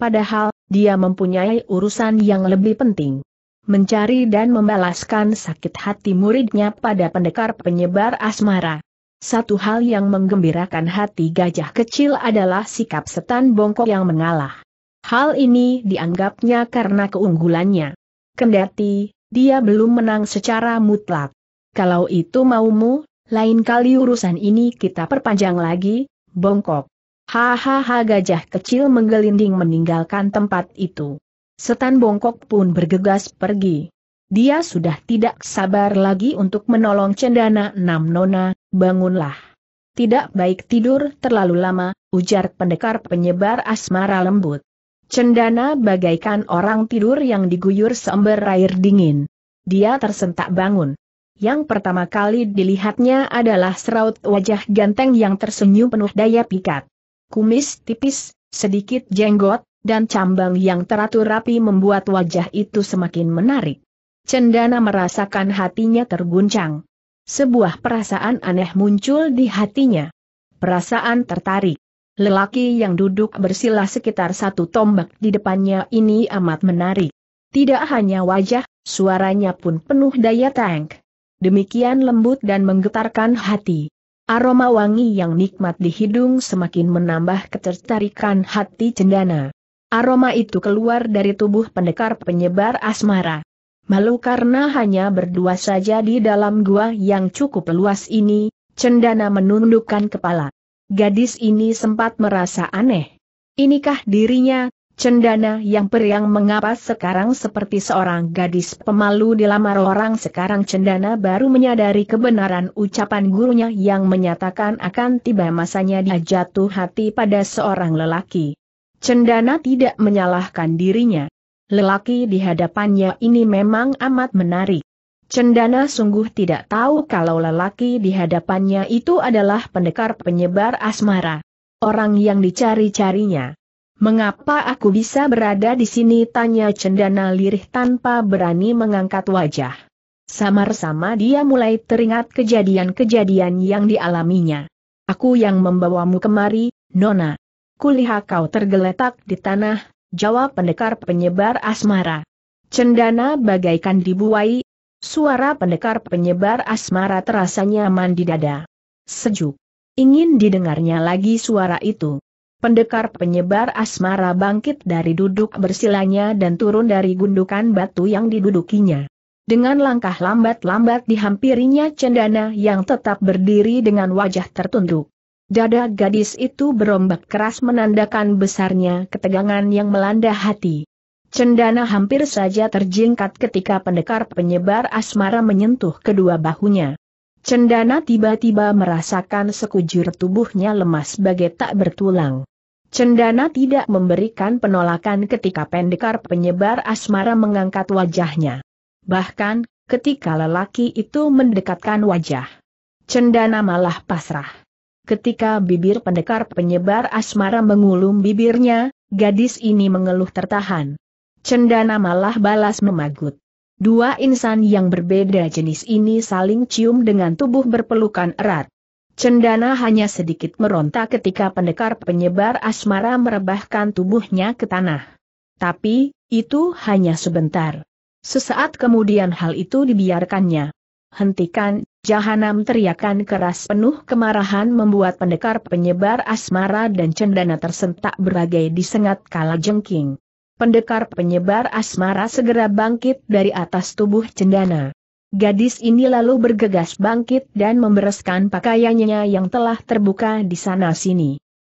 Padahal, dia mempunyai urusan yang lebih penting mencari dan membalaskan sakit hati muridnya pada pendekar penyebar asmara. Satu hal yang menggembirakan hati gajah kecil adalah sikap setan bongkok yang mengalah. Hal ini dianggapnya karena keunggulannya. Kendati, dia belum menang secara mutlak. Kalau itu maumu, lain kali urusan ini kita perpanjang lagi, bongkok. Hahaha gajah kecil menggelinding meninggalkan tempat itu. Setan bongkok pun bergegas pergi. Dia sudah tidak sabar lagi untuk menolong cendana enam nona, bangunlah. Tidak baik tidur terlalu lama, ujar pendekar penyebar asmara lembut. Cendana bagaikan orang tidur yang diguyur seember air dingin. Dia tersentak bangun. Yang pertama kali dilihatnya adalah seraut wajah ganteng yang tersenyum penuh daya pikat. Kumis tipis, sedikit jenggot, dan cambang yang teratur rapi membuat wajah itu semakin menarik. Cendana merasakan hatinya terguncang. Sebuah perasaan aneh muncul di hatinya. Perasaan tertarik. Lelaki yang duduk bersila sekitar satu tombak di depannya ini amat menarik. Tidak hanya wajah, suaranya pun penuh daya tank. Demikian lembut dan menggetarkan hati. Aroma wangi yang nikmat di hidung semakin menambah ketertarikan hati cendana. Aroma itu keluar dari tubuh pendekar penyebar asmara. Malu karena hanya berdua saja di dalam gua yang cukup luas ini, Cendana menundukkan kepala. Gadis ini sempat merasa aneh. Inikah dirinya, Cendana yang periang mengapa sekarang seperti seorang gadis pemalu dilamar orang sekarang Cendana baru menyadari kebenaran ucapan gurunya yang menyatakan akan tiba masanya dia jatuh hati pada seorang lelaki. Cendana tidak menyalahkan dirinya. Lelaki di hadapannya ini memang amat menarik. Cendana sungguh tidak tahu kalau lelaki di hadapannya itu adalah pendekar penyebar asmara. Orang yang dicari-carinya. Mengapa aku bisa berada di sini? Tanya Cendana lirih tanpa berani mengangkat wajah. Samar-sama dia mulai teringat kejadian-kejadian yang dialaminya. Aku yang membawamu kemari, Nona kulihat kau tergeletak di tanah, jawab pendekar penyebar asmara. Cendana bagaikan dibuai, suara pendekar penyebar asmara terasa nyaman di dada. Sejuk. Ingin didengarnya lagi suara itu. Pendekar penyebar asmara bangkit dari duduk bersilanya dan turun dari gundukan batu yang didudukinya. Dengan langkah lambat-lambat dihampirinya cendana yang tetap berdiri dengan wajah tertunduk. Dada gadis itu berombak keras menandakan besarnya ketegangan yang melanda hati. Cendana hampir saja terjingkat ketika pendekar penyebar asmara menyentuh kedua bahunya. Cendana tiba-tiba merasakan sekujur tubuhnya lemas bagai tak bertulang. Cendana tidak memberikan penolakan ketika pendekar penyebar asmara mengangkat wajahnya. Bahkan, ketika lelaki itu mendekatkan wajah, Cendana malah pasrah. Ketika bibir pendekar penyebar asmara mengulum bibirnya, gadis ini mengeluh tertahan. Cendana malah balas memagut. Dua insan yang berbeda jenis ini saling cium dengan tubuh berpelukan erat. Cendana hanya sedikit meronta ketika pendekar penyebar asmara merebahkan tubuhnya ke tanah. Tapi, itu hanya sebentar. Sesaat kemudian hal itu dibiarkannya hentikan, jahanam teriakan keras penuh kemarahan membuat pendekar penyebar asmara dan cendana tersentak beragai disengat kala jengking. Pendekar penyebar asmara segera bangkit dari atas tubuh cendana. Gadis ini lalu bergegas bangkit dan membereskan pakaiannya yang telah terbuka di sana-sini.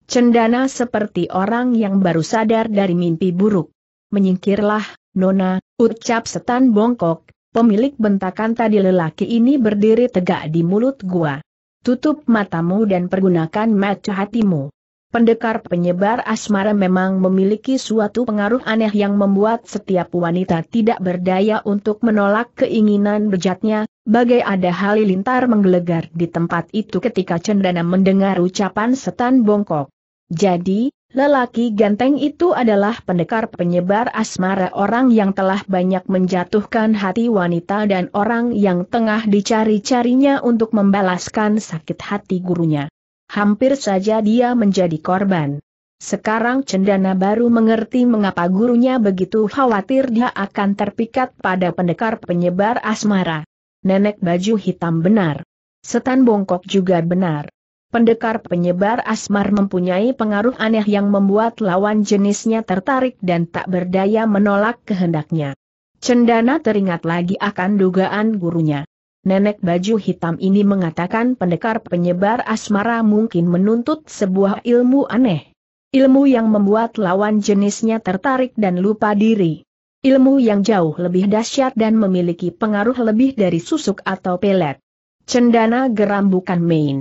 Cendana seperti orang yang baru sadar dari mimpi buruk. Menyingkirlah, Nona, ucap setan bongkok, Pemilik bentakan tadi lelaki ini berdiri tegak di mulut gua. Tutup matamu dan pergunakan mata hatimu. Pendekar penyebar asmara memang memiliki suatu pengaruh aneh yang membuat setiap wanita tidak berdaya untuk menolak keinginan bejatnya, bagai ada halilintar menggelegar di tempat itu ketika Cendana mendengar ucapan setan bongkok. Jadi, Lelaki ganteng itu adalah pendekar penyebar asmara orang yang telah banyak menjatuhkan hati wanita dan orang yang tengah dicari-carinya untuk membalaskan sakit hati gurunya. Hampir saja dia menjadi korban. Sekarang Cendana baru mengerti mengapa gurunya begitu khawatir dia akan terpikat pada pendekar penyebar asmara. Nenek baju hitam benar. Setan bongkok juga benar. Pendekar penyebar asmar mempunyai pengaruh aneh yang membuat lawan jenisnya tertarik dan tak berdaya menolak kehendaknya. Cendana teringat lagi akan dugaan gurunya. Nenek baju hitam ini mengatakan pendekar penyebar asmara mungkin menuntut sebuah ilmu aneh. Ilmu yang membuat lawan jenisnya tertarik dan lupa diri. Ilmu yang jauh lebih dahsyat dan memiliki pengaruh lebih dari susuk atau pelet. Cendana geram bukan main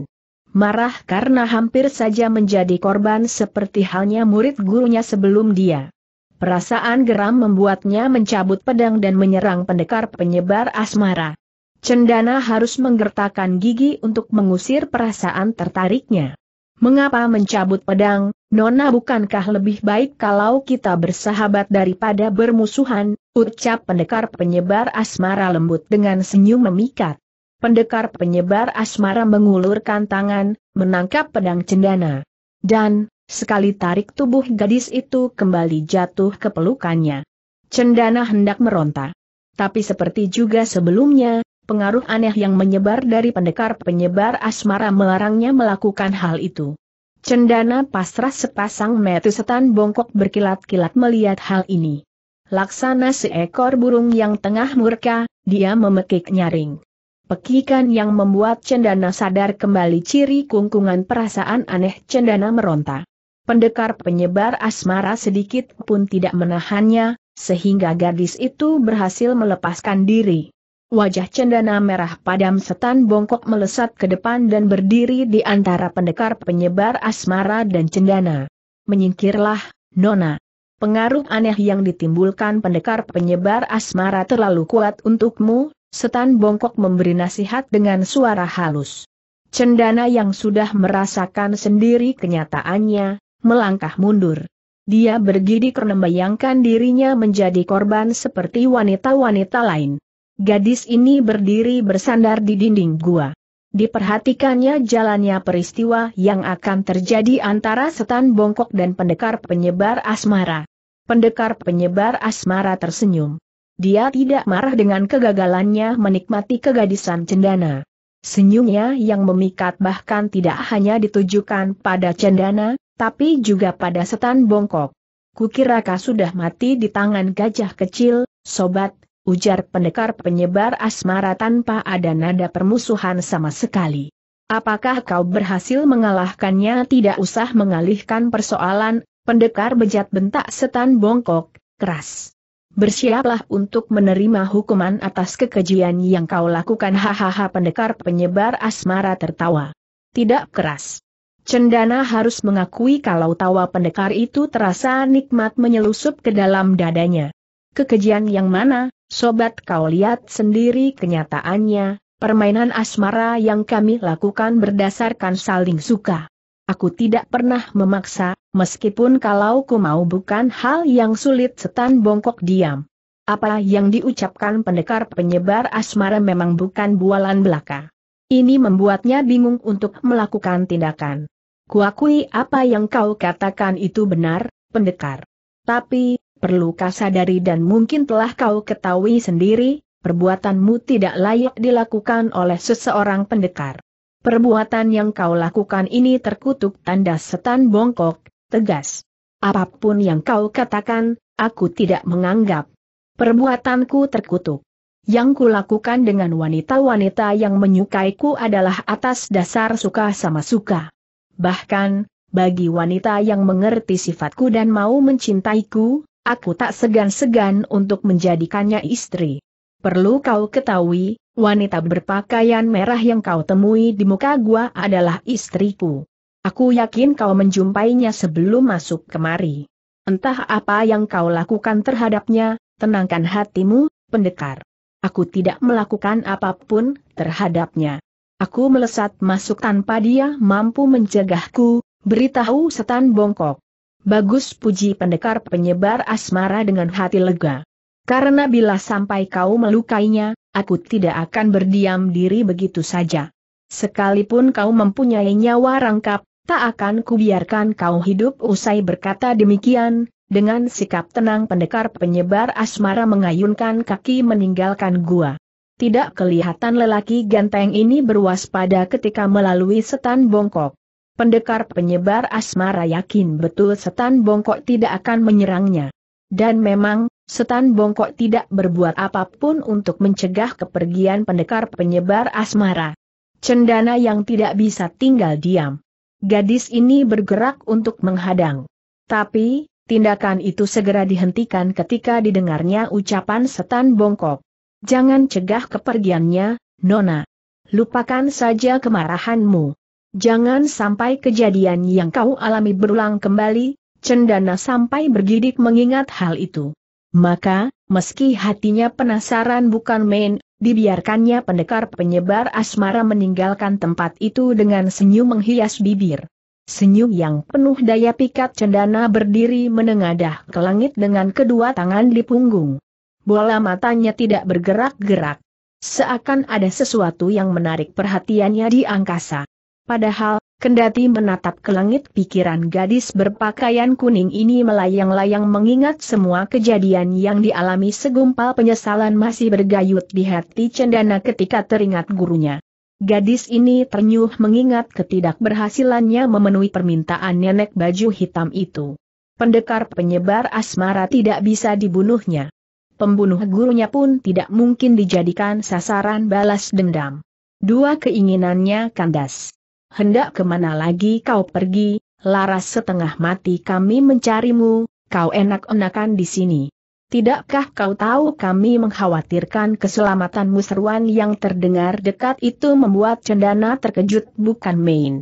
marah karena hampir saja menjadi korban seperti halnya murid gurunya sebelum dia. Perasaan geram membuatnya mencabut pedang dan menyerang pendekar penyebar asmara. Cendana harus menggertakkan gigi untuk mengusir perasaan tertariknya. Mengapa mencabut pedang, Nona bukankah lebih baik kalau kita bersahabat daripada bermusuhan, ucap pendekar penyebar asmara lembut dengan senyum memikat. Pendekar penyebar asmara mengulurkan tangan, menangkap pedang cendana. Dan, sekali tarik tubuh gadis itu kembali jatuh ke pelukannya. Cendana hendak meronta. Tapi seperti juga sebelumnya, pengaruh aneh yang menyebar dari pendekar penyebar asmara melarangnya melakukan hal itu. Cendana pasrah sepasang metu setan bongkok berkilat-kilat melihat hal ini. Laksana seekor burung yang tengah murka, dia memekik nyaring. Pekikan yang membuat Cendana sadar kembali ciri kungkungan perasaan aneh Cendana meronta. Pendekar penyebar asmara sedikit pun tidak menahannya, sehingga gadis itu berhasil melepaskan diri. Wajah cendana merah padam setan bongkok melesat ke depan dan berdiri di antara pendekar penyebar asmara dan cendana. Menyingkirlah, Nona. Pengaruh aneh yang ditimbulkan pendekar penyebar asmara terlalu kuat untukmu, Setan bongkok memberi nasihat dengan suara halus. Cendana yang sudah merasakan sendiri kenyataannya, melangkah mundur. Dia karena membayangkan dirinya menjadi korban seperti wanita-wanita lain. Gadis ini berdiri bersandar di dinding gua. Diperhatikannya jalannya peristiwa yang akan terjadi antara setan bongkok dan pendekar penyebar asmara. Pendekar penyebar asmara tersenyum. Dia tidak marah dengan kegagalannya menikmati kegadisan cendana. Senyumnya yang memikat bahkan tidak hanya ditujukan pada cendana, tapi juga pada setan bongkok. Kukira kau sudah mati di tangan gajah kecil, sobat, ujar pendekar penyebar asmara tanpa ada nada permusuhan sama sekali. Apakah kau berhasil mengalahkannya tidak usah mengalihkan persoalan, pendekar bejat bentak setan bongkok, keras bersiaplah untuk menerima hukuman atas kekejian yang kau lakukan hahaha pendekar penyebar asmara tertawa. Tidak keras. Cendana harus mengakui kalau tawa pendekar itu terasa nikmat menyelusup ke dalam dadanya. Kekejian yang mana, sobat kau lihat sendiri kenyataannya, permainan asmara yang kami lakukan berdasarkan saling suka. Aku tidak pernah memaksa, meskipun kalau ku mau bukan hal yang sulit setan bongkok diam. Apa yang diucapkan pendekar penyebar asmara memang bukan bualan belaka. Ini membuatnya bingung untuk melakukan tindakan. Kuakui apa yang kau katakan itu benar, pendekar. Tapi, perlu kau sadari dan mungkin telah kau ketahui sendiri, perbuatanmu tidak layak dilakukan oleh seseorang pendekar. Perbuatan yang kau lakukan ini terkutuk tanda setan bongkok, tegas. Apapun yang kau katakan, aku tidak menganggap. Perbuatanku terkutuk. Yang kulakukan dengan wanita-wanita yang menyukaiku adalah atas dasar suka sama suka. Bahkan, bagi wanita yang mengerti sifatku dan mau mencintaiku, aku tak segan-segan untuk menjadikannya istri. Perlu kau ketahui, Wanita berpakaian merah yang kau temui di muka gua adalah istriku. Aku yakin kau menjumpainya sebelum masuk kemari. Entah apa yang kau lakukan terhadapnya, tenangkan hatimu, pendekar. Aku tidak melakukan apapun terhadapnya. Aku melesat masuk tanpa dia mampu mencegahku, beritahu setan bongkok. Bagus puji pendekar penyebar asmara dengan hati lega. Karena bila sampai kau melukainya, aku tidak akan berdiam diri begitu saja. Sekalipun kau mempunyai nyawa rangkap, tak akan kubiarkan kau hidup usai berkata demikian, dengan sikap tenang pendekar penyebar asmara mengayunkan kaki meninggalkan gua. Tidak kelihatan lelaki ganteng ini berwaspada ketika melalui setan bongkok. Pendekar penyebar asmara yakin betul setan bongkok tidak akan menyerangnya. Dan memang, setan bongkok tidak berbuat apapun untuk mencegah kepergian pendekar penyebar asmara. Cendana yang tidak bisa tinggal diam. Gadis ini bergerak untuk menghadang. Tapi, tindakan itu segera dihentikan ketika didengarnya ucapan setan bongkok. Jangan cegah kepergiannya, Nona. Lupakan saja kemarahanmu. Jangan sampai kejadian yang kau alami berulang kembali, Cendana sampai bergidik mengingat hal itu. Maka, meski hatinya penasaran bukan main, dibiarkannya pendekar penyebar asmara meninggalkan tempat itu dengan senyum menghias bibir. Senyum yang penuh daya pikat cendana berdiri menengadah ke langit dengan kedua tangan di punggung. Bola matanya tidak bergerak-gerak. Seakan ada sesuatu yang menarik perhatiannya di angkasa. Padahal, Kendati menatap ke langit pikiran gadis berpakaian kuning ini melayang-layang mengingat semua kejadian yang dialami segumpal penyesalan masih bergayut di hati cendana ketika teringat gurunya. Gadis ini ternyuh mengingat ketidakberhasilannya memenuhi permintaan nenek baju hitam itu. Pendekar penyebar asmara tidak bisa dibunuhnya. Pembunuh gurunya pun tidak mungkin dijadikan sasaran balas dendam. Dua keinginannya kandas hendak kemana lagi kau pergi, laras setengah mati kami mencarimu, kau enak-enakan di sini. Tidakkah kau tahu kami mengkhawatirkan keselamatan seruan yang terdengar dekat itu membuat cendana terkejut bukan main.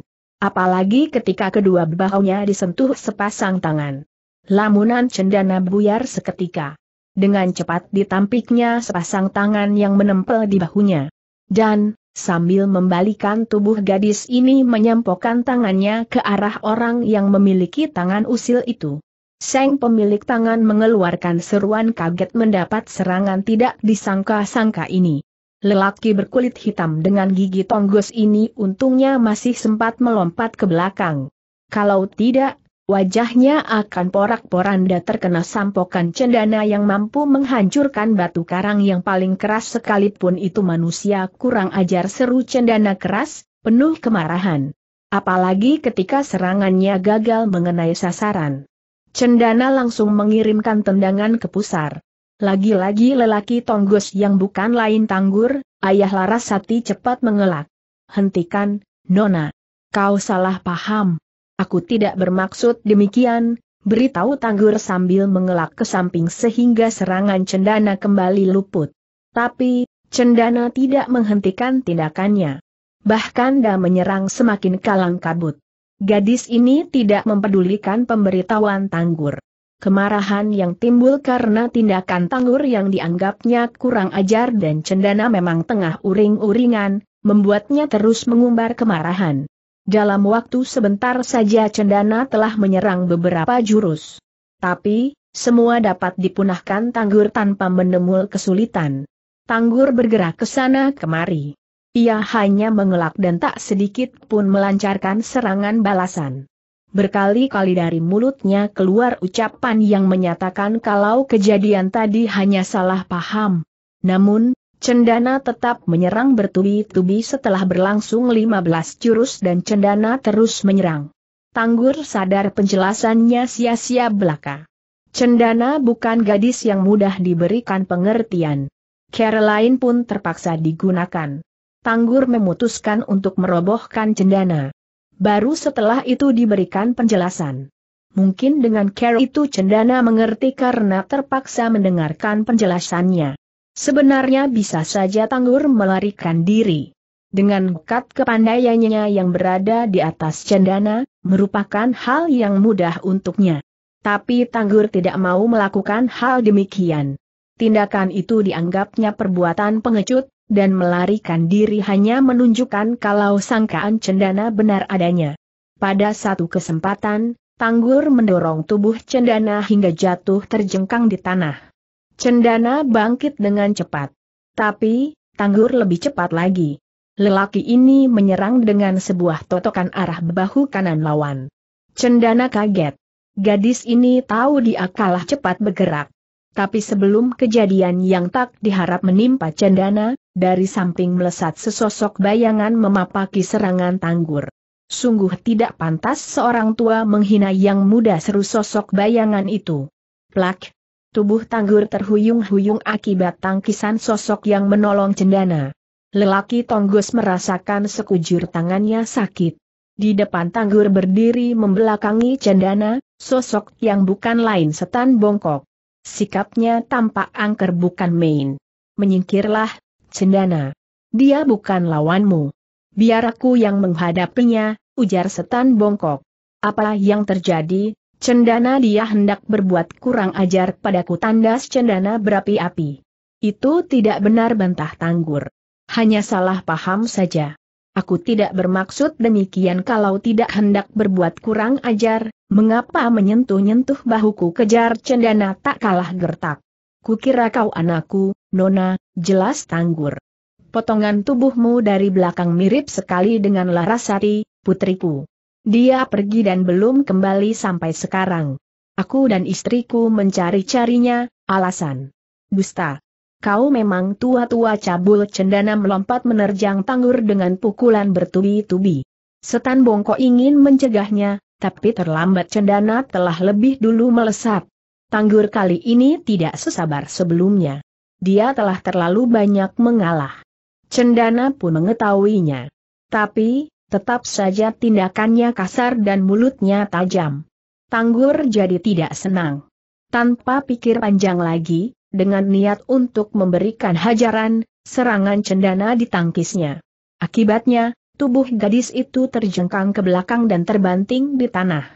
Apalagi ketika kedua bahunya disentuh sepasang tangan. Lamunan cendana buyar seketika. Dengan cepat ditampiknya sepasang tangan yang menempel di bahunya. Dan, Sambil membalikan tubuh gadis ini menyempokkan tangannya ke arah orang yang memiliki tangan usil itu. Seng pemilik tangan mengeluarkan seruan kaget mendapat serangan tidak disangka-sangka ini. Lelaki berkulit hitam dengan gigi tonggos ini untungnya masih sempat melompat ke belakang. Kalau tidak, Wajahnya akan porak-poranda terkena sampokan cendana yang mampu menghancurkan batu karang yang paling keras sekalipun itu manusia kurang ajar seru cendana keras, penuh kemarahan. Apalagi ketika serangannya gagal mengenai sasaran. Cendana langsung mengirimkan tendangan ke pusar. Lagi-lagi lelaki tonggos yang bukan lain tanggur, ayah Larasati cepat mengelak. Hentikan, Nona. Kau salah paham. Aku tidak bermaksud demikian, beritahu Tanggur sambil mengelak ke samping sehingga serangan cendana kembali luput. Tapi, cendana tidak menghentikan tindakannya. Bahkan dah menyerang semakin kalang kabut. Gadis ini tidak mempedulikan pemberitahuan Tanggur. Kemarahan yang timbul karena tindakan Tanggur yang dianggapnya kurang ajar dan cendana memang tengah uring-uringan, membuatnya terus mengumbar kemarahan. Dalam waktu sebentar saja Cendana telah menyerang beberapa jurus. Tapi, semua dapat dipunahkan Tanggur tanpa menemul kesulitan. Tanggur bergerak ke sana kemari. Ia hanya mengelak dan tak sedikit pun melancarkan serangan balasan. Berkali-kali dari mulutnya keluar ucapan yang menyatakan kalau kejadian tadi hanya salah paham. Namun, Cendana tetap menyerang bertubi-tubi setelah berlangsung 15 jurus dan Cendana terus menyerang. Tanggur sadar penjelasannya sia-sia belaka. Cendana bukan gadis yang mudah diberikan pengertian. Caroline pun terpaksa digunakan. Tanggur memutuskan untuk merobohkan Cendana. Baru setelah itu diberikan penjelasan. Mungkin dengan care itu Cendana mengerti karena terpaksa mendengarkan penjelasannya. Sebenarnya bisa saja Tanggur melarikan diri. Dengan kat kepandaiannya yang berada di atas cendana, merupakan hal yang mudah untuknya. Tapi Tanggur tidak mau melakukan hal demikian. Tindakan itu dianggapnya perbuatan pengecut, dan melarikan diri hanya menunjukkan kalau sangkaan cendana benar adanya. Pada satu kesempatan, Tanggur mendorong tubuh cendana hingga jatuh terjengkang di tanah. Cendana bangkit dengan cepat. Tapi, Tanggur lebih cepat lagi. Lelaki ini menyerang dengan sebuah totokan arah bahu kanan lawan. Cendana kaget. Gadis ini tahu dia kalah cepat bergerak. Tapi sebelum kejadian yang tak diharap menimpa Cendana, dari samping melesat sesosok bayangan memapaki serangan Tanggur. Sungguh tidak pantas seorang tua menghina yang muda seru sosok bayangan itu. Plak, Tubuh Tanggur terhuyung-huyung akibat tangkisan sosok yang menolong cendana. Lelaki Tonggos merasakan sekujur tangannya sakit. Di depan Tanggur berdiri membelakangi cendana, sosok yang bukan lain setan bongkok. Sikapnya tampak angker bukan main. Menyingkirlah, cendana. Dia bukan lawanmu. Biar aku yang menghadapinya, ujar setan bongkok. Apa yang terjadi, Cendana dia hendak berbuat kurang ajar padaku tandas cendana berapi-api. Itu tidak benar bantah tanggur. Hanya salah paham saja. Aku tidak bermaksud demikian kalau tidak hendak berbuat kurang ajar, mengapa menyentuh-nyentuh bahuku kejar cendana tak kalah gertak. Kukira kau anakku, Nona, jelas tanggur. Potongan tubuhmu dari belakang mirip sekali dengan Larasari, putriku. Dia pergi dan belum kembali sampai sekarang. Aku dan istriku mencari-carinya, alasan. Gusta, Kau memang tua-tua cabul cendana melompat menerjang tanggur dengan pukulan bertubi-tubi. Setan bongko ingin mencegahnya, tapi terlambat cendana telah lebih dulu melesat. Tanggur kali ini tidak sesabar sebelumnya. Dia telah terlalu banyak mengalah. Cendana pun mengetahuinya. Tapi, tetap saja tindakannya kasar dan mulutnya tajam. Tanggur jadi tidak senang. Tanpa pikir panjang lagi, dengan niat untuk memberikan hajaran, serangan cendana ditangkisnya. Akibatnya, tubuh gadis itu terjengkang ke belakang dan terbanting di tanah.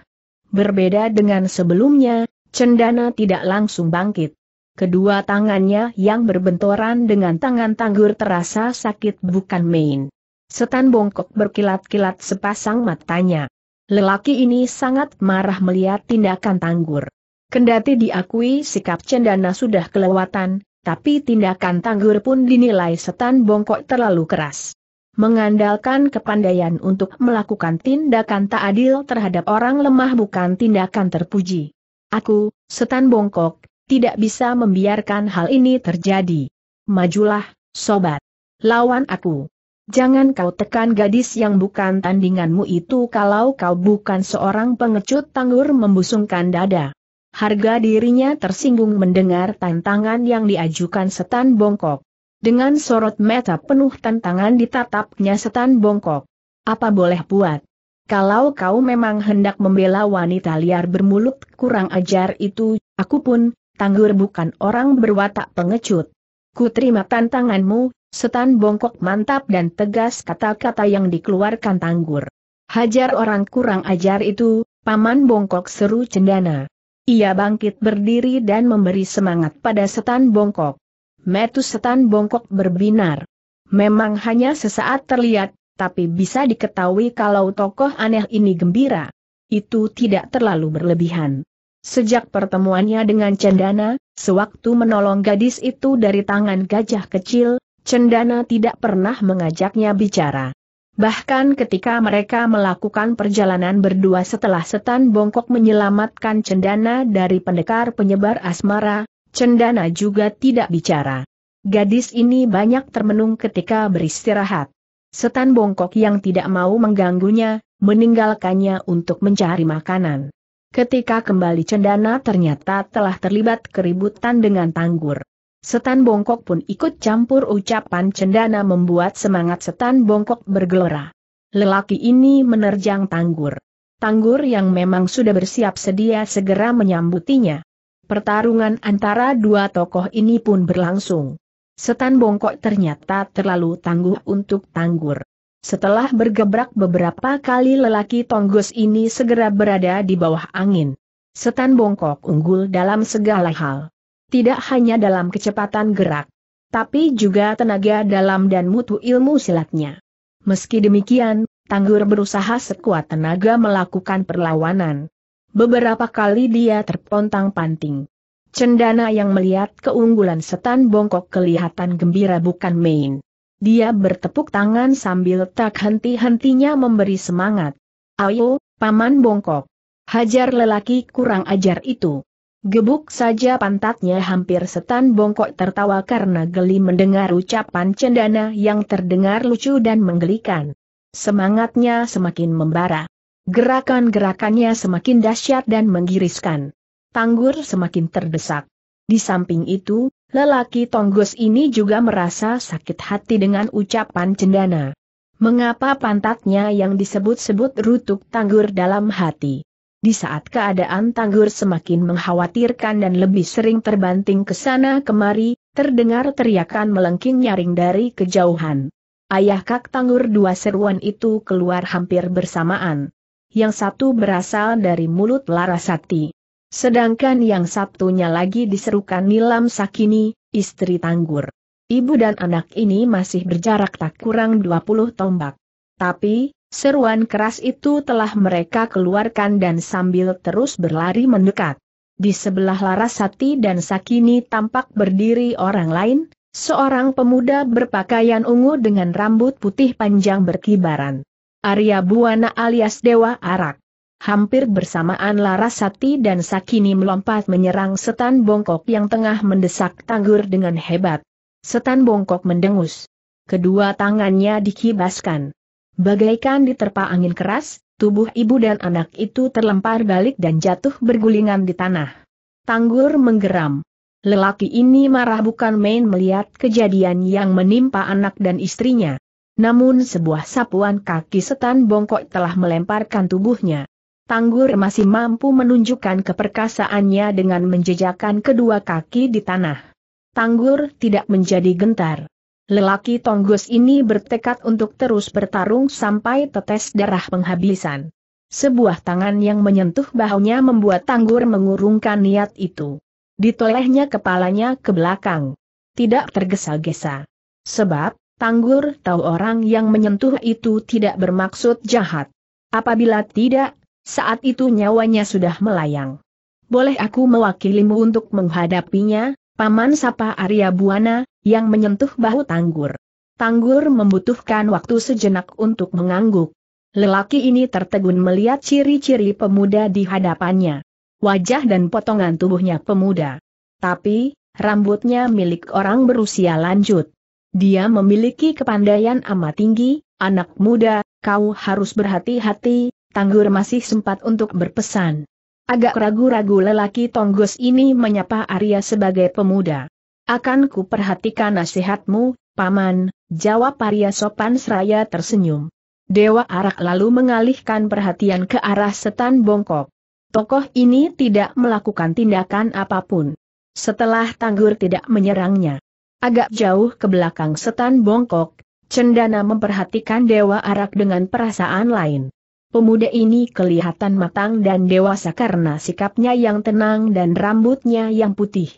Berbeda dengan sebelumnya, cendana tidak langsung bangkit. Kedua tangannya yang berbenturan dengan tangan tanggur terasa sakit bukan main. Setan bongkok berkilat-kilat sepasang matanya. Lelaki ini sangat marah melihat tindakan Tanggur. Kendati diakui sikap cendana sudah kelewatan, tapi tindakan Tanggur pun dinilai setan bongkok terlalu keras. Mengandalkan kepandaian untuk melakukan tindakan tak adil terhadap orang lemah bukan tindakan terpuji. Aku, setan bongkok, tidak bisa membiarkan hal ini terjadi. Majulah, sobat. Lawan aku. Jangan kau tekan gadis yang bukan tandinganmu itu kalau kau bukan seorang pengecut tanggur membusungkan dada. Harga dirinya tersinggung mendengar tantangan yang diajukan setan bongkok. Dengan sorot mata penuh tantangan ditatapnya setan bongkok. Apa boleh buat? Kalau kau memang hendak membela wanita liar bermulut kurang ajar itu, aku pun, tanggur bukan orang berwatak pengecut. Ku terima tantanganmu, Setan bongkok mantap dan tegas kata-kata yang dikeluarkan tanggur. Hajar orang kurang ajar itu, paman bongkok seru cendana. Ia bangkit berdiri dan memberi semangat pada setan bongkok. Metu setan bongkok berbinar. Memang hanya sesaat terlihat, tapi bisa diketahui kalau tokoh aneh ini gembira. Itu tidak terlalu berlebihan. Sejak pertemuannya dengan Cendana, sewaktu menolong gadis itu dari tangan gajah kecil, Cendana tidak pernah mengajaknya bicara. Bahkan ketika mereka melakukan perjalanan berdua setelah setan bongkok menyelamatkan Cendana dari pendekar penyebar asmara, Cendana juga tidak bicara. Gadis ini banyak termenung ketika beristirahat. Setan bongkok yang tidak mau mengganggunya, meninggalkannya untuk mencari makanan. Ketika kembali Cendana ternyata telah terlibat keributan dengan Tanggur. Setan Bongkok pun ikut campur ucapan cendana membuat semangat Setan Bongkok bergelora. Lelaki ini menerjang Tanggur. Tanggur yang memang sudah bersiap sedia segera menyambutinya. Pertarungan antara dua tokoh ini pun berlangsung. Setan Bongkok ternyata terlalu tangguh untuk Tanggur. Setelah bergebrak beberapa kali lelaki Tonggos ini segera berada di bawah angin. Setan Bongkok unggul dalam segala hal tidak hanya dalam kecepatan gerak, tapi juga tenaga dalam dan mutu ilmu silatnya. Meski demikian, Tanggur berusaha sekuat tenaga melakukan perlawanan. Beberapa kali dia terpontang-panting. Cendana yang melihat keunggulan setan bongkok kelihatan gembira bukan main. Dia bertepuk tangan sambil tak henti-hentinya memberi semangat. Ayo, paman bongkok. Hajar lelaki kurang ajar itu. Gebuk saja pantatnya hampir setan bongkok tertawa karena geli mendengar ucapan cendana yang terdengar lucu dan menggelikan. Semangatnya semakin membara. Gerakan-gerakannya semakin dahsyat dan menggiriskan. Tanggur semakin terdesak. Di samping itu, lelaki tonggos ini juga merasa sakit hati dengan ucapan cendana. Mengapa pantatnya yang disebut-sebut rutuk tanggur dalam hati? Di saat keadaan Tanggur semakin mengkhawatirkan dan lebih sering terbanting ke sana kemari, terdengar teriakan melengking nyaring dari kejauhan. Ayah Kak Tanggur dua seruan itu keluar hampir bersamaan. Yang satu berasal dari mulut Larasati. Sedangkan yang satunya lagi diserukan Nilam Sakini, istri Tanggur. Ibu dan anak ini masih berjarak tak kurang 20 tombak. Tapi, Seruan keras itu telah mereka keluarkan dan sambil terus berlari mendekat. Di sebelah Larasati dan Sakini tampak berdiri orang lain, seorang pemuda berpakaian ungu dengan rambut putih panjang berkibaran. Arya Buana alias Dewa Arak. Hampir bersamaan Larasati dan Sakini melompat menyerang setan bongkok yang tengah mendesak tanggur dengan hebat. Setan bongkok mendengus. Kedua tangannya dikibaskan. Bagaikan diterpa angin keras, tubuh ibu dan anak itu terlempar balik dan jatuh bergulingan di tanah. Tanggur menggeram. Lelaki ini marah bukan main melihat kejadian yang menimpa anak dan istrinya. Namun sebuah sapuan kaki setan bongkok telah melemparkan tubuhnya. Tanggur masih mampu menunjukkan keperkasaannya dengan menjejakkan kedua kaki di tanah. Tanggur tidak menjadi gentar. Lelaki tonggos ini bertekad untuk terus bertarung sampai tetes darah penghabisan. Sebuah tangan yang menyentuh bahunya membuat Tanggur mengurungkan niat itu. Ditolehnya kepalanya ke belakang. Tidak tergesa-gesa. Sebab, Tanggur tahu orang yang menyentuh itu tidak bermaksud jahat. Apabila tidak, saat itu nyawanya sudah melayang. Boleh aku mewakilimu untuk menghadapinya, Paman Sapa Arya Buana, yang menyentuh bahu Tanggur. Tanggur membutuhkan waktu sejenak untuk mengangguk. Lelaki ini tertegun melihat ciri-ciri pemuda di hadapannya. Wajah dan potongan tubuhnya pemuda. Tapi, rambutnya milik orang berusia lanjut. Dia memiliki kepandaian amat tinggi, anak muda, kau harus berhati-hati, Tanggur masih sempat untuk berpesan. Agak ragu-ragu lelaki tonggos ini menyapa Arya sebagai pemuda. Akan ku perhatikan nasihatmu, Paman, jawab Arya sopan seraya tersenyum. Dewa Arak lalu mengalihkan perhatian ke arah setan bongkok. Tokoh ini tidak melakukan tindakan apapun. Setelah Tanggur tidak menyerangnya. Agak jauh ke belakang setan bongkok, Cendana memperhatikan Dewa Arak dengan perasaan lain. Pemuda ini kelihatan matang dan dewasa karena sikapnya yang tenang dan rambutnya yang putih.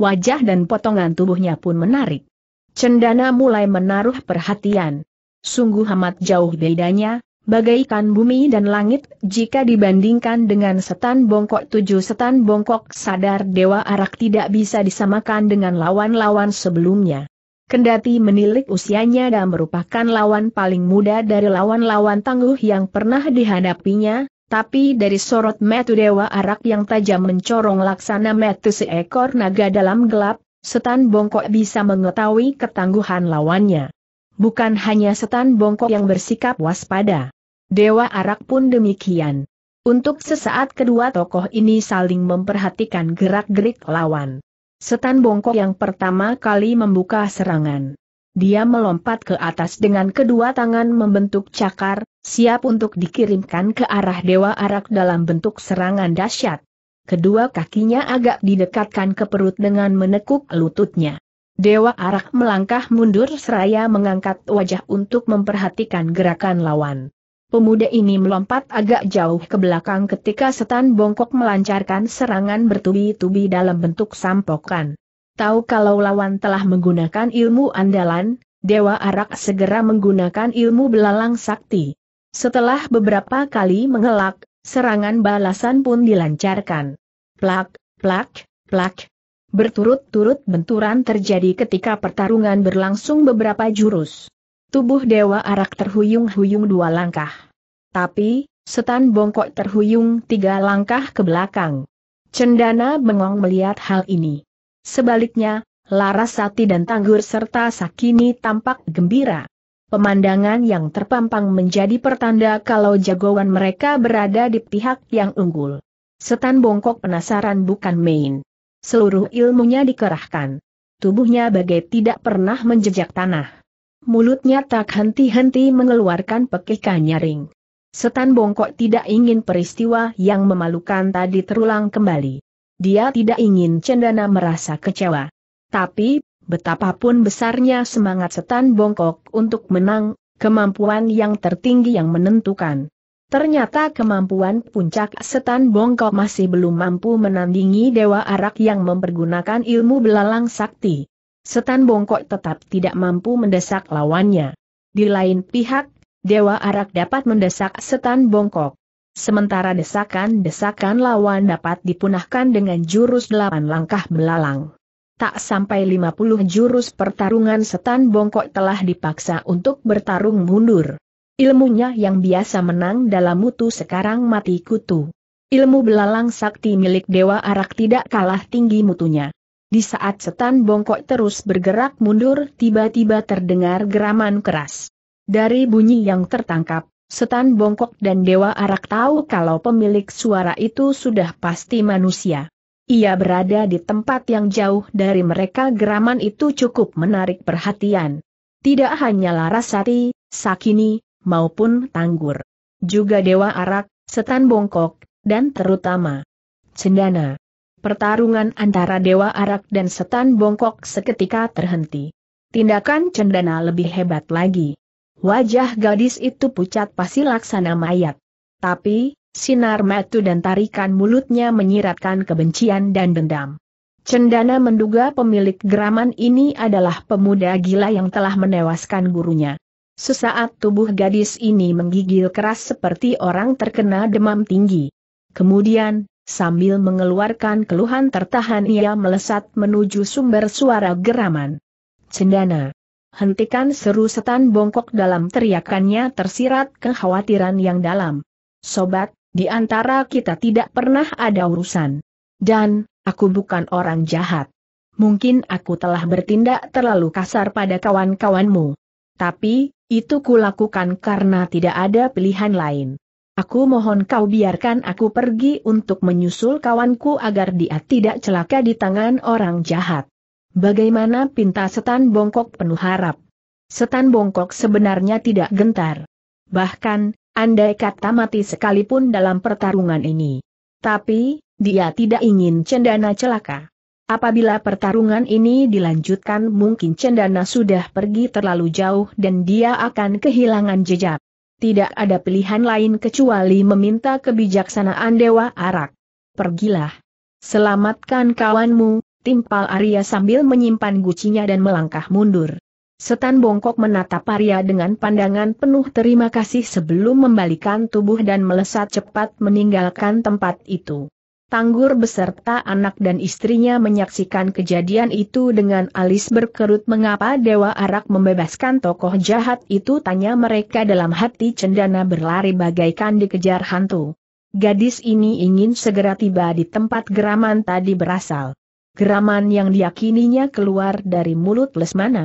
Wajah dan potongan tubuhnya pun menarik. Cendana mulai menaruh perhatian. Sungguh amat jauh bedanya, bagaikan bumi dan langit jika dibandingkan dengan setan bongkok tujuh setan bongkok sadar Dewa Arak tidak bisa disamakan dengan lawan-lawan sebelumnya. Kendati menilik usianya dan merupakan lawan paling muda dari lawan-lawan tangguh yang pernah dihadapinya, tapi dari sorot metu Dewa Arak yang tajam mencorong laksana metu seekor naga dalam gelap, Setan Bongkok bisa mengetahui ketangguhan lawannya. Bukan hanya Setan Bongkok yang bersikap waspada. Dewa Arak pun demikian. Untuk sesaat kedua tokoh ini saling memperhatikan gerak-gerik lawan. Setan bongkok yang pertama kali membuka serangan. Dia melompat ke atas dengan kedua tangan membentuk cakar, siap untuk dikirimkan ke arah Dewa Arak dalam bentuk serangan dahsyat. Kedua kakinya agak didekatkan ke perut dengan menekuk lututnya. Dewa Arak melangkah mundur seraya mengangkat wajah untuk memperhatikan gerakan lawan pemuda ini melompat agak jauh ke belakang ketika setan bongkok melancarkan serangan bertubi-tubi dalam bentuk sampokan. Tahu kalau lawan telah menggunakan ilmu andalan, Dewa Arak segera menggunakan ilmu belalang sakti. Setelah beberapa kali mengelak, serangan balasan pun dilancarkan. Plak, plak, plak. Berturut-turut benturan terjadi ketika pertarungan berlangsung beberapa jurus. Tubuh Dewa Arak terhuyung-huyung dua langkah. Tapi, setan bongkok terhuyung tiga langkah ke belakang. Cendana bengong melihat hal ini. Sebaliknya, Larasati dan Tanggur serta Sakini tampak gembira. Pemandangan yang terpampang menjadi pertanda kalau jagoan mereka berada di pihak yang unggul. Setan bongkok penasaran bukan main. Seluruh ilmunya dikerahkan. Tubuhnya bagai tidak pernah menjejak tanah mulutnya tak henti-henti mengeluarkan pekikan nyaring. Setan bongkok tidak ingin peristiwa yang memalukan tadi terulang kembali. Dia tidak ingin cendana merasa kecewa. Tapi, betapapun besarnya semangat setan bongkok untuk menang, kemampuan yang tertinggi yang menentukan. Ternyata kemampuan puncak setan bongkok masih belum mampu menandingi Dewa Arak yang mempergunakan ilmu belalang sakti. Setan bongkok tetap tidak mampu mendesak lawannya. Di lain pihak, Dewa Arak dapat mendesak setan bongkok. Sementara desakan-desakan lawan dapat dipunahkan dengan jurus delapan langkah belalang. Tak sampai 50 jurus pertarungan setan bongkok telah dipaksa untuk bertarung mundur. Ilmunya yang biasa menang dalam mutu sekarang mati kutu. Ilmu belalang sakti milik Dewa Arak tidak kalah tinggi mutunya. Di saat setan bongkok terus bergerak mundur tiba-tiba terdengar geraman keras. Dari bunyi yang tertangkap, setan bongkok dan Dewa Arak tahu kalau pemilik suara itu sudah pasti manusia. Ia berada di tempat yang jauh dari mereka geraman itu cukup menarik perhatian. Tidak hanya Larasati, Sakini, maupun Tanggur. Juga Dewa Arak, Setan Bongkok, dan terutama Cendana pertarungan antara Dewa Arak dan Setan Bongkok seketika terhenti. Tindakan cendana lebih hebat lagi. Wajah gadis itu pucat pasti laksana mayat. Tapi, sinar metu dan tarikan mulutnya menyiratkan kebencian dan dendam. Cendana menduga pemilik geraman ini adalah pemuda gila yang telah menewaskan gurunya. Sesaat tubuh gadis ini menggigil keras seperti orang terkena demam tinggi. Kemudian, Sambil mengeluarkan keluhan tertahan ia melesat menuju sumber suara geraman. Cendana. Hentikan seru setan bongkok dalam teriakannya tersirat kekhawatiran yang dalam. Sobat, di antara kita tidak pernah ada urusan. Dan, aku bukan orang jahat. Mungkin aku telah bertindak terlalu kasar pada kawan-kawanmu. Tapi, itu kulakukan karena tidak ada pilihan lain. Aku mohon kau biarkan aku pergi untuk menyusul kawanku agar dia tidak celaka di tangan orang jahat. Bagaimana pinta setan bongkok penuh harap? Setan bongkok sebenarnya tidak gentar. Bahkan, andai kata mati sekalipun dalam pertarungan ini. Tapi, dia tidak ingin cendana celaka. Apabila pertarungan ini dilanjutkan mungkin cendana sudah pergi terlalu jauh dan dia akan kehilangan jejak tidak ada pilihan lain kecuali meminta kebijaksanaan Dewa Arak. Pergilah. Selamatkan kawanmu, timpal Arya sambil menyimpan gucinya dan melangkah mundur. Setan bongkok menatap Arya dengan pandangan penuh terima kasih sebelum membalikan tubuh dan melesat cepat meninggalkan tempat itu. Tanggur beserta anak dan istrinya menyaksikan kejadian itu dengan alis berkerut mengapa Dewa Arak membebaskan tokoh jahat itu tanya mereka dalam hati cendana berlari bagaikan dikejar hantu. Gadis ini ingin segera tiba di tempat geraman tadi berasal. Geraman yang diyakininya keluar dari mulut Lesmana.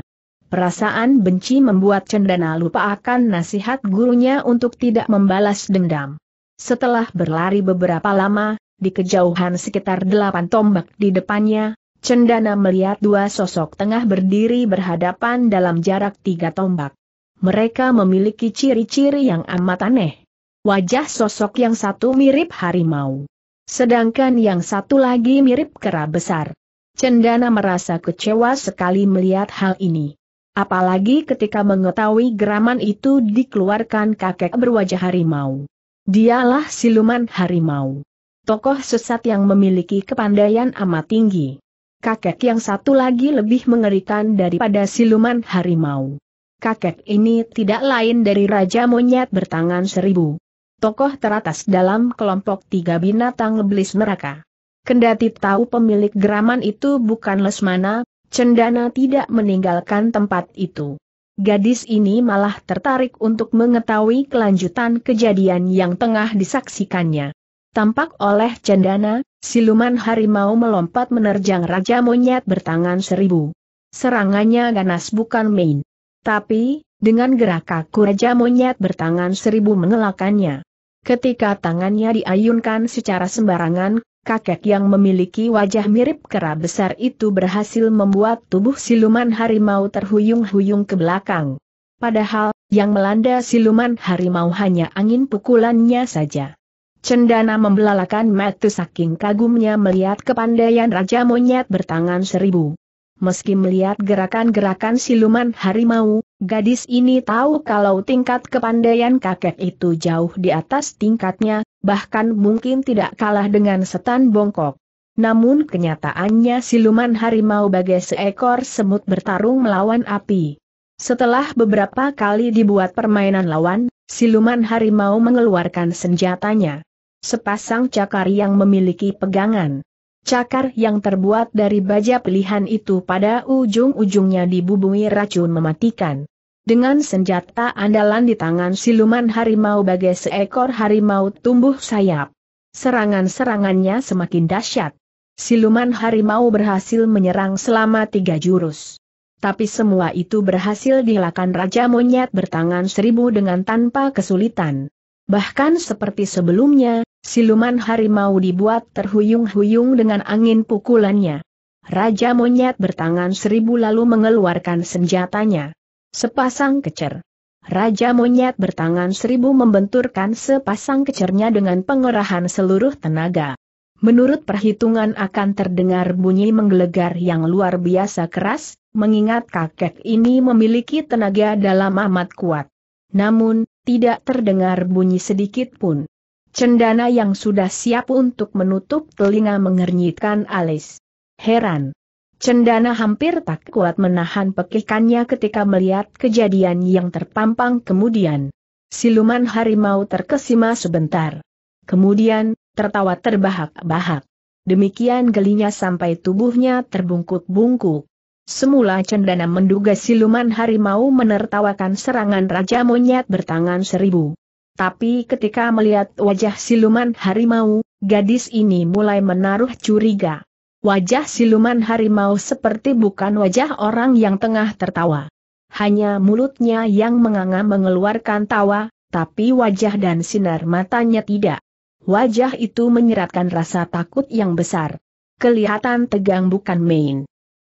Perasaan benci membuat Cendana lupa akan nasihat gurunya untuk tidak membalas dendam. Setelah berlari beberapa lama, di kejauhan sekitar delapan tombak di depannya, Cendana melihat dua sosok tengah berdiri berhadapan dalam jarak tiga tombak. Mereka memiliki ciri-ciri yang amat aneh. Wajah sosok yang satu mirip harimau. Sedangkan yang satu lagi mirip kera besar. Cendana merasa kecewa sekali melihat hal ini. Apalagi ketika mengetahui geraman itu dikeluarkan kakek berwajah harimau. Dialah siluman harimau tokoh sesat yang memiliki kepandaian amat tinggi. Kakek yang satu lagi lebih mengerikan daripada siluman harimau. Kakek ini tidak lain dari Raja Monyet bertangan seribu. Tokoh teratas dalam kelompok tiga binatang iblis neraka. Kendati tahu pemilik geraman itu bukan Lesmana, Cendana tidak meninggalkan tempat itu. Gadis ini malah tertarik untuk mengetahui kelanjutan kejadian yang tengah disaksikannya. Tampak oleh cendana, siluman harimau melompat menerjang Raja Monyet bertangan seribu. Serangannya ganas bukan main. Tapi, dengan gerak kaku Raja Monyet bertangan seribu mengelakannya. Ketika tangannya diayunkan secara sembarangan, kakek yang memiliki wajah mirip kera besar itu berhasil membuat tubuh siluman harimau terhuyung-huyung ke belakang. Padahal, yang melanda siluman harimau hanya angin pukulannya saja. Cendana membelalakan mata saking kagumnya melihat kepandaian Raja Monyet bertangan seribu. Meski melihat gerakan-gerakan siluman harimau, gadis ini tahu kalau tingkat kepandaian kakek itu jauh di atas tingkatnya, bahkan mungkin tidak kalah dengan setan bongkok. Namun kenyataannya siluman harimau bagai seekor semut bertarung melawan api. Setelah beberapa kali dibuat permainan lawan, siluman harimau mengeluarkan senjatanya sepasang cakar yang memiliki pegangan. Cakar yang terbuat dari baja pilihan itu pada ujung-ujungnya dibubungi racun mematikan. Dengan senjata andalan di tangan siluman harimau bagai seekor harimau tumbuh sayap. Serangan-serangannya semakin dahsyat. Siluman harimau berhasil menyerang selama tiga jurus. Tapi semua itu berhasil dilakukan Raja Monyet bertangan seribu dengan tanpa kesulitan. Bahkan seperti sebelumnya, Siluman harimau dibuat terhuyung-huyung dengan angin pukulannya. Raja monyet bertangan seribu lalu mengeluarkan senjatanya. Sepasang kecer. Raja monyet bertangan seribu membenturkan sepasang kecernya dengan pengerahan seluruh tenaga. Menurut perhitungan akan terdengar bunyi menggelegar yang luar biasa keras, mengingat kakek ini memiliki tenaga dalam amat kuat. Namun, tidak terdengar bunyi sedikit pun. Cendana yang sudah siap untuk menutup telinga mengernyitkan alis. Heran. Cendana hampir tak kuat menahan pekikannya ketika melihat kejadian yang terpampang kemudian. Siluman harimau terkesima sebentar. Kemudian, tertawa terbahak-bahak. Demikian gelinya sampai tubuhnya terbungkuk-bungkuk. Semula Cendana menduga siluman harimau menertawakan serangan Raja Monyet bertangan seribu. Tapi ketika melihat wajah siluman harimau, gadis ini mulai menaruh curiga. Wajah siluman harimau seperti bukan wajah orang yang tengah tertawa. Hanya mulutnya yang menganga mengeluarkan tawa, tapi wajah dan sinar matanya tidak. Wajah itu menyeratkan rasa takut yang besar. Kelihatan tegang bukan main.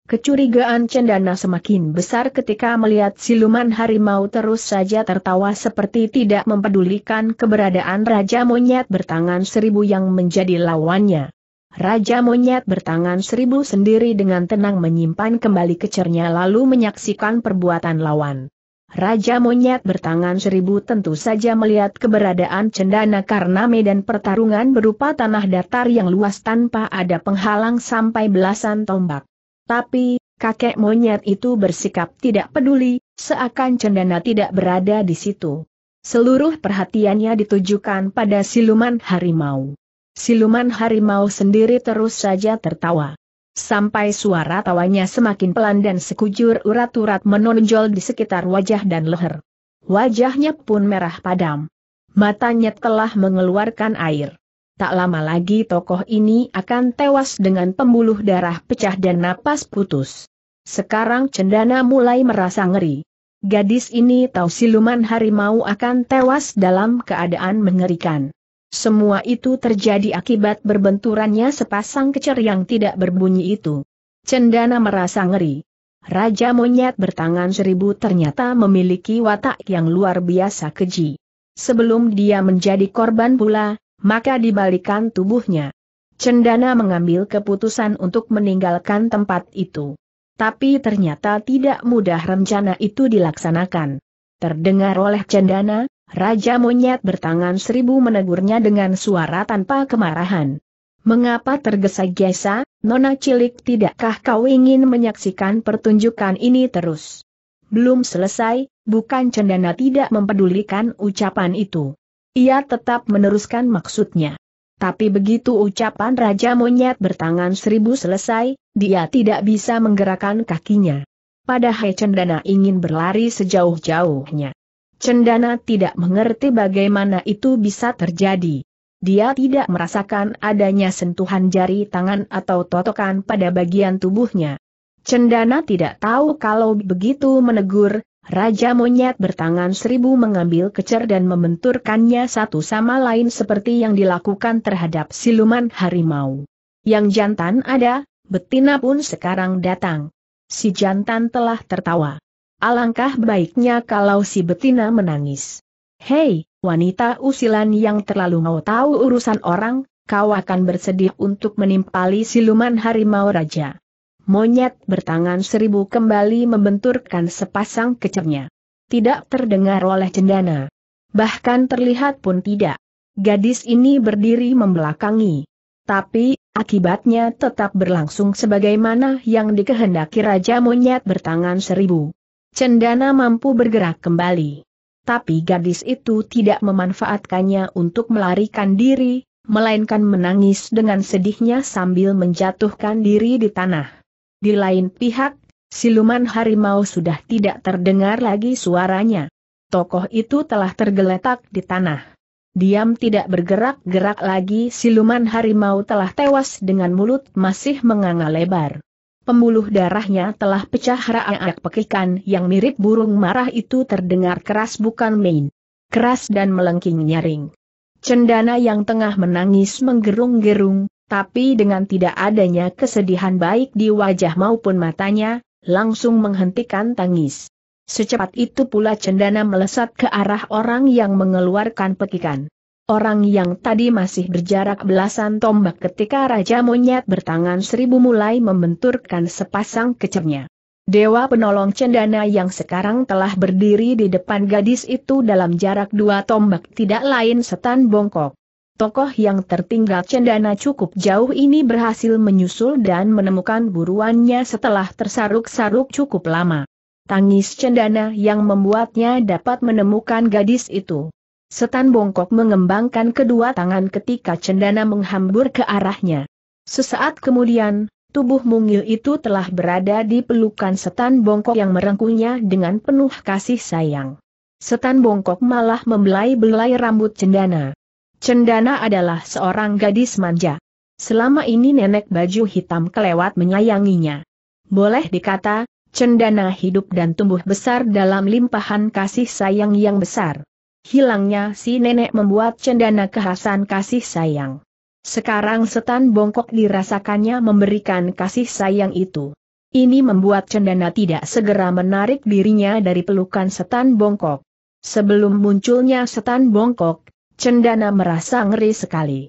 Kecurigaan Cendana semakin besar ketika melihat siluman harimau terus saja tertawa seperti tidak mempedulikan keberadaan Raja Monyet bertangan seribu yang menjadi lawannya. Raja Monyet bertangan seribu sendiri dengan tenang menyimpan kembali kecernya lalu menyaksikan perbuatan lawan. Raja Monyet bertangan seribu tentu saja melihat keberadaan cendana karena medan pertarungan berupa tanah datar yang luas tanpa ada penghalang sampai belasan tombak. Tapi, kakek monyet itu bersikap tidak peduli, seakan cendana tidak berada di situ. Seluruh perhatiannya ditujukan pada siluman harimau. Siluman harimau sendiri terus saja tertawa. Sampai suara tawanya semakin pelan dan sekujur urat-urat menonjol di sekitar wajah dan leher. Wajahnya pun merah padam. Matanya telah mengeluarkan air. Tak lama lagi tokoh ini akan tewas dengan pembuluh darah pecah dan napas putus. Sekarang cendana mulai merasa ngeri. Gadis ini tahu siluman harimau akan tewas dalam keadaan mengerikan. Semua itu terjadi akibat berbenturannya sepasang kecer yang tidak berbunyi itu. Cendana merasa ngeri. Raja monyet bertangan seribu ternyata memiliki watak yang luar biasa keji. Sebelum dia menjadi korban pula, maka dibalikan tubuhnya. Cendana mengambil keputusan untuk meninggalkan tempat itu. Tapi ternyata tidak mudah rencana itu dilaksanakan. Terdengar oleh Cendana, Raja Monyet bertangan seribu menegurnya dengan suara tanpa kemarahan. Mengapa tergesa-gesa, Nona Cilik tidakkah kau ingin menyaksikan pertunjukan ini terus? Belum selesai, bukan Cendana tidak mempedulikan ucapan itu. Ia tetap meneruskan maksudnya. Tapi begitu ucapan Raja Monyet bertangan seribu selesai, dia tidak bisa menggerakkan kakinya. Padahal Cendana ingin berlari sejauh-jauhnya. Cendana tidak mengerti bagaimana itu bisa terjadi. Dia tidak merasakan adanya sentuhan jari tangan atau totokan pada bagian tubuhnya. Cendana tidak tahu kalau begitu menegur, Raja Monyet bertangan seribu mengambil kecer dan membenturkannya satu sama lain seperti yang dilakukan terhadap siluman harimau. Yang jantan ada, betina pun sekarang datang. Si jantan telah tertawa. Alangkah baiknya kalau si betina menangis. Hei, wanita usilan yang terlalu mau tahu urusan orang, kau akan bersedih untuk menimpali siluman harimau raja monyet bertangan seribu kembali membenturkan sepasang kecernya. Tidak terdengar oleh cendana. Bahkan terlihat pun tidak. Gadis ini berdiri membelakangi. Tapi, akibatnya tetap berlangsung sebagaimana yang dikehendaki Raja Monyet bertangan seribu. Cendana mampu bergerak kembali. Tapi gadis itu tidak memanfaatkannya untuk melarikan diri, melainkan menangis dengan sedihnya sambil menjatuhkan diri di tanah. Di lain pihak, siluman harimau sudah tidak terdengar lagi suaranya. Tokoh itu telah tergeletak di tanah. Diam tidak bergerak-gerak lagi siluman harimau telah tewas dengan mulut masih menganga lebar. Pembuluh darahnya telah pecah raak pekikan yang mirip burung marah itu terdengar keras bukan main. Keras dan melengking nyaring. Cendana yang tengah menangis menggerung-gerung, tapi dengan tidak adanya kesedihan baik di wajah maupun matanya, langsung menghentikan tangis. Secepat itu pula cendana melesat ke arah orang yang mengeluarkan pekikan. Orang yang tadi masih berjarak belasan tombak ketika Raja Monyet bertangan seribu mulai membenturkan sepasang kecernya. Dewa penolong cendana yang sekarang telah berdiri di depan gadis itu dalam jarak dua tombak tidak lain setan bongkok. Tokoh yang tertinggal cendana cukup jauh ini berhasil menyusul dan menemukan buruannya setelah tersaruk-saruk cukup lama. Tangis cendana yang membuatnya dapat menemukan gadis itu. Setan bongkok mengembangkan kedua tangan ketika cendana menghambur ke arahnya. Sesaat kemudian, tubuh mungil itu telah berada di pelukan setan bongkok yang merengkuhnya dengan penuh kasih sayang. Setan bongkok malah membelai-belai rambut cendana. Cendana adalah seorang gadis manja. Selama ini nenek baju hitam kelewat menyayanginya. Boleh dikata, Cendana hidup dan tumbuh besar dalam limpahan kasih sayang yang besar. Hilangnya si nenek membuat Cendana kehasan kasih sayang. Sekarang setan bongkok dirasakannya memberikan kasih sayang itu. Ini membuat Cendana tidak segera menarik dirinya dari pelukan setan bongkok. Sebelum munculnya setan bongkok, Cendana merasa ngeri sekali.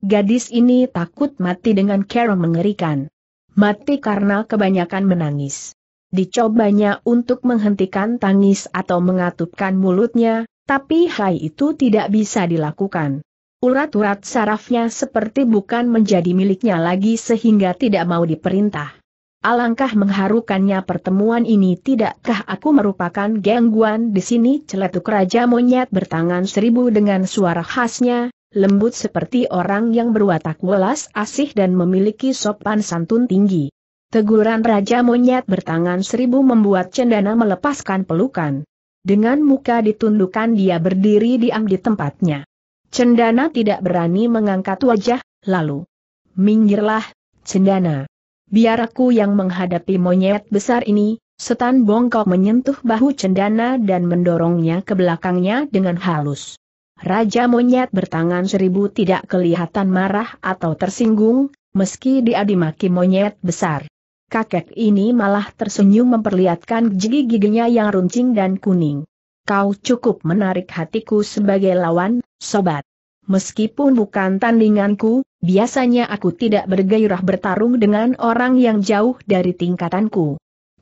Gadis ini takut mati dengan cara mengerikan. Mati karena kebanyakan menangis. Dicobanya untuk menghentikan tangis atau mengatupkan mulutnya, tapi Hai itu tidak bisa dilakukan. Urat-urat sarafnya seperti bukan menjadi miliknya lagi sehingga tidak mau diperintah. Alangkah mengharukannya pertemuan ini tidakkah aku merupakan gangguan di sini celetuk Raja Monyet bertangan seribu dengan suara khasnya, lembut seperti orang yang berwatak welas asih dan memiliki sopan santun tinggi. Teguran Raja Monyet bertangan seribu membuat cendana melepaskan pelukan. Dengan muka ditundukkan dia berdiri diam di tempatnya. Cendana tidak berani mengangkat wajah, lalu. Minggirlah, Cendana biar aku yang menghadapi monyet besar ini, setan bongkok menyentuh bahu cendana dan mendorongnya ke belakangnya dengan halus. Raja monyet bertangan seribu tidak kelihatan marah atau tersinggung, meski dia dimaki monyet besar. Kakek ini malah tersenyum memperlihatkan gigi-giginya yang runcing dan kuning. Kau cukup menarik hatiku sebagai lawan, sobat. Meskipun bukan tandinganku, Biasanya aku tidak bergairah bertarung dengan orang yang jauh dari tingkatanku.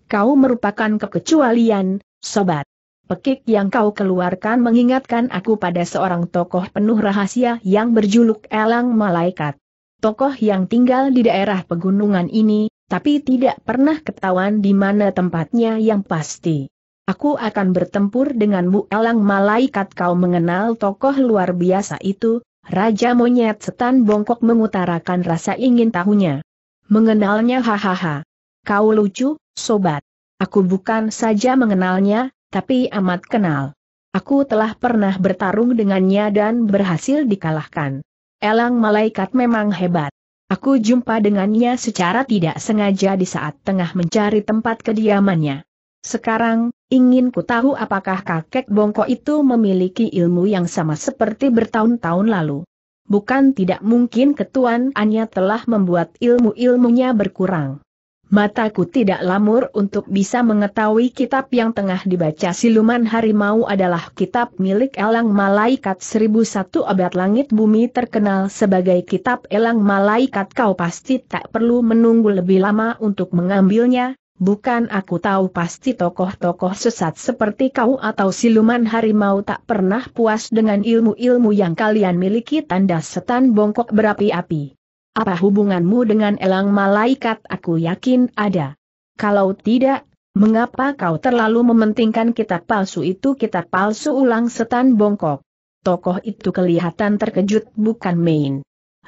Kau merupakan kekecualian, sobat. Pekik yang kau keluarkan mengingatkan aku pada seorang tokoh penuh rahasia yang berjuluk Elang Malaikat. Tokoh yang tinggal di daerah pegunungan ini, tapi tidak pernah ketahuan di mana tempatnya yang pasti. Aku akan bertempur denganmu Elang Malaikat kau mengenal tokoh luar biasa itu, Raja Monyet Setan Bongkok mengutarakan rasa ingin tahunya. Mengenalnya hahaha. Kau lucu, sobat. Aku bukan saja mengenalnya, tapi amat kenal. Aku telah pernah bertarung dengannya dan berhasil dikalahkan. Elang malaikat memang hebat. Aku jumpa dengannya secara tidak sengaja di saat tengah mencari tempat kediamannya. Sekarang, ingin ku tahu apakah kakek bongko itu memiliki ilmu yang sama seperti bertahun-tahun lalu. Bukan tidak mungkin ketuanannya telah membuat ilmu-ilmunya berkurang. Mataku tidak lamur untuk bisa mengetahui kitab yang tengah dibaca siluman harimau adalah kitab milik Elang Malaikat 1001 abad langit bumi terkenal sebagai kitab Elang Malaikat kau pasti tak perlu menunggu lebih lama untuk mengambilnya, Bukan aku tahu pasti tokoh-tokoh sesat seperti kau atau siluman harimau tak pernah puas dengan ilmu-ilmu yang kalian miliki tanda setan bongkok berapi-api. Apa hubunganmu dengan elang malaikat aku yakin ada. Kalau tidak, mengapa kau terlalu mementingkan kitab palsu itu kitab palsu ulang setan bongkok. Tokoh itu kelihatan terkejut bukan main.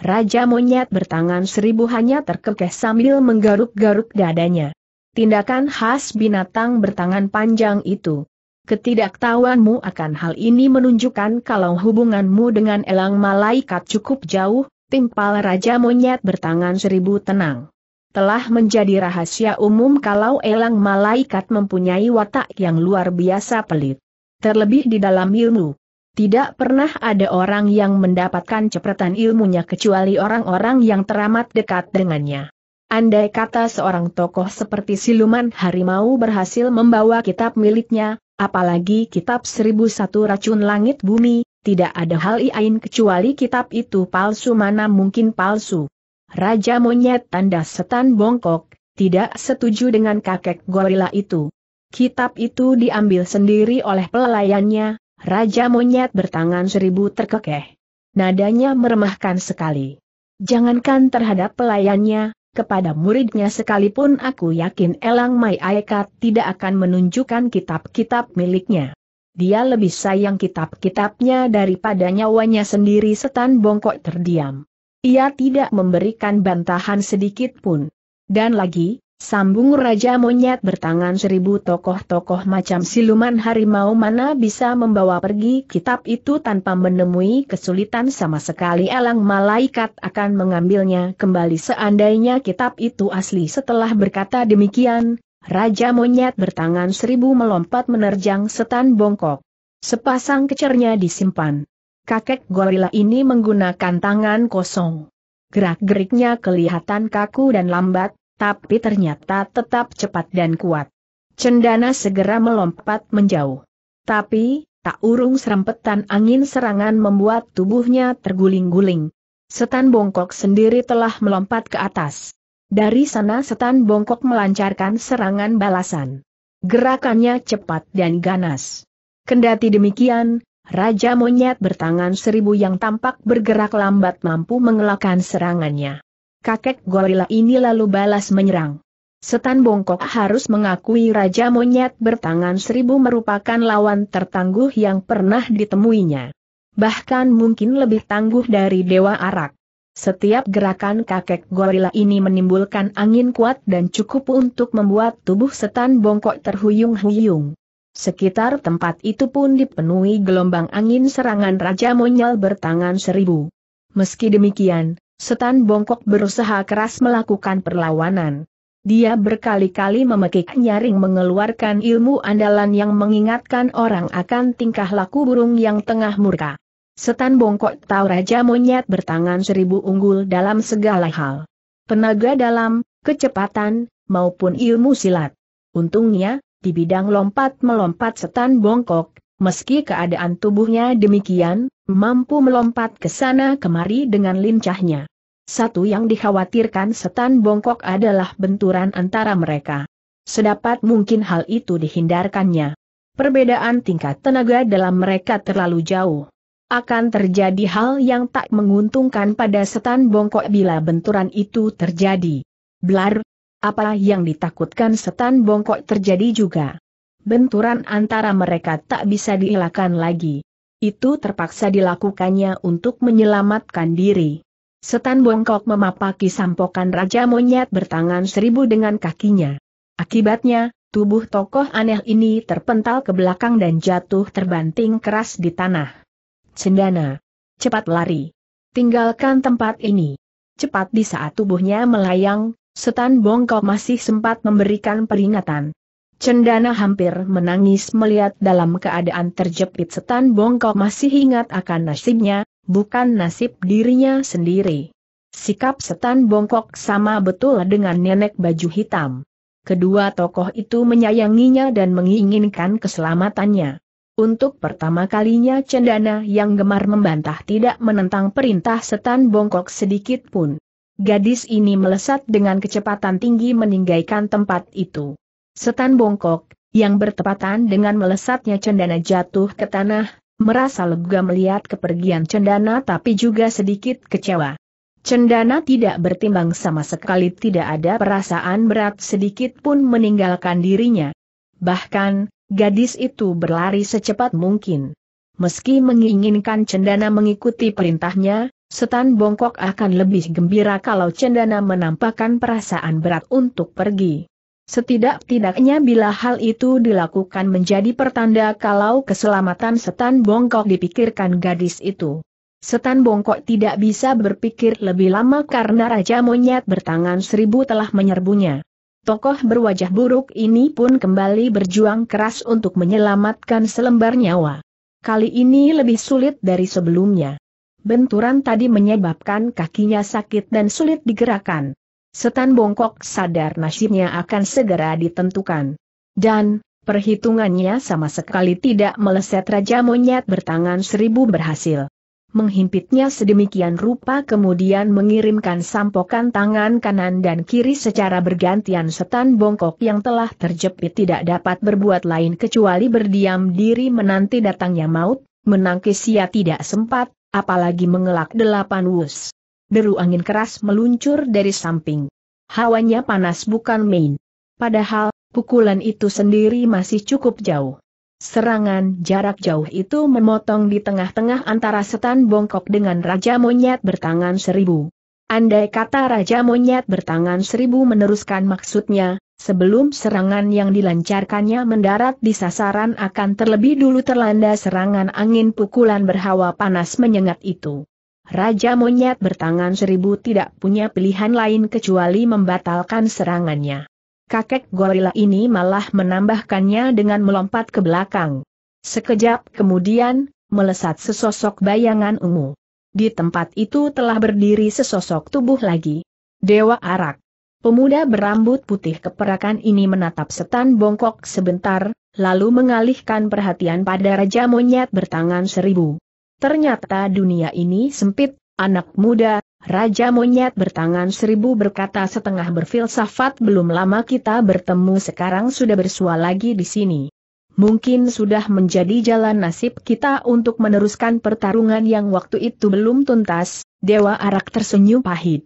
Raja monyet bertangan seribu hanya terkekeh sambil menggaruk-garuk dadanya tindakan khas binatang bertangan panjang itu. Ketidaktahuanmu akan hal ini menunjukkan kalau hubunganmu dengan elang malaikat cukup jauh, timpal Raja Monyet bertangan seribu tenang. Telah menjadi rahasia umum kalau elang malaikat mempunyai watak yang luar biasa pelit. Terlebih di dalam ilmu. Tidak pernah ada orang yang mendapatkan cepretan ilmunya kecuali orang-orang yang teramat dekat dengannya. Andai kata seorang tokoh seperti siluman harimau berhasil membawa kitab miliknya, apalagi kitab seribu satu racun langit bumi, tidak ada hal lain kecuali kitab itu palsu mana mungkin palsu. Raja monyet tanda setan bongkok, tidak setuju dengan kakek gorila itu. Kitab itu diambil sendiri oleh pelayannya, Raja monyet bertangan seribu terkekeh. Nadanya meremahkan sekali. Jangankan terhadap pelayannya, kepada muridnya sekalipun aku yakin Elang Mai Aeka tidak akan menunjukkan kitab-kitab miliknya. Dia lebih sayang kitab-kitabnya daripada nyawanya sendiri setan bongkok terdiam. Ia tidak memberikan bantahan sedikit pun. Dan lagi, Sambung Raja Monyet bertangan seribu tokoh-tokoh macam siluman harimau mana bisa membawa pergi kitab itu tanpa menemui kesulitan sama sekali elang malaikat akan mengambilnya kembali seandainya kitab itu asli setelah berkata demikian, Raja Monyet bertangan seribu melompat menerjang setan bongkok. Sepasang kecernya disimpan. Kakek gorila ini menggunakan tangan kosong. Gerak-geriknya kelihatan kaku dan lambat, tapi ternyata tetap cepat dan kuat. Cendana segera melompat menjauh. Tapi, tak urung serempetan angin serangan membuat tubuhnya terguling-guling. Setan bongkok sendiri telah melompat ke atas. Dari sana setan bongkok melancarkan serangan balasan. Gerakannya cepat dan ganas. Kendati demikian, Raja Monyet bertangan seribu yang tampak bergerak lambat mampu mengelakkan serangannya kakek gorila ini lalu balas menyerang. Setan Bongkok harus mengakui Raja Monyet bertangan seribu merupakan lawan tertangguh yang pernah ditemuinya. Bahkan mungkin lebih tangguh dari Dewa Arak. Setiap gerakan kakek gorila ini menimbulkan angin kuat dan cukup untuk membuat tubuh setan bongkok terhuyung-huyung. Sekitar tempat itu pun dipenuhi gelombang angin serangan Raja Monyet bertangan seribu. Meski demikian, Setan bongkok berusaha keras melakukan perlawanan. Dia berkali-kali memekik nyaring mengeluarkan ilmu andalan yang mengingatkan orang akan tingkah laku burung yang tengah murka. Setan bongkok tahu Raja Monyet bertangan seribu unggul dalam segala hal. Penaga dalam, kecepatan, maupun ilmu silat. Untungnya, di bidang lompat-melompat setan bongkok, meski keadaan tubuhnya demikian, mampu melompat ke sana kemari dengan lincahnya. Satu yang dikhawatirkan setan bongkok adalah benturan antara mereka. Sedapat mungkin hal itu dihindarkannya. Perbedaan tingkat tenaga dalam mereka terlalu jauh. Akan terjadi hal yang tak menguntungkan pada setan bongkok bila benturan itu terjadi. Blar, apa yang ditakutkan setan bongkok terjadi juga. Benturan antara mereka tak bisa dielakkan lagi. Itu terpaksa dilakukannya untuk menyelamatkan diri. Setan bongkok memapaki sampokan Raja Monyet bertangan seribu dengan kakinya. Akibatnya, tubuh tokoh aneh ini terpental ke belakang dan jatuh terbanting keras di tanah. Cendana. Cepat lari. Tinggalkan tempat ini. Cepat di saat tubuhnya melayang, setan bongkok masih sempat memberikan peringatan. Cendana hampir menangis melihat dalam keadaan terjepit setan bongkok masih ingat akan nasibnya, bukan nasib dirinya sendiri. Sikap setan bongkok sama betul dengan nenek baju hitam. Kedua tokoh itu menyayanginya dan menginginkan keselamatannya. Untuk pertama kalinya Cendana yang gemar membantah tidak menentang perintah setan bongkok sedikit pun. Gadis ini melesat dengan kecepatan tinggi meninggalkan tempat itu. Setan bongkok, yang bertepatan dengan melesatnya cendana jatuh ke tanah, merasa lega melihat kepergian cendana tapi juga sedikit kecewa. Cendana tidak bertimbang sama sekali tidak ada perasaan berat sedikit pun meninggalkan dirinya. Bahkan, gadis itu berlari secepat mungkin. Meski menginginkan Cendana mengikuti perintahnya, Setan Bongkok akan lebih gembira kalau Cendana menampakkan perasaan berat untuk pergi. Setidak-tidaknya bila hal itu dilakukan menjadi pertanda kalau keselamatan setan bongkok dipikirkan gadis itu. Setan bongkok tidak bisa berpikir lebih lama karena Raja Monyet bertangan seribu telah menyerbunya. Tokoh berwajah buruk ini pun kembali berjuang keras untuk menyelamatkan selembar nyawa. Kali ini lebih sulit dari sebelumnya. Benturan tadi menyebabkan kakinya sakit dan sulit digerakkan. Setan bongkok sadar nasibnya akan segera ditentukan. Dan, perhitungannya sama sekali tidak meleset Raja Monyet bertangan seribu berhasil. Menghimpitnya sedemikian rupa kemudian mengirimkan sampokan tangan kanan dan kiri secara bergantian setan bongkok yang telah terjepit tidak dapat berbuat lain kecuali berdiam diri menanti datangnya maut, menangkis ia tidak sempat, apalagi mengelak delapan wus deru angin keras meluncur dari samping. Hawanya panas bukan main. Padahal, pukulan itu sendiri masih cukup jauh. Serangan jarak jauh itu memotong di tengah-tengah antara setan bongkok dengan Raja Monyet bertangan seribu. Andai kata Raja Monyet bertangan seribu meneruskan maksudnya, sebelum serangan yang dilancarkannya mendarat di sasaran akan terlebih dulu terlanda serangan angin pukulan berhawa panas menyengat itu. Raja Monyet bertangan seribu tidak punya pilihan lain kecuali membatalkan serangannya. Kakek gorila ini malah menambahkannya dengan melompat ke belakang. Sekejap kemudian, melesat sesosok bayangan ungu. Di tempat itu telah berdiri sesosok tubuh lagi. Dewa Arak. Pemuda berambut putih keperakan ini menatap setan bongkok sebentar, lalu mengalihkan perhatian pada Raja Monyet bertangan seribu. Ternyata dunia ini sempit, anak muda, Raja Monyet bertangan seribu berkata setengah berfilsafat belum lama kita bertemu sekarang sudah bersua lagi di sini. Mungkin sudah menjadi jalan nasib kita untuk meneruskan pertarungan yang waktu itu belum tuntas, Dewa Arak tersenyum pahit.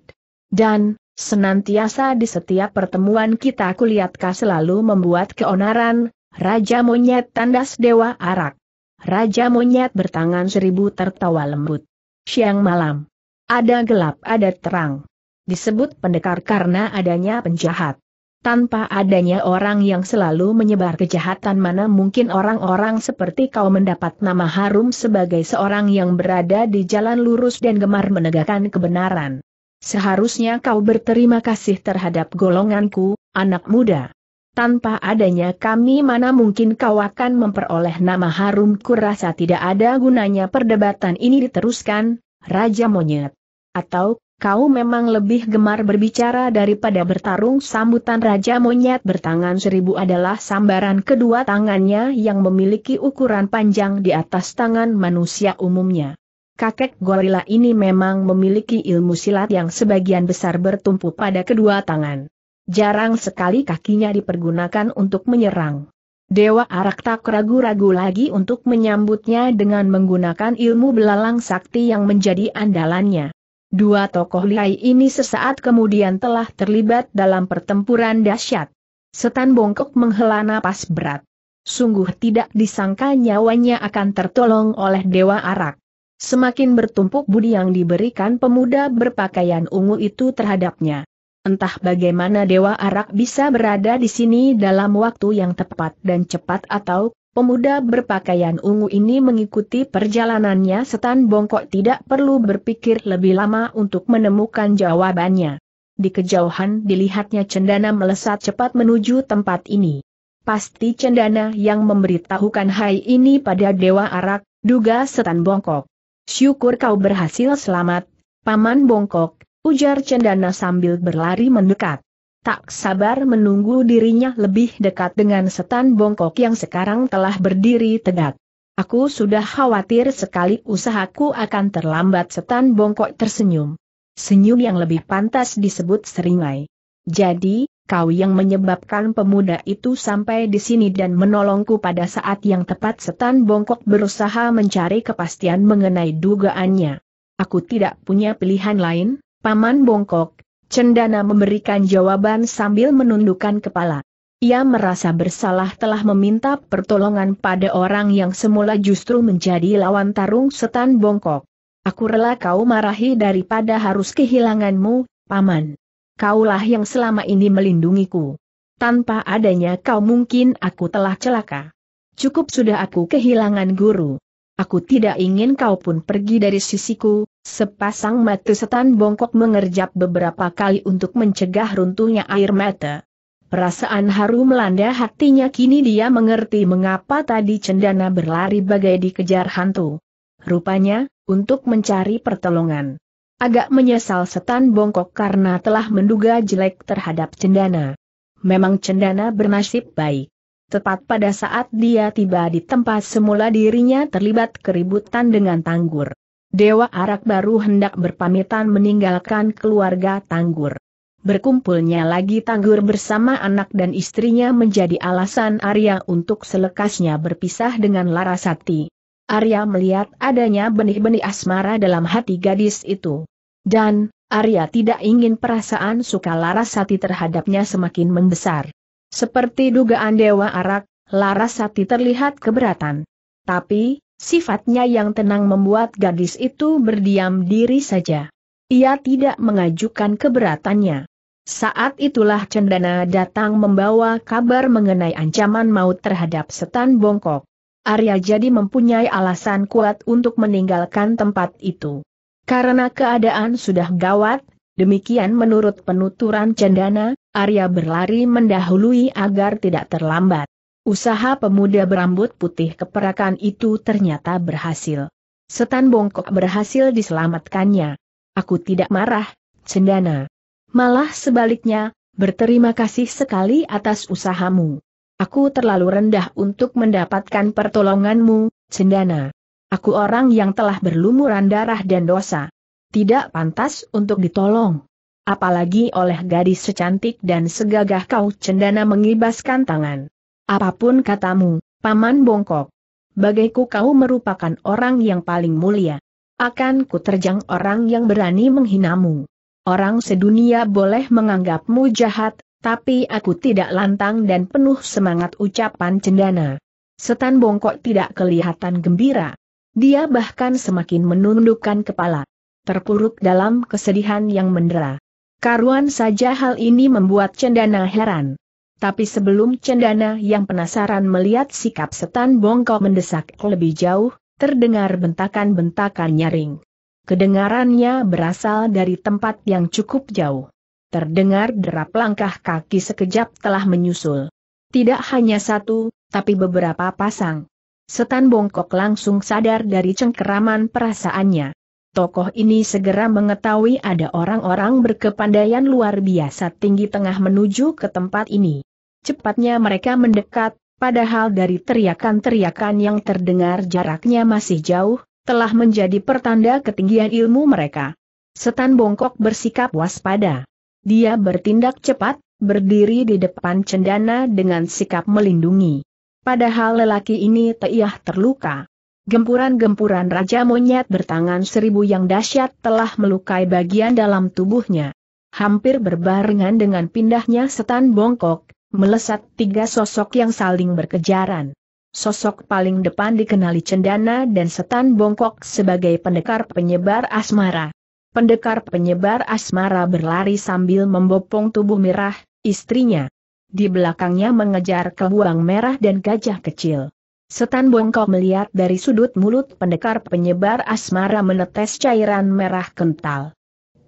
Dan, senantiasa di setiap pertemuan kita kulihat kau selalu membuat keonaran, Raja Monyet tandas Dewa Arak. Raja Monyet bertangan seribu tertawa lembut. Siang malam. Ada gelap ada terang. Disebut pendekar karena adanya penjahat. Tanpa adanya orang yang selalu menyebar kejahatan mana mungkin orang-orang seperti kau mendapat nama harum sebagai seorang yang berada di jalan lurus dan gemar menegakkan kebenaran. Seharusnya kau berterima kasih terhadap golonganku, anak muda. Tanpa adanya kami mana mungkin kau akan memperoleh nama harum kurasa tidak ada gunanya perdebatan ini diteruskan, Raja Monyet. Atau, kau memang lebih gemar berbicara daripada bertarung sambutan Raja Monyet bertangan seribu adalah sambaran kedua tangannya yang memiliki ukuran panjang di atas tangan manusia umumnya. Kakek gorila ini memang memiliki ilmu silat yang sebagian besar bertumpu pada kedua tangan. Jarang sekali kakinya dipergunakan untuk menyerang. Dewa Arak tak ragu-ragu lagi untuk menyambutnya dengan menggunakan ilmu belalang sakti yang menjadi andalannya. Dua tokoh lihai ini sesaat kemudian telah terlibat dalam pertempuran dahsyat. Setan bongkok menghela napas berat. Sungguh tidak disangka nyawanya akan tertolong oleh Dewa Arak. Semakin bertumpuk budi yang diberikan pemuda berpakaian ungu itu terhadapnya. Entah bagaimana Dewa Arak bisa berada di sini dalam waktu yang tepat dan cepat atau Pemuda berpakaian ungu ini mengikuti perjalanannya setan bongkok tidak perlu berpikir lebih lama untuk menemukan jawabannya. Di kejauhan dilihatnya cendana melesat cepat menuju tempat ini. Pasti cendana yang memberitahukan hai ini pada Dewa Arak, duga setan bongkok. Syukur kau berhasil selamat, Paman Bongkok, Ujar Cendana sambil berlari mendekat. Tak sabar menunggu dirinya lebih dekat dengan setan bongkok yang sekarang telah berdiri tegak. Aku sudah khawatir sekali usahaku akan terlambat setan bongkok tersenyum. Senyum yang lebih pantas disebut seringai. Jadi, kau yang menyebabkan pemuda itu sampai di sini dan menolongku pada saat yang tepat setan bongkok berusaha mencari kepastian mengenai dugaannya. Aku tidak punya pilihan lain, Paman bongkok, Cendana memberikan jawaban sambil menundukkan kepala. Ia merasa bersalah telah meminta pertolongan pada orang yang semula justru menjadi lawan tarung setan bongkok. Aku rela kau marahi daripada harus kehilanganmu, Paman. Kaulah yang selama ini melindungiku. Tanpa adanya kau mungkin aku telah celaka. Cukup sudah aku kehilangan guru. Aku tidak ingin kau pun pergi dari sisiku, Sepasang mata setan bongkok mengerjap beberapa kali untuk mencegah runtuhnya air mata. Perasaan haru melanda hatinya kini dia mengerti mengapa tadi cendana berlari bagai dikejar hantu. Rupanya, untuk mencari pertolongan. Agak menyesal setan bongkok karena telah menduga jelek terhadap cendana. Memang cendana bernasib baik. Tepat pada saat dia tiba di tempat semula dirinya terlibat keributan dengan tanggur. Dewa Arak baru hendak berpamitan meninggalkan keluarga Tanggur. Berkumpulnya lagi Tanggur bersama anak dan istrinya menjadi alasan Arya untuk selekasnya berpisah dengan Larasati. Arya melihat adanya benih-benih asmara dalam hati gadis itu. Dan, Arya tidak ingin perasaan suka Larasati terhadapnya semakin membesar. Seperti dugaan Dewa Arak, Larasati terlihat keberatan. Tapi, Sifatnya yang tenang membuat gadis itu berdiam diri saja. Ia tidak mengajukan keberatannya. Saat itulah Cendana datang membawa kabar mengenai ancaman maut terhadap setan bongkok. Arya jadi mempunyai alasan kuat untuk meninggalkan tempat itu. Karena keadaan sudah gawat, demikian menurut penuturan Cendana, Arya berlari mendahului agar tidak terlambat. Usaha pemuda berambut putih keperakan itu ternyata berhasil. Setan bongkok berhasil diselamatkannya. Aku tidak marah, cendana. Malah sebaliknya, berterima kasih sekali atas usahamu. Aku terlalu rendah untuk mendapatkan pertolonganmu, cendana. Aku orang yang telah berlumuran darah dan dosa. Tidak pantas untuk ditolong. Apalagi oleh gadis secantik dan segagah kau cendana mengibaskan tangan. Apapun katamu, Paman Bongkok. Bagaiku kau merupakan orang yang paling mulia. Akan ku terjang orang yang berani menghinamu. Orang sedunia boleh menganggapmu jahat, tapi aku tidak lantang dan penuh semangat ucapan cendana. Setan Bongkok tidak kelihatan gembira. Dia bahkan semakin menundukkan kepala. Terpuruk dalam kesedihan yang mendera. Karuan saja hal ini membuat cendana heran. Tapi sebelum cendana yang penasaran melihat sikap setan bongkok mendesak lebih jauh, terdengar bentakan-bentakan nyaring. Kedengarannya berasal dari tempat yang cukup jauh. Terdengar derap langkah kaki sekejap telah menyusul. Tidak hanya satu, tapi beberapa pasang. Setan bongkok langsung sadar dari cengkeraman perasaannya. Tokoh ini segera mengetahui ada orang-orang berkepandaian luar biasa tinggi tengah menuju ke tempat ini. Cepatnya mereka mendekat, padahal dari teriakan-teriakan yang terdengar jaraknya masih jauh, telah menjadi pertanda ketinggian ilmu mereka. Setan bongkok bersikap waspada. Dia bertindak cepat, berdiri di depan cendana dengan sikap melindungi. Padahal lelaki ini teiah terluka. Gempuran-gempuran Raja Monyet bertangan seribu yang dahsyat telah melukai bagian dalam tubuhnya. Hampir berbarengan dengan pindahnya setan bongkok, melesat tiga sosok yang saling berkejaran. Sosok paling depan dikenali Cendana dan Setan Bongkok sebagai pendekar penyebar asmara. Pendekar penyebar asmara berlari sambil membopong tubuh merah, istrinya. Di belakangnya mengejar kebuang merah dan gajah kecil. Setan Bongkok melihat dari sudut mulut pendekar penyebar asmara menetes cairan merah kental.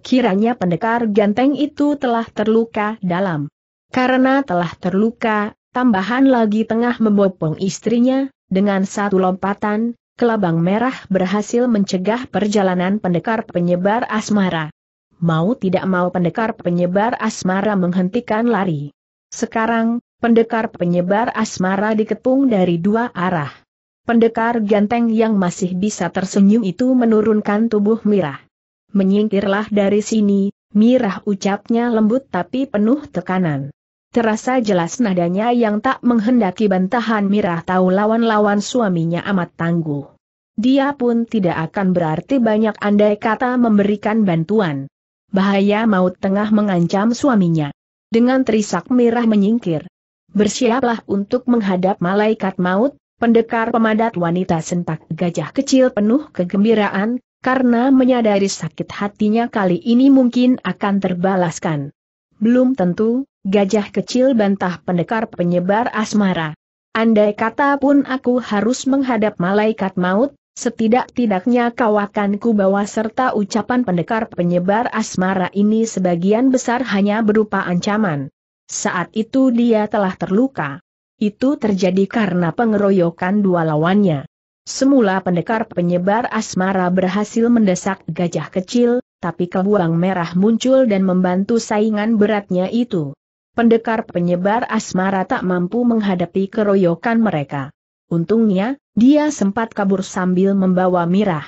Kiranya pendekar ganteng itu telah terluka dalam. Karena telah terluka, tambahan lagi tengah membopong istrinya, dengan satu lompatan, kelabang merah berhasil mencegah perjalanan pendekar penyebar asmara. Mau tidak mau pendekar penyebar asmara menghentikan lari. Sekarang, pendekar penyebar asmara diketung dari dua arah. Pendekar ganteng yang masih bisa tersenyum itu menurunkan tubuh Mirah. Menyingkirlah dari sini, Mirah ucapnya lembut tapi penuh tekanan. Terasa jelas nadanya yang tak menghendaki bantahan Mirah tahu lawan-lawan suaminya amat tangguh. Dia pun tidak akan berarti banyak andai kata memberikan bantuan. Bahaya maut tengah mengancam suaminya. Dengan terisak Mirah menyingkir. Bersiaplah untuk menghadap malaikat maut, pendekar pemadat wanita sentak gajah kecil penuh kegembiraan, karena menyadari sakit hatinya kali ini mungkin akan terbalaskan. Belum tentu, gajah kecil bantah pendekar penyebar asmara. Andai kata pun aku harus menghadap malaikat maut, setidak-tidaknya kau akan kubawa serta ucapan pendekar penyebar asmara ini sebagian besar hanya berupa ancaman. Saat itu dia telah terluka. Itu terjadi karena pengeroyokan dua lawannya. Semula pendekar penyebar asmara berhasil mendesak gajah kecil, tapi kebuang merah muncul dan membantu saingan beratnya itu. Pendekar penyebar asmara tak mampu menghadapi keroyokan mereka. Untungnya, dia sempat kabur sambil membawa mirah.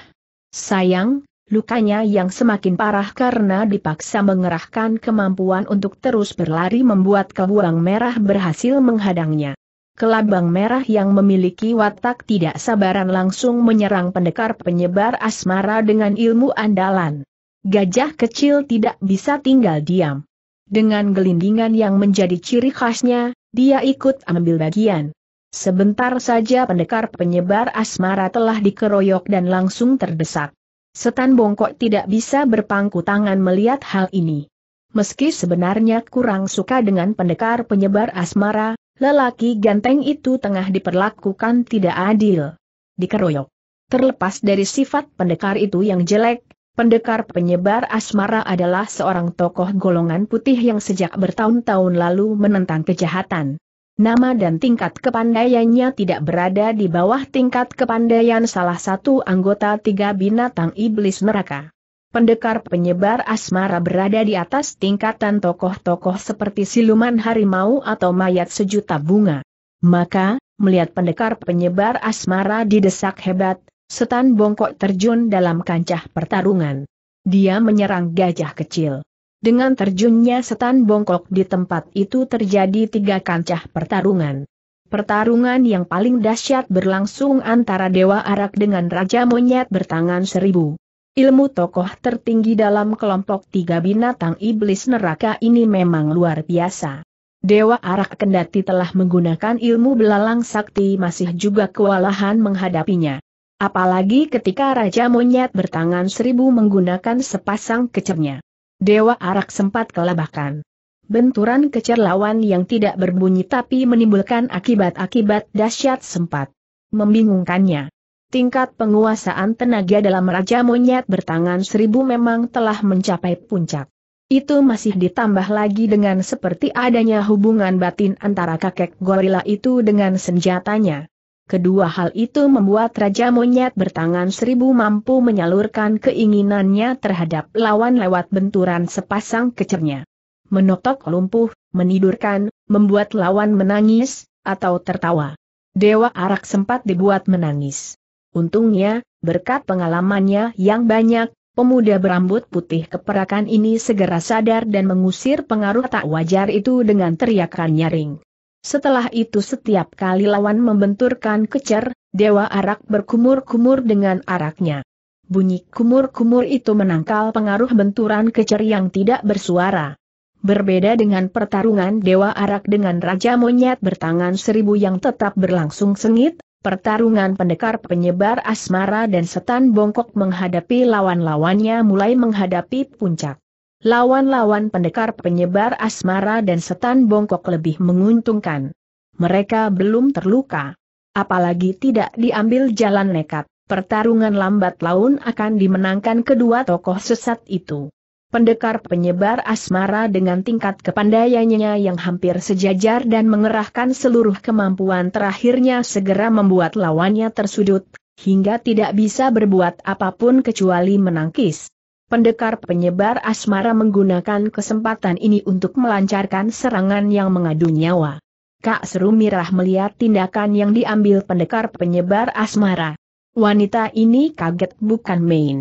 Sayang, lukanya yang semakin parah karena dipaksa mengerahkan kemampuan untuk terus berlari membuat kebuang merah berhasil menghadangnya. Kelabang merah yang memiliki watak tidak sabaran langsung menyerang pendekar penyebar asmara dengan ilmu andalan gajah kecil tidak bisa tinggal diam. Dengan gelindingan yang menjadi ciri khasnya, dia ikut ambil bagian. Sebentar saja pendekar penyebar asmara telah dikeroyok dan langsung terdesak. Setan bongkok tidak bisa berpangku tangan melihat hal ini. Meski sebenarnya kurang suka dengan pendekar penyebar asmara, lelaki ganteng itu tengah diperlakukan tidak adil. Dikeroyok. Terlepas dari sifat pendekar itu yang jelek, Pendekar penyebar asmara adalah seorang tokoh golongan putih yang sejak bertahun-tahun lalu menentang kejahatan. Nama dan tingkat kepandaiannya tidak berada di bawah tingkat kepandaian salah satu anggota tiga binatang iblis neraka. Pendekar penyebar asmara berada di atas tingkatan tokoh-tokoh seperti siluman harimau atau mayat sejuta bunga. Maka, melihat pendekar penyebar asmara didesak hebat, Setan bongkok terjun dalam kancah pertarungan. Dia menyerang gajah kecil. Dengan terjunnya setan bongkok di tempat itu terjadi tiga kancah pertarungan. Pertarungan yang paling dahsyat berlangsung antara Dewa Arak dengan Raja Monyet bertangan seribu. Ilmu tokoh tertinggi dalam kelompok tiga binatang iblis neraka ini memang luar biasa. Dewa Arak kendati telah menggunakan ilmu belalang sakti masih juga kewalahan menghadapinya. Apalagi ketika Raja Monyet bertangan seribu menggunakan sepasang kecernya. Dewa Arak sempat kelabakan. Benturan kecer lawan yang tidak berbunyi tapi menimbulkan akibat-akibat dahsyat sempat membingungkannya. Tingkat penguasaan tenaga dalam Raja Monyet bertangan seribu memang telah mencapai puncak. Itu masih ditambah lagi dengan seperti adanya hubungan batin antara kakek gorila itu dengan senjatanya. Kedua hal itu membuat Raja Monyet bertangan seribu mampu menyalurkan keinginannya terhadap lawan lewat benturan sepasang kecernya. Menotok lumpuh, menidurkan, membuat lawan menangis, atau tertawa. Dewa Arak sempat dibuat menangis. Untungnya, berkat pengalamannya yang banyak, Pemuda berambut putih keperakan ini segera sadar dan mengusir pengaruh tak wajar itu dengan teriakan nyaring. Setelah itu setiap kali lawan membenturkan kecer, Dewa Arak berkumur-kumur dengan araknya. Bunyi kumur-kumur itu menangkal pengaruh benturan kecer yang tidak bersuara. Berbeda dengan pertarungan Dewa Arak dengan Raja Monyet bertangan seribu yang tetap berlangsung sengit, pertarungan pendekar penyebar asmara dan setan bongkok menghadapi lawan-lawannya mulai menghadapi puncak lawan-lawan pendekar penyebar asmara dan setan bongkok lebih menguntungkan. Mereka belum terluka. Apalagi tidak diambil jalan nekat, pertarungan lambat laun akan dimenangkan kedua tokoh sesat itu. Pendekar penyebar asmara dengan tingkat kepandaiannya yang hampir sejajar dan mengerahkan seluruh kemampuan terakhirnya segera membuat lawannya tersudut, hingga tidak bisa berbuat apapun kecuali menangkis. Pendekar penyebar asmara menggunakan kesempatan ini untuk melancarkan serangan yang mengadu nyawa. Kak Seru Mirah melihat tindakan yang diambil pendekar penyebar asmara. Wanita ini kaget bukan main.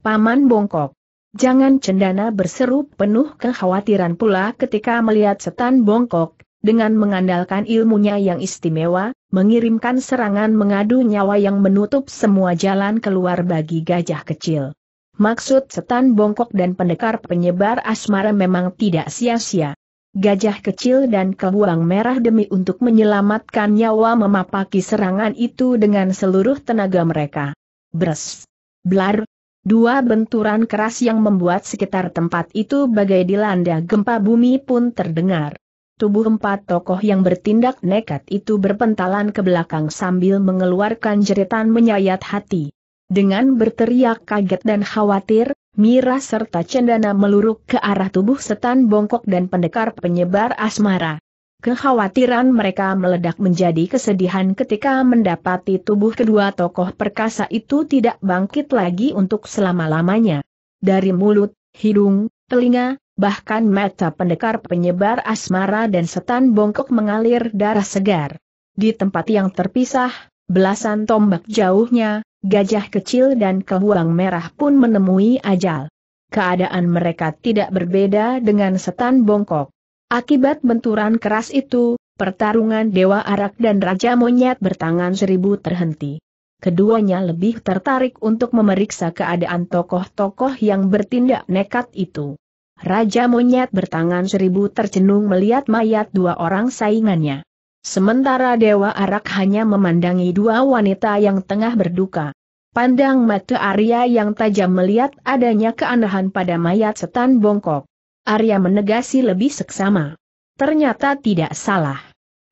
Paman bongkok. Jangan cendana berseru penuh kekhawatiran pula ketika melihat setan bongkok, dengan mengandalkan ilmunya yang istimewa, mengirimkan serangan mengadu nyawa yang menutup semua jalan keluar bagi gajah kecil. Maksud setan bongkok dan pendekar penyebar asmara memang tidak sia-sia. Gajah kecil dan kebuang merah demi untuk menyelamatkan nyawa memapaki serangan itu dengan seluruh tenaga mereka. Bres. Blar. Dua benturan keras yang membuat sekitar tempat itu bagai dilanda gempa bumi pun terdengar. Tubuh empat tokoh yang bertindak nekat itu berpentalan ke belakang sambil mengeluarkan jeritan menyayat hati. Dengan berteriak kaget dan khawatir, Mira serta Cendana meluruk ke arah tubuh setan bongkok dan pendekar penyebar asmara. Kekhawatiran mereka meledak menjadi kesedihan ketika mendapati tubuh kedua tokoh perkasa itu tidak bangkit lagi untuk selama-lamanya. Dari mulut, hidung, telinga, bahkan mata pendekar penyebar asmara dan setan bongkok mengalir darah segar. Di tempat yang terpisah, belasan tombak jauhnya, gajah kecil dan kehuang merah pun menemui ajal. Keadaan mereka tidak berbeda dengan setan bongkok. Akibat benturan keras itu, pertarungan Dewa Arak dan Raja Monyet bertangan seribu terhenti. Keduanya lebih tertarik untuk memeriksa keadaan tokoh-tokoh yang bertindak nekat itu. Raja Monyet bertangan seribu tercenung melihat mayat dua orang saingannya. Sementara Dewa Arak hanya memandangi dua wanita yang tengah berduka. Pandang mata Arya yang tajam melihat adanya keanehan pada mayat setan bongkok. Arya menegasi lebih seksama. Ternyata tidak salah.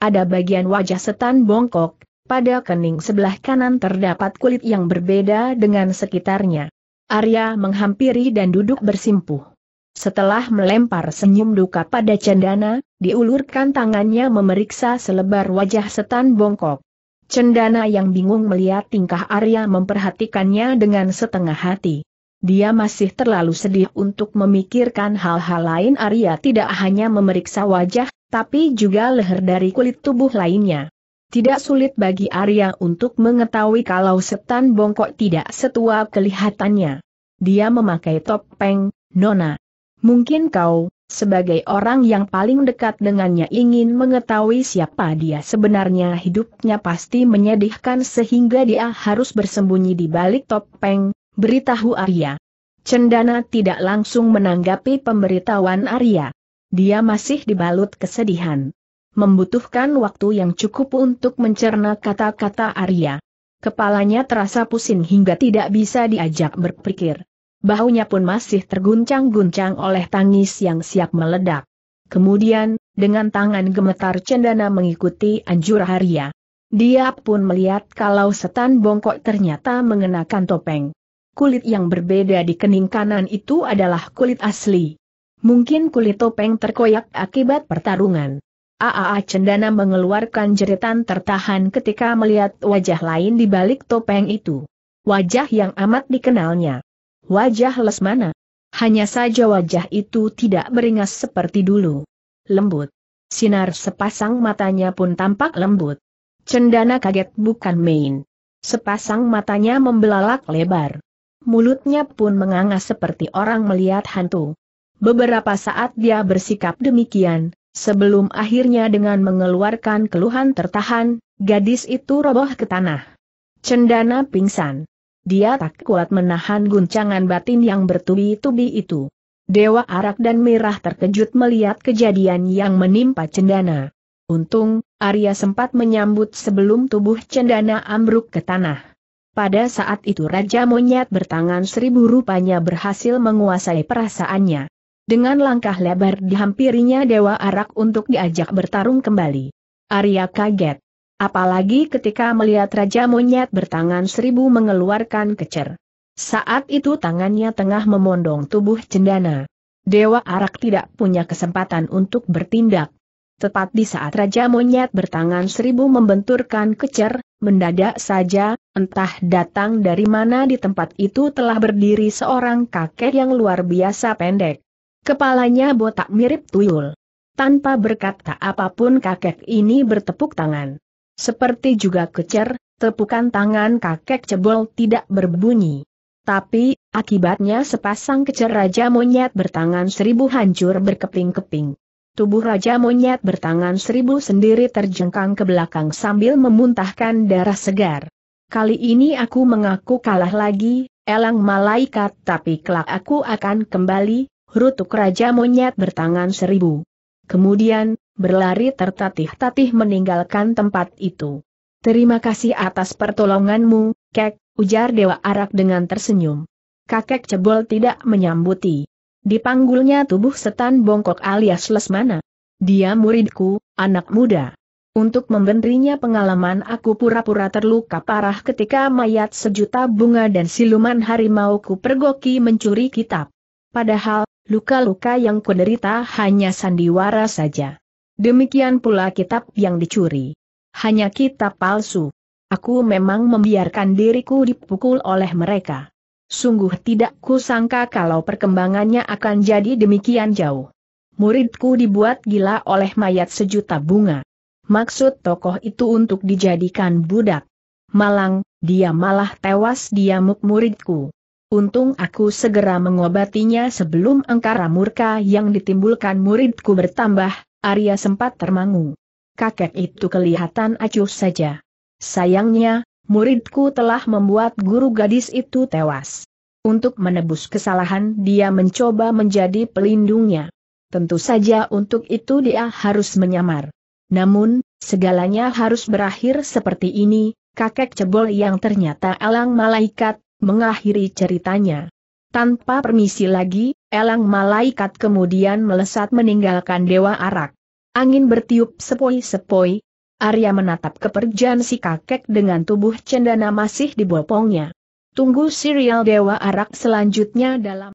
Ada bagian wajah setan bongkok, pada kening sebelah kanan terdapat kulit yang berbeda dengan sekitarnya. Arya menghampiri dan duduk bersimpuh. Setelah melempar senyum duka pada Cendana, diulurkan tangannya memeriksa selebar wajah setan bongkok. Cendana yang bingung melihat tingkah Arya memperhatikannya dengan setengah hati. Dia masih terlalu sedih untuk memikirkan hal-hal lain Arya tidak hanya memeriksa wajah, tapi juga leher dari kulit tubuh lainnya. Tidak sulit bagi Arya untuk mengetahui kalau setan bongkok tidak setua kelihatannya. Dia memakai topeng, nona, Mungkin kau, sebagai orang yang paling dekat dengannya ingin mengetahui siapa dia sebenarnya hidupnya pasti menyedihkan sehingga dia harus bersembunyi di balik topeng, beritahu Arya. Cendana tidak langsung menanggapi pemberitahuan Arya. Dia masih dibalut kesedihan. Membutuhkan waktu yang cukup untuk mencerna kata-kata Arya. Kepalanya terasa pusing hingga tidak bisa diajak berpikir. Bahunya pun masih terguncang-guncang oleh tangis yang siap meledak. Kemudian, dengan tangan gemetar cendana mengikuti anjur haria. Dia pun melihat kalau setan bongkok ternyata mengenakan topeng. Kulit yang berbeda di kening kanan itu adalah kulit asli. Mungkin kulit topeng terkoyak akibat pertarungan. Aa Cendana mengeluarkan jeritan tertahan ketika melihat wajah lain di balik topeng itu. Wajah yang amat dikenalnya wajah Lesmana. Hanya saja wajah itu tidak beringas seperti dulu. Lembut. Sinar sepasang matanya pun tampak lembut. Cendana kaget bukan main. Sepasang matanya membelalak lebar. Mulutnya pun menganga seperti orang melihat hantu. Beberapa saat dia bersikap demikian, sebelum akhirnya dengan mengeluarkan keluhan tertahan, gadis itu roboh ke tanah. Cendana pingsan dia tak kuat menahan guncangan batin yang bertubi-tubi itu. Dewa Arak dan Mirah terkejut melihat kejadian yang menimpa Cendana. Untung, Arya sempat menyambut sebelum tubuh Cendana ambruk ke tanah. Pada saat itu Raja Monyet bertangan seribu rupanya berhasil menguasai perasaannya. Dengan langkah lebar dihampirinya Dewa Arak untuk diajak bertarung kembali. Arya kaget. Apalagi ketika melihat Raja Monyet bertangan seribu mengeluarkan kecer. Saat itu tangannya tengah memondong tubuh cendana. Dewa Arak tidak punya kesempatan untuk bertindak. Tepat di saat Raja Monyet bertangan seribu membenturkan kecer, mendadak saja, entah datang dari mana di tempat itu telah berdiri seorang kakek yang luar biasa pendek. Kepalanya botak mirip tuyul. Tanpa berkata apapun kakek ini bertepuk tangan. Seperti juga kecer, tepukan tangan kakek cebol tidak berbunyi. Tapi, akibatnya sepasang kecer Raja Monyet bertangan seribu hancur berkeping-keping. Tubuh Raja Monyet bertangan seribu sendiri terjengkang ke belakang sambil memuntahkan darah segar. Kali ini aku mengaku kalah lagi, elang malaikat tapi kelak aku akan kembali, rutuk Raja Monyet bertangan seribu. Kemudian, berlari tertatih-tatih meninggalkan tempat itu. Terima kasih atas pertolonganmu, Kek, ujar Dewa Arak dengan tersenyum. Kakek cebol tidak menyambuti. Dipanggulnya tubuh setan bongkok alias Lesmana. Dia muridku, anak muda. Untuk memberinya pengalaman aku pura-pura terluka parah ketika mayat sejuta bunga dan siluman harimau ku pergoki mencuri kitab. Padahal, luka-luka yang kuderita hanya sandiwara saja. Demikian pula kitab yang dicuri. Hanya kitab palsu. Aku memang membiarkan diriku dipukul oleh mereka. Sungguh tidak kusangka kalau perkembangannya akan jadi demikian jauh. Muridku dibuat gila oleh mayat sejuta bunga. Maksud tokoh itu untuk dijadikan budak. Malang, dia malah tewas diamuk muridku. Untung aku segera mengobatinya sebelum angkara murka yang ditimbulkan muridku bertambah, Arya sempat termangu. Kakek itu kelihatan acuh saja. Sayangnya, muridku telah membuat guru gadis itu tewas. Untuk menebus kesalahan dia mencoba menjadi pelindungnya. Tentu saja untuk itu dia harus menyamar. Namun, segalanya harus berakhir seperti ini, kakek cebol yang ternyata alang malaikat, mengakhiri ceritanya. Tanpa permisi lagi, Elang malaikat kemudian melesat meninggalkan Dewa Arak. Angin bertiup sepoi-sepoi, Arya menatap kepergian si kakek dengan tubuh cendana masih dibopongnya. Tunggu serial Dewa Arak selanjutnya dalam